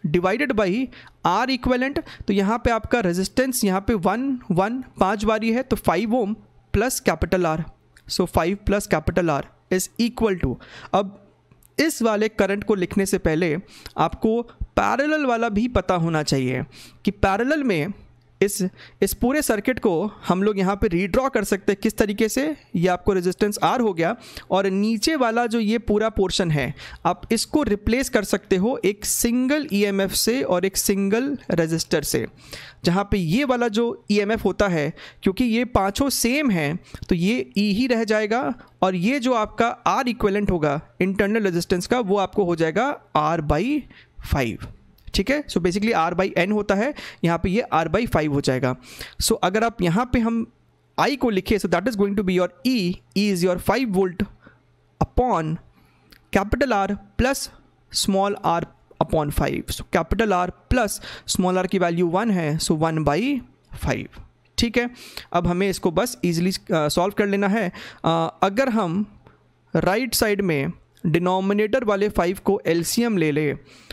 divided by R equivalent तो यहाँ पे आपका रेजिस्टेंस यहाँ पे वन वन पाँच बारी है तो five ohm plus capital R so five plus capital R is equal to अब इस वाले करंट को लिखने से पहले आपको पैरेलल वाला भी पता होना चाहिए कि पैरेलल में इस इस पूरे सर्किट को हम लोग यहाँ पे रीड्रॉ कर सकते हैं किस तरीके से ये आपको रेजिस्टेंस आर हो गया और नीचे वाला जो ये पूरा पोर्शन है आप इसको रिप्लेस कर सकते हो एक सिंगल ईएमएफ e से और एक सिंगल रजिस्टर से जहाँ पे ये वाला जो ईएमएफ e होता है क्योंकि ये पाँचों सेम है तो ये ई e ही रह जाएगा और ये जो आपका आर इक्वेलेंट होगा इंटरनल रजिस्टेंस का वो आपको हो जाएगा आर बाई फाइव ठीक है so basically R by N होता है यहाँ पे ये आर बाई फाइव हो जाएगा सो so, अगर आप यहाँ पे हम आई को लिखे so that is going to be your E E is your five volt upon capital R plus small R upon five so capital R plus small R की वैल्यू वन है so one by five ठीक है अब हमें इसको बस easily solve uh, कर लेना है uh, अगर हम राइट right साइड में डिनोमिनेटर वाले फाइव को एलसीएम ले ले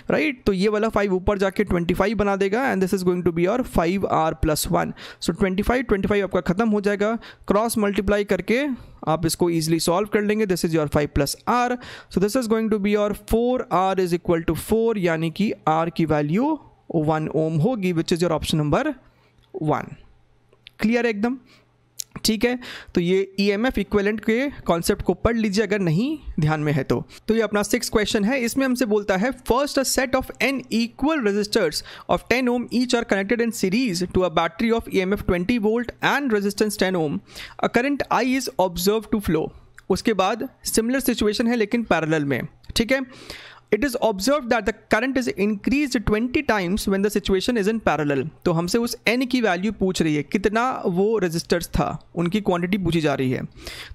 राइट तो ये वाला फाइव ऊपर जाके ट्वेंटी फाइव बना देगा and this is going to be और five R plus one so twenty five twenty five आपका खत्म हो जाएगा क्रॉस मल्टीप्लाई करके आप इसको ईजिली सॉल्व कर लेंगे this is your five plus R so this is going to be your four R is equal to four यानी कि आर की वैल्यू वन ओम होगी which is your option number one clear एकदम ठीक है तो ये ई एम एफ इक्वेलेंट के कॉन्सेप्ट को पढ़ लीजिए अगर नहीं ध्यान में है तो तो ये अपना सिक्स क्वेश्चन है इसमें हमसे बोलता है first a set of N equal resistors of ten ohm each are connected in series to a battery of E M F twenty volt and resistance ten ohm a current I is observe to flow उसके बाद similar situation है लेकिन parallel में ठीक है it is observe that the current is increase twenty times when the situation is in parallel तो हमसे उस एन की वैल्यू पूछ रही है कितना वो रजिस्टर्स था उनकी क्वान्टिटी पूछी जा रही है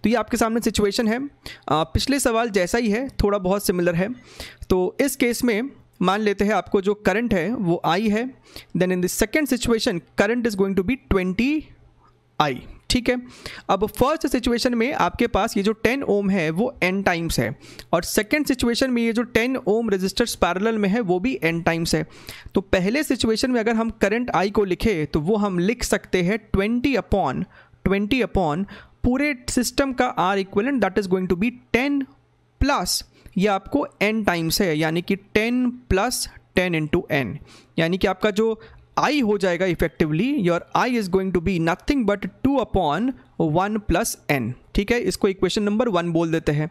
तो ये आपके सामने सिचुएशन है आ, पिछले सवाल जैसा ही है थोड़ा बहुत सिमिलर है तो इस केस में मान लेते हैं आपको जो करंट है वो आई है then in the second situation current is going to be twenty I ठीक है अब फर्स्ट सिचुएशन में आपके पास ये जो 10 ओम है वो एन टाइम्स है और सेकंड सिचुएशन में ये जो 10 ओम रेजिस्टर्स पैरेलल में है वो भी एन टाइम्स है तो पहले सिचुएशन में अगर हम करंट आई को लिखे तो वो हम लिख सकते हैं ट्वेंटी अपॉन ट्वेंटी अपॉन पूरे सिस्टम का R equivalent that is going to be ten plus ये आपको एन टाइम्स है यानी कि ten plus ten into N यानी कि आपका जो आई हो जाएगा effectively your I is going to be nothing but two upon one plus N ठीक है इसको इक्वेशन नंबर वन बोल देते हैं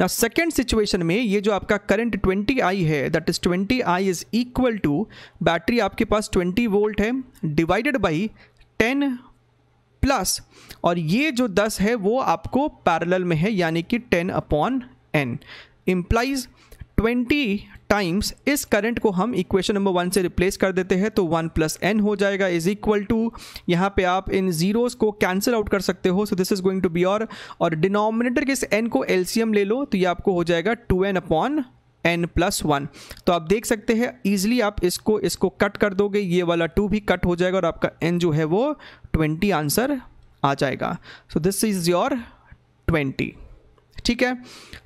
ना सेकेंड सिचुएशन में ये जो आपका करंट ट्वेंटी आई है that is twenty I is equal to battery आपके पास ट्वेंटी वोल्ट है डिवाइडेड बाई टेन प्लस और ये जो दस है वो आपको पैरल में है यानी कि ten upon N implies twenty times इस करंट को हम इक्वेशन नंबर वन से रिप्लेस कर देते हैं तो वन प्लस एन हो जाएगा इज इक्वल टू यहाँ पे आप इन जीरोस को कैंसिल आउट कर सकते हो so this is going to be और और डिनोमिनेटर के इस एन को एलसीएम ले लो तो ये आपको हो जाएगा two N upon N plus one तो आप देख सकते हैं ईजिली आप इसको इसको कट कर दोगे ये वाला टू भी कट हो जाएगा और आपका एन जो है वो ट्वेंटी आंसर आ जाएगा so this is your twenty ठीक है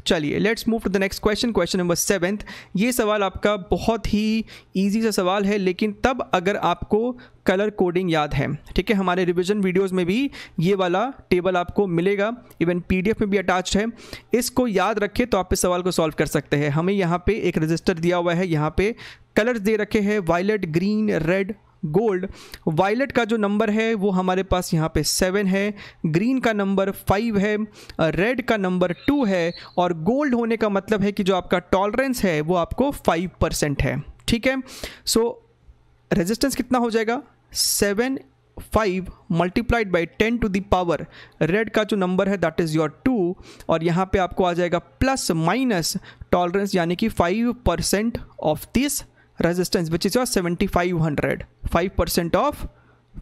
चलिए let's move to the next question question number seventh ये सवाल आपका बहुत ही ईजी सा सवाल है लेकिन तब अगर आपको कलर कोडिंग याद है ठीक है हमारे रिविजन वीडियोस में भी ये वाला टेबल आपको मिलेगा इवन पीडीएफ में भी अटैच्ड है इसको याद रखे तो आप इस सवाल को सॉल्व कर सकते हैं हमें यहाँ पे एक रजिस्टर दिया हुआ है यहाँ पे कलर्स दे रखे हैं violet green red gold violet का जो नंबर है वो हमारे पास यहाँ पे सेवन है ग्रीन का नंबर फाइव है रेड uh, का नंबर टू है और गोल्ड होने का मतलब है कि जो आपका टॉलरेंस है वो आपको फाइव परसेंट है ठीक है सो so, रेजिस्टेंस कितना हो जाएगा seven five multiplied by ten to the power red का जो नंबर है दैट इज़ योर टू और यहाँ पे आपको आ जाएगा प्लस माइनस टॉलरेंस यानी कि five percent of this resistance which is your 7500 5% of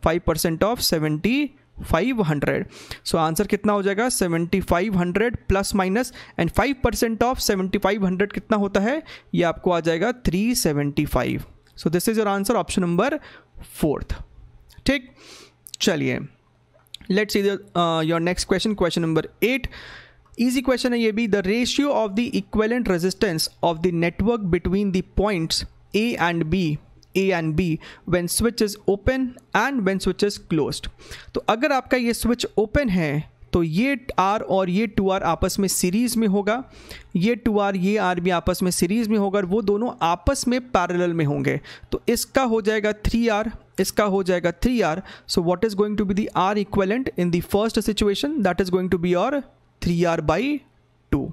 5% of 70 500 so answer कितना हो जाएगा 7500 plus minus and 5 percent of 7500 कितना होता है ये आपको आ जाएगा 375 so this is your answer option number fourth ठीक चलिए let's see your next question question number eight easy question है ये भी the ratio of the equivalent resistance of the network between the points A and B A and B when switch is open and when switch is close तो अगर आपका ये switch open है तो ये आर और ये टू आर आपस में सीरीज़ में होगा ये टू आर ये आर भी आपस में सीरीज़ में होगा और वो दोनों आपस में पैरेलल में होंगे तो इसका हो जाएगा थ्री आर इसका हो जाएगा three R so what is going to be the R equivalent in the first situation that is going to be और three R by two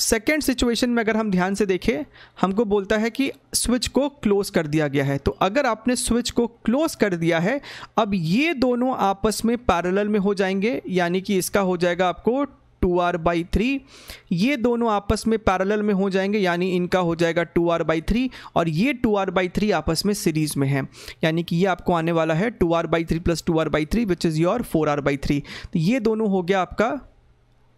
second situation में अगर हम ध्यान से देखें हमको बोलता है कि स्विच को क्लोज कर दिया गया है तो अगर आपने स्विच को क्लोज कर दिया है अब ये दोनों आपस में पैरेलल में हो जाएंगे यानी कि इसका हो जाएगा आपको टू आर बाई थ्री ये दोनों आपस में पैरेलल में हो जाएंगे यानी इनका हो जाएगा टू आर बाई थ्री और ये टू आर बाई थ्री आपस में सीरीज में है यानी कि ये आपको आने वाला है two R by three plus two R by three which is your four R by three तो ये दोनों हो गया आपका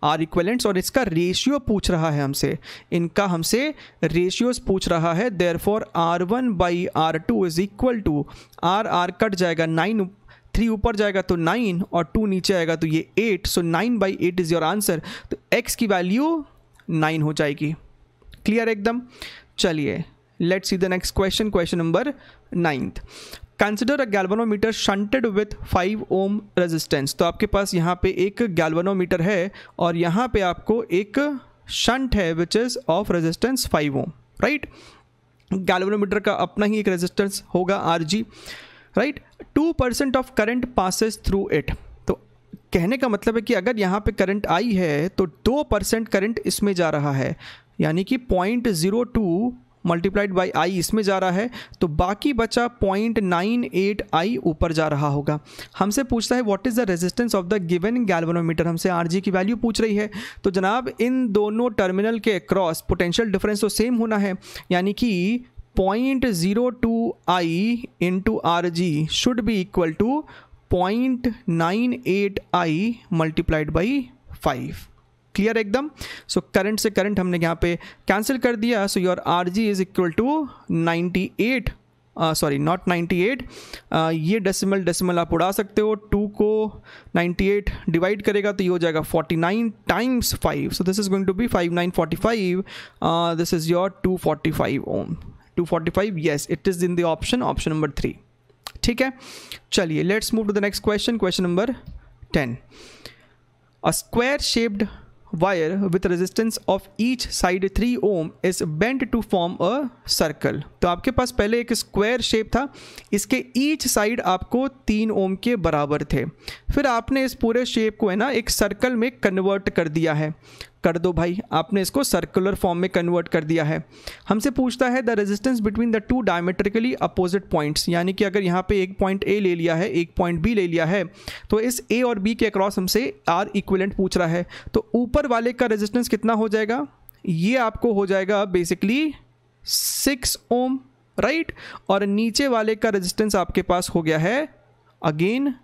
आर इक्वेलेंट्स और इसका रेशियो पूछ रहा है हमसे इनका हमसे रेशियोज पूछ रहा है therefore R one by R two is equal to R R cut जाएगा नाइन थ्री ऊपर जाएगा तो नाइन और टू नीचे आएगा तो ये eight so nine by eight is your answer तो एक्स की वैल्यू नाइन हो जाएगी क्लियर एकदम चलिए let's see the next question question number ninth consider a galvanometer shunted with 5 ohm resistance तो आपके पास यहाँ पे एक गैलवनोमीटर है और यहाँ पे आपको एक शंट है which is of resistance 5 ohm right galvanometer का अपना ही एक रेजिस्टेंस होगा R G right two percent of current passes through it तो कहने का मतलब है कि अगर यहाँ पे करंट आई है तो दो परसेंट करंट इसमें जा रहा है यानी कि point zero two multiplied by I इसमें जा रहा है तो बाकी बचा पॉइंट नाइन एट आई ऊपर जा रहा होगा हमसे पूछता है what is the resistance of the given galvanometer हमसे आर जी की वैल्यू पूछ रही है तो जनाब इन दोनों टर्मिनल के क्रॉस पोटेंशियल डिफरेंस तो सेम होना है यानी कि point zero two I into R G should be equal to point nine eight I multiplied by five clear एकदम सो करंट से करंट हमने यहाँ पे कैंसिल कर दिया so your R G is equal to ninety eight sorry not 98 eight ये decimal decimal आप उड़ा सकते हो टू को 98 डिवाइड करेगा तो ये हो जाएगा 49 times five so this is going to be 5945 this is your 245 ohm 245 yes it is in the option option number three ठीक है चलिए let's move to the next question question number ten a square shaped wire with resistance of each side 3 ohm is bent to form a circle. तो आपके पास पहले एक square shape था इसके each side आपको तीन ओम के बराबर थे फिर आपने इस पूरे शेप को है ना एक सर्कल में कन्वर्ट कर दिया है कर दो भाई आपने इसको सर्कुलर फॉर्म में कन्वर्ट कर दिया है हमसे पूछता है the resistance between the two diametrically opposite points यानी कि अगर यहाँ पे एक पॉइंट ए ले लिया है एक पॉइंट बी ले लिया है तो इस ए और बी के अक्रॉस हमसे आर इक्वलेंट पूछ रहा है तो ऊपर वाले का रेजिस्टेंस कितना हो जाएगा ये आपको हो जाएगा बेसिकली सिक्स ओम राइट और नीचे वाले का रेजिस्टेंस आपके पास हो गया है अगेन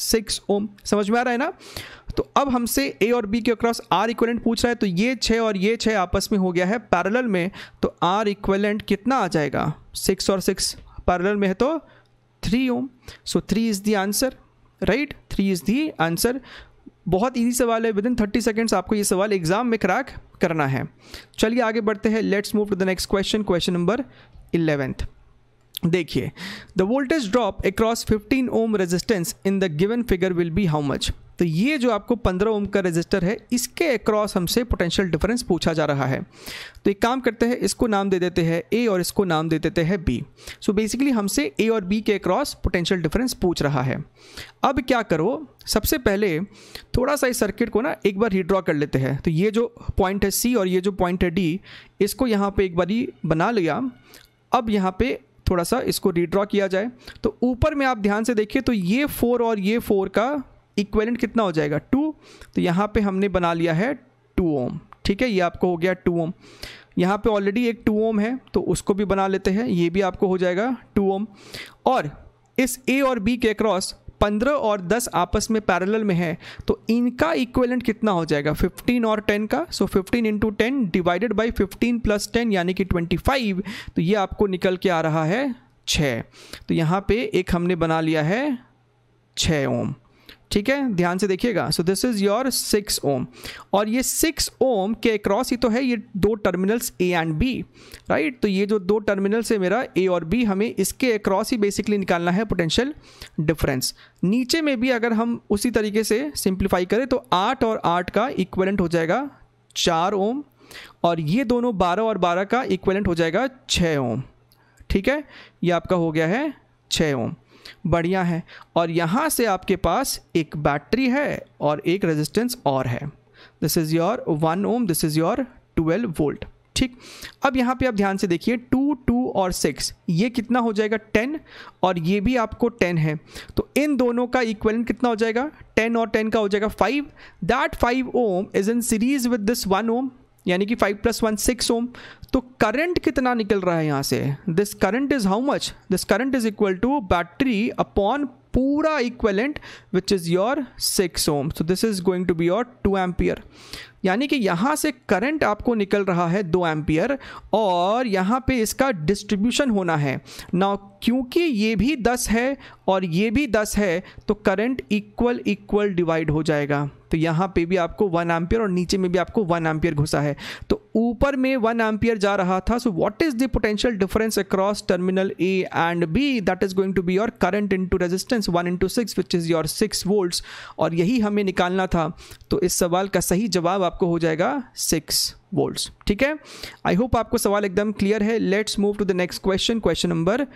सिक्स ओम समझ में आ रहा है ना तो अब हमसे ए और बी के अक्रॉस आर इक्वलेंट पूछ रहा है तो ये छः और ये छः आपस में हो गया है पैरेलल में तो आर इक्वलेंट कितना आ जाएगा सिक्स और सिक्स पैरेलल में है तो three ohm so three is the answer right three is the answer बहुत इजी सवाल है विद इन थर्टी सेकेंड्स आपको ये सवाल एग्जाम में क्रैक करना है चलिए आगे बढ़ते हैं let's move to the next question question number eleventh देखिए the voltage drop across 15 ohm resistance in the given figure will be how much तो ये जो आपको 15 ओम का रजिस्टर है इसके अक्रॉस हमसे पोटेंशियल डिफरेंस पूछा जा रहा है तो एक काम करते हैं इसको नाम दे देते हैं ए और इसको नाम दे देते हैं बी सो बेसिकली हमसे ए और बी के अक्रॉस पोटेंशियल डिफरेंस पूछ रहा है अब क्या करो सबसे पहले थोड़ा सा इस सर्किट को ना एक बार रिड्रॉ कर लेते हैं तो ये जो पॉइंट है सी और ये जो पॉइंट है डी इसको यहाँ पर एक बारी बना लिया अब यहाँ पर थोड़ा सा इसको रिड्रॉ किया जाए तो ऊपर में आप ध्यान से देखिए तो ये फोर और ये फोर का इक्वेलेंट कितना हो जाएगा टू तो यहाँ पे हमने बना लिया है टू ओम ठीक है ये आपको हो गया टू ओम यहाँ पे ऑलरेडी एक टू ओम है तो उसको भी बना लेते हैं ये भी आपको हो जाएगा टू ओम और इस ए और बी के क्रॉस पंद्रह और दस आपस में पैरेलल में है तो इनका इक्वेलेंट कितना हो जाएगा फिफ्टीन और टेन का so fifteen into ten divided by fifteen plus ten यानी कि ट्वेंटी फाइव तो ये आपको निकल के आ रहा है छः तो यहाँ पे एक हमने बना लिया है छः ओम ठीक है ध्यान से देखिएगा so this is your six ohm और ये सिक्स ओम के अक्रॉस ही तो है ये दो terminals A and B right तो ये जो दो टर्मिनल्स है मेरा ए और बी हमें इसके अक्रॉस ही बेसिकली निकालना है पोटेंशियल डिफरेंस नीचे में भी अगर हम उसी तरीके से सिंप्लीफाई करें तो आठ और आठ का इक्वलेंट हो जाएगा चार ओम और ये दोनों बारह और बारह का इक्वलेंट हो जाएगा छः ओम ठीक है ये आपका हो गया है छः ओम बढ़िया है और यहाँ से आपके पास एक बैटरी है और एक रेजिस्टेंस और है this is your one ohm this is your twelve volt ठीक अब यहाँ पे आप ध्यान से देखिए टू टू और सिक्स ये कितना हो जाएगा टेन और ये भी आपको टेन है तो इन दोनों का इक्वल कितना हो जाएगा टेन और टेन का हो जाएगा five that five ohm is in series with this one ohm यानी कि five plus one six ohm तो करंट कितना निकल रहा है यहाँ से this current is how much this current is equal to battery upon पूरा equivalent which is your six ohm so this is going to be your two ampere यानी कि यहाँ से करंट आपको निकल रहा है दो एम्पियर और यहाँ पे इसका डिस्ट्रीब्यूशन होना है ना क्योंकि ये भी दस है और ये भी दस है तो करंट इक्वल इक्वल डिवाइड हो जाएगा तो यहाँ पे भी आपको वन एम्पियर और नीचे में भी आपको वन एम्पियर घुसा है तो ऊपर में वन एम्पियर जा रहा था so what is the potential difference across terminal A and B that is going to be your current into resistance resistance one into six which is your six volts और यही हमें निकालना था तो इस सवाल का सही जवाब आपको हो जाएगा सिक्स वोल्ट्स ठीक है आई होप आपको सवाल एकदम क्लियर है let's move to the next question question number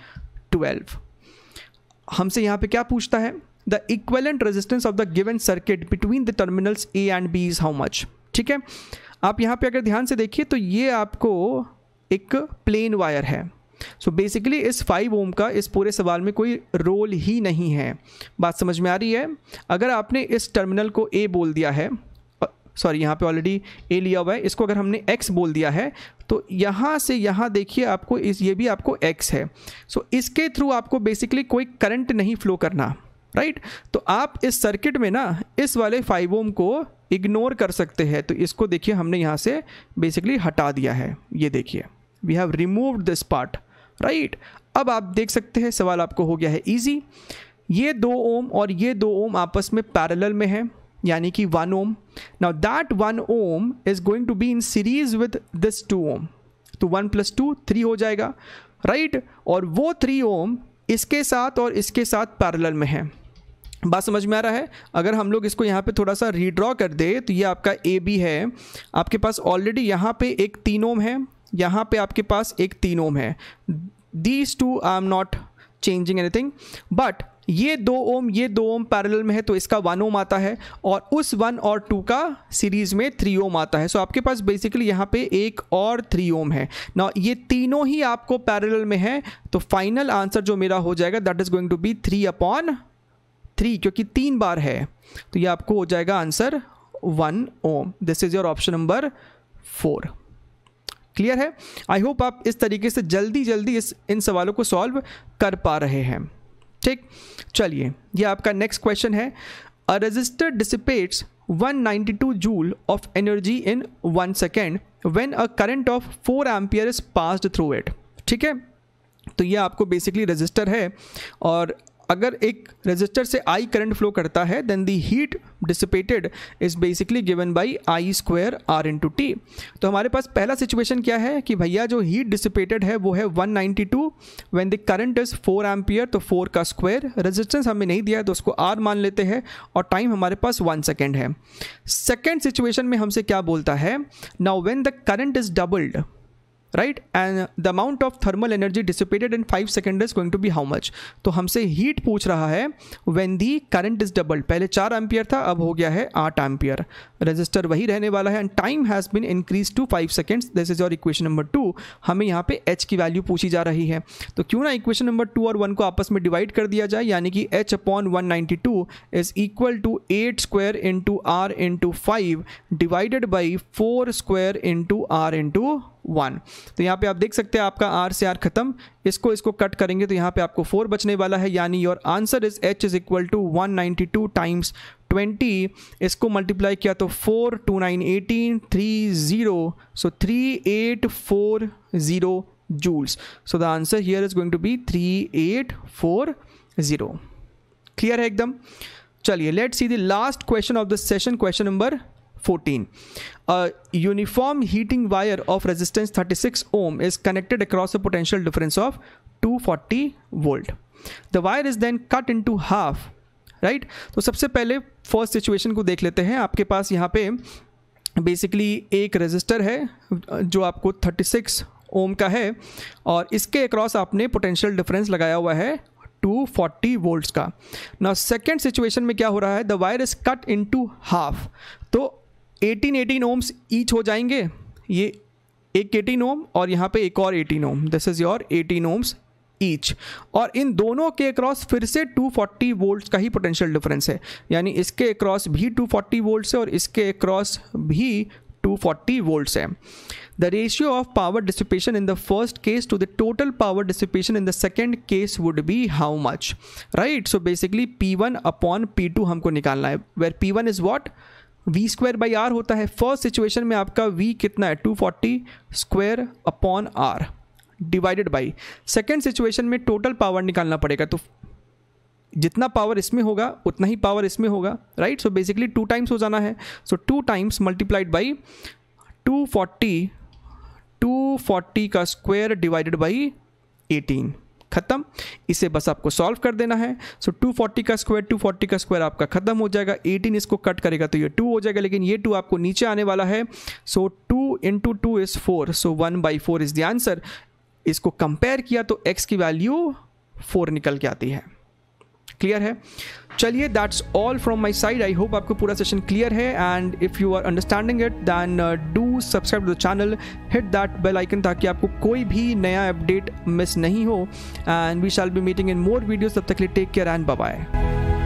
twelve हमसे यहाँ पे क्या पूछता है the equivalent resistance of the given circuit between the terminals A and B is how much ठीक है आप यहाँ पे अगर ध्यान से देखिए तो ये आपको एक प्लेन वायर है सो so बेसिकली इस फाइव ओम का इस पूरे सवाल में कोई रोल ही नहीं है बात समझ में आ रही है अगर आपने इस टर्मिनल को ए बोल दिया है सॉरी यहाँ पे ऑलरेडी ए लिया हुआ है इसको अगर हमने एक्स बोल दिया है तो यहाँ से यहाँ देखिए आपको इस ये भी आपको एक्स है सो so, इसके थ्रू आपको बेसिकली कोई करंट नहीं फ्लो करना राइट right? तो आप इस सर्किट में ना इस वाले फाइव ओम को इग्नोर कर सकते हैं तो इसको देखिए हमने यहाँ से बेसिकली हटा दिया है ये देखिए we have removed this part right अब आप देख सकते हैं सवाल आपको हो गया है ईजी ये दो ओम और ये दो ओम आपस में पैरेलल में है यानी कि one ohm now that one ohm is going to be in series with this two ohm तो वन प्लस टू थ्री हो जाएगा राइट right? और वो थ्री ओम इसके साथ और इसके साथ पैरेलल में है बात समझ में आ रहा है अगर हम लोग इसको यहाँ पे थोड़ा सा रीड्रॉ कर दे तो ये आपका ए बी है आपके पास ऑलरेडी यहाँ पे एक तीन ओम है यहाँ पे आपके पास एक तीन ओम है these two I am not changing anything but ये दो ओम ये दो ओम पैरेलल में है तो इसका वन ओम आता है और उस वन और टू का सीरीज में थ्री ओम आता है सो so आपके पास बेसिकली यहाँ पे एक और थ्री ओम है ना ये तीनों ही आपको पैरेलल में है तो फाइनल आंसर जो मेरा हो जाएगा that is going to be three upon three क्योंकि तीन बार है तो ये आपको हो जाएगा answer one ohm this is your option number four clear है आई होप आप इस तरीके से जल्दी जल्दी इस इन सवालों को सॉल्व कर पा रहे हैं ठीक चलिए ये आपका नेक्स्ट क्वेश्चन है a resistor dissipates 192 joule of energy in one second when a current of four ampere is passed through it ठीक है तो ये आपको बेसिकली रजिस्टर है और अगर एक रजिस्टर से आई करंट फ्लो करता है then the heat dissipated is basically given by I square R into T तो हमारे पास पहला सिचुएशन क्या है कि भैया जो हीट डिसिपेटेड है वो है 192 ninety two when the current is four ampere तो फोर का स्क्वायर रेजिस्टेंस हमें नहीं दिया है तो उसको आर मान लेते हैं और टाइम हमारे पास वन सेकेंड है सेकेंड सिचुएशन में हमसे क्या बोलता है now when the current is doubled right and the amount of thermal energy dissipated in five second is going to be how much तो हमसे हीट पूछ रहा है when the current is double पहले चार एम्पियर था अब हो गया है आठ एम्पियर रजिस्टर वही रहने वाला है and time has been increase to five seconds this is your equation number two हमें यहाँ पे एच की वैल्यू पूछी जा रही है तो क्यों ना इक्वेशन नंबर टू और वन को आपस में डिवाइड कर दिया जाए यानी कि H upon one ninety two is equal to eight square into R into five divided by four square into R into one तो यहाँ पे आप देख सकते हैं आपका आर से आर खत्म इसको इसको कट करेंगे तो यहाँ पे आपको फोर बचने वाला है यानी your answer is H is equal to one ninety two times twenty इसको मल्टीप्लाई किया तो four two nine eighteen three zero so three eight four zero joules so the answer here is going to be three eight four zero clear है एकदम चलिए let see the last question of the session question number fourteen 14 a uniform heating wire of resistance 36 ohm is connected across a potential difference of 240 volt the wire is then cut into half right तो सबसे पहले first situation को देख लेते हैं आपके पास यहाँ पे बेसिकली एक रजिस्टर है जो आपको थर्टी सिक्स ओम का है और इसके अक्रॉस आपने पोटेंशियल डिफरेंस लगाया हुआ है 240 वोल्ट का ना सेकेंड सिचुएशन में क्या हो रहा है the wire is cut into half तो एटीन एटीन ओम्स ईच हो जाएंगे ये एक एटीन ओम और यहाँ पे एक और eighteen ohm this is your eighteen ohms each और इन दोनों के अक्रॉस फिर से 240 वोल्ट का ही पोटेंशियल डिफरेंस है यानी इसके अक्रॉस भी 240 वोल्ट है और इसके अक्रॉस भी 240 वोल्ट है the ratio of power dissipation in the first case to the total power dissipation in the second case would be how much right so basically P one upon P two हमको निकालना है where P one is what V square by R होता है first situation में आपका V कितना है two forty square upon R divided by second situation में टोटल पावर निकालना पड़ेगा तो जितना पावर इसमें होगा उतना ही पावर इसमें होगा right so basically two times हो जाना है so two times multiplied by two forty two forty का स्क्वायर डिवाइडेड बाई एटीन खत्म इसे बस आपको सॉल्व कर देना है सो so, 240 का स्क्वायर 240 का स्क्वायर आपका खत्म हो जाएगा 18 इसको कट करेगा तो ये 2 हो जाएगा लेकिन ये 2 आपको नीचे आने वाला है so two into two is four so one by four is the answer इसको कंपेयर किया तो एक्स की वैल्यू फोर निकल के आती है क्लियर है चलिए that's all from my side I hope आपको पूरा सेशन क्लियर है and if you are understanding it then do subscribe to the channel hit that bell icon ताकि आपको कोई भी नया अपडेट मिस नहीं हो and we shall be meeting in more videos तब तक लिए टेक केयर एंड बाय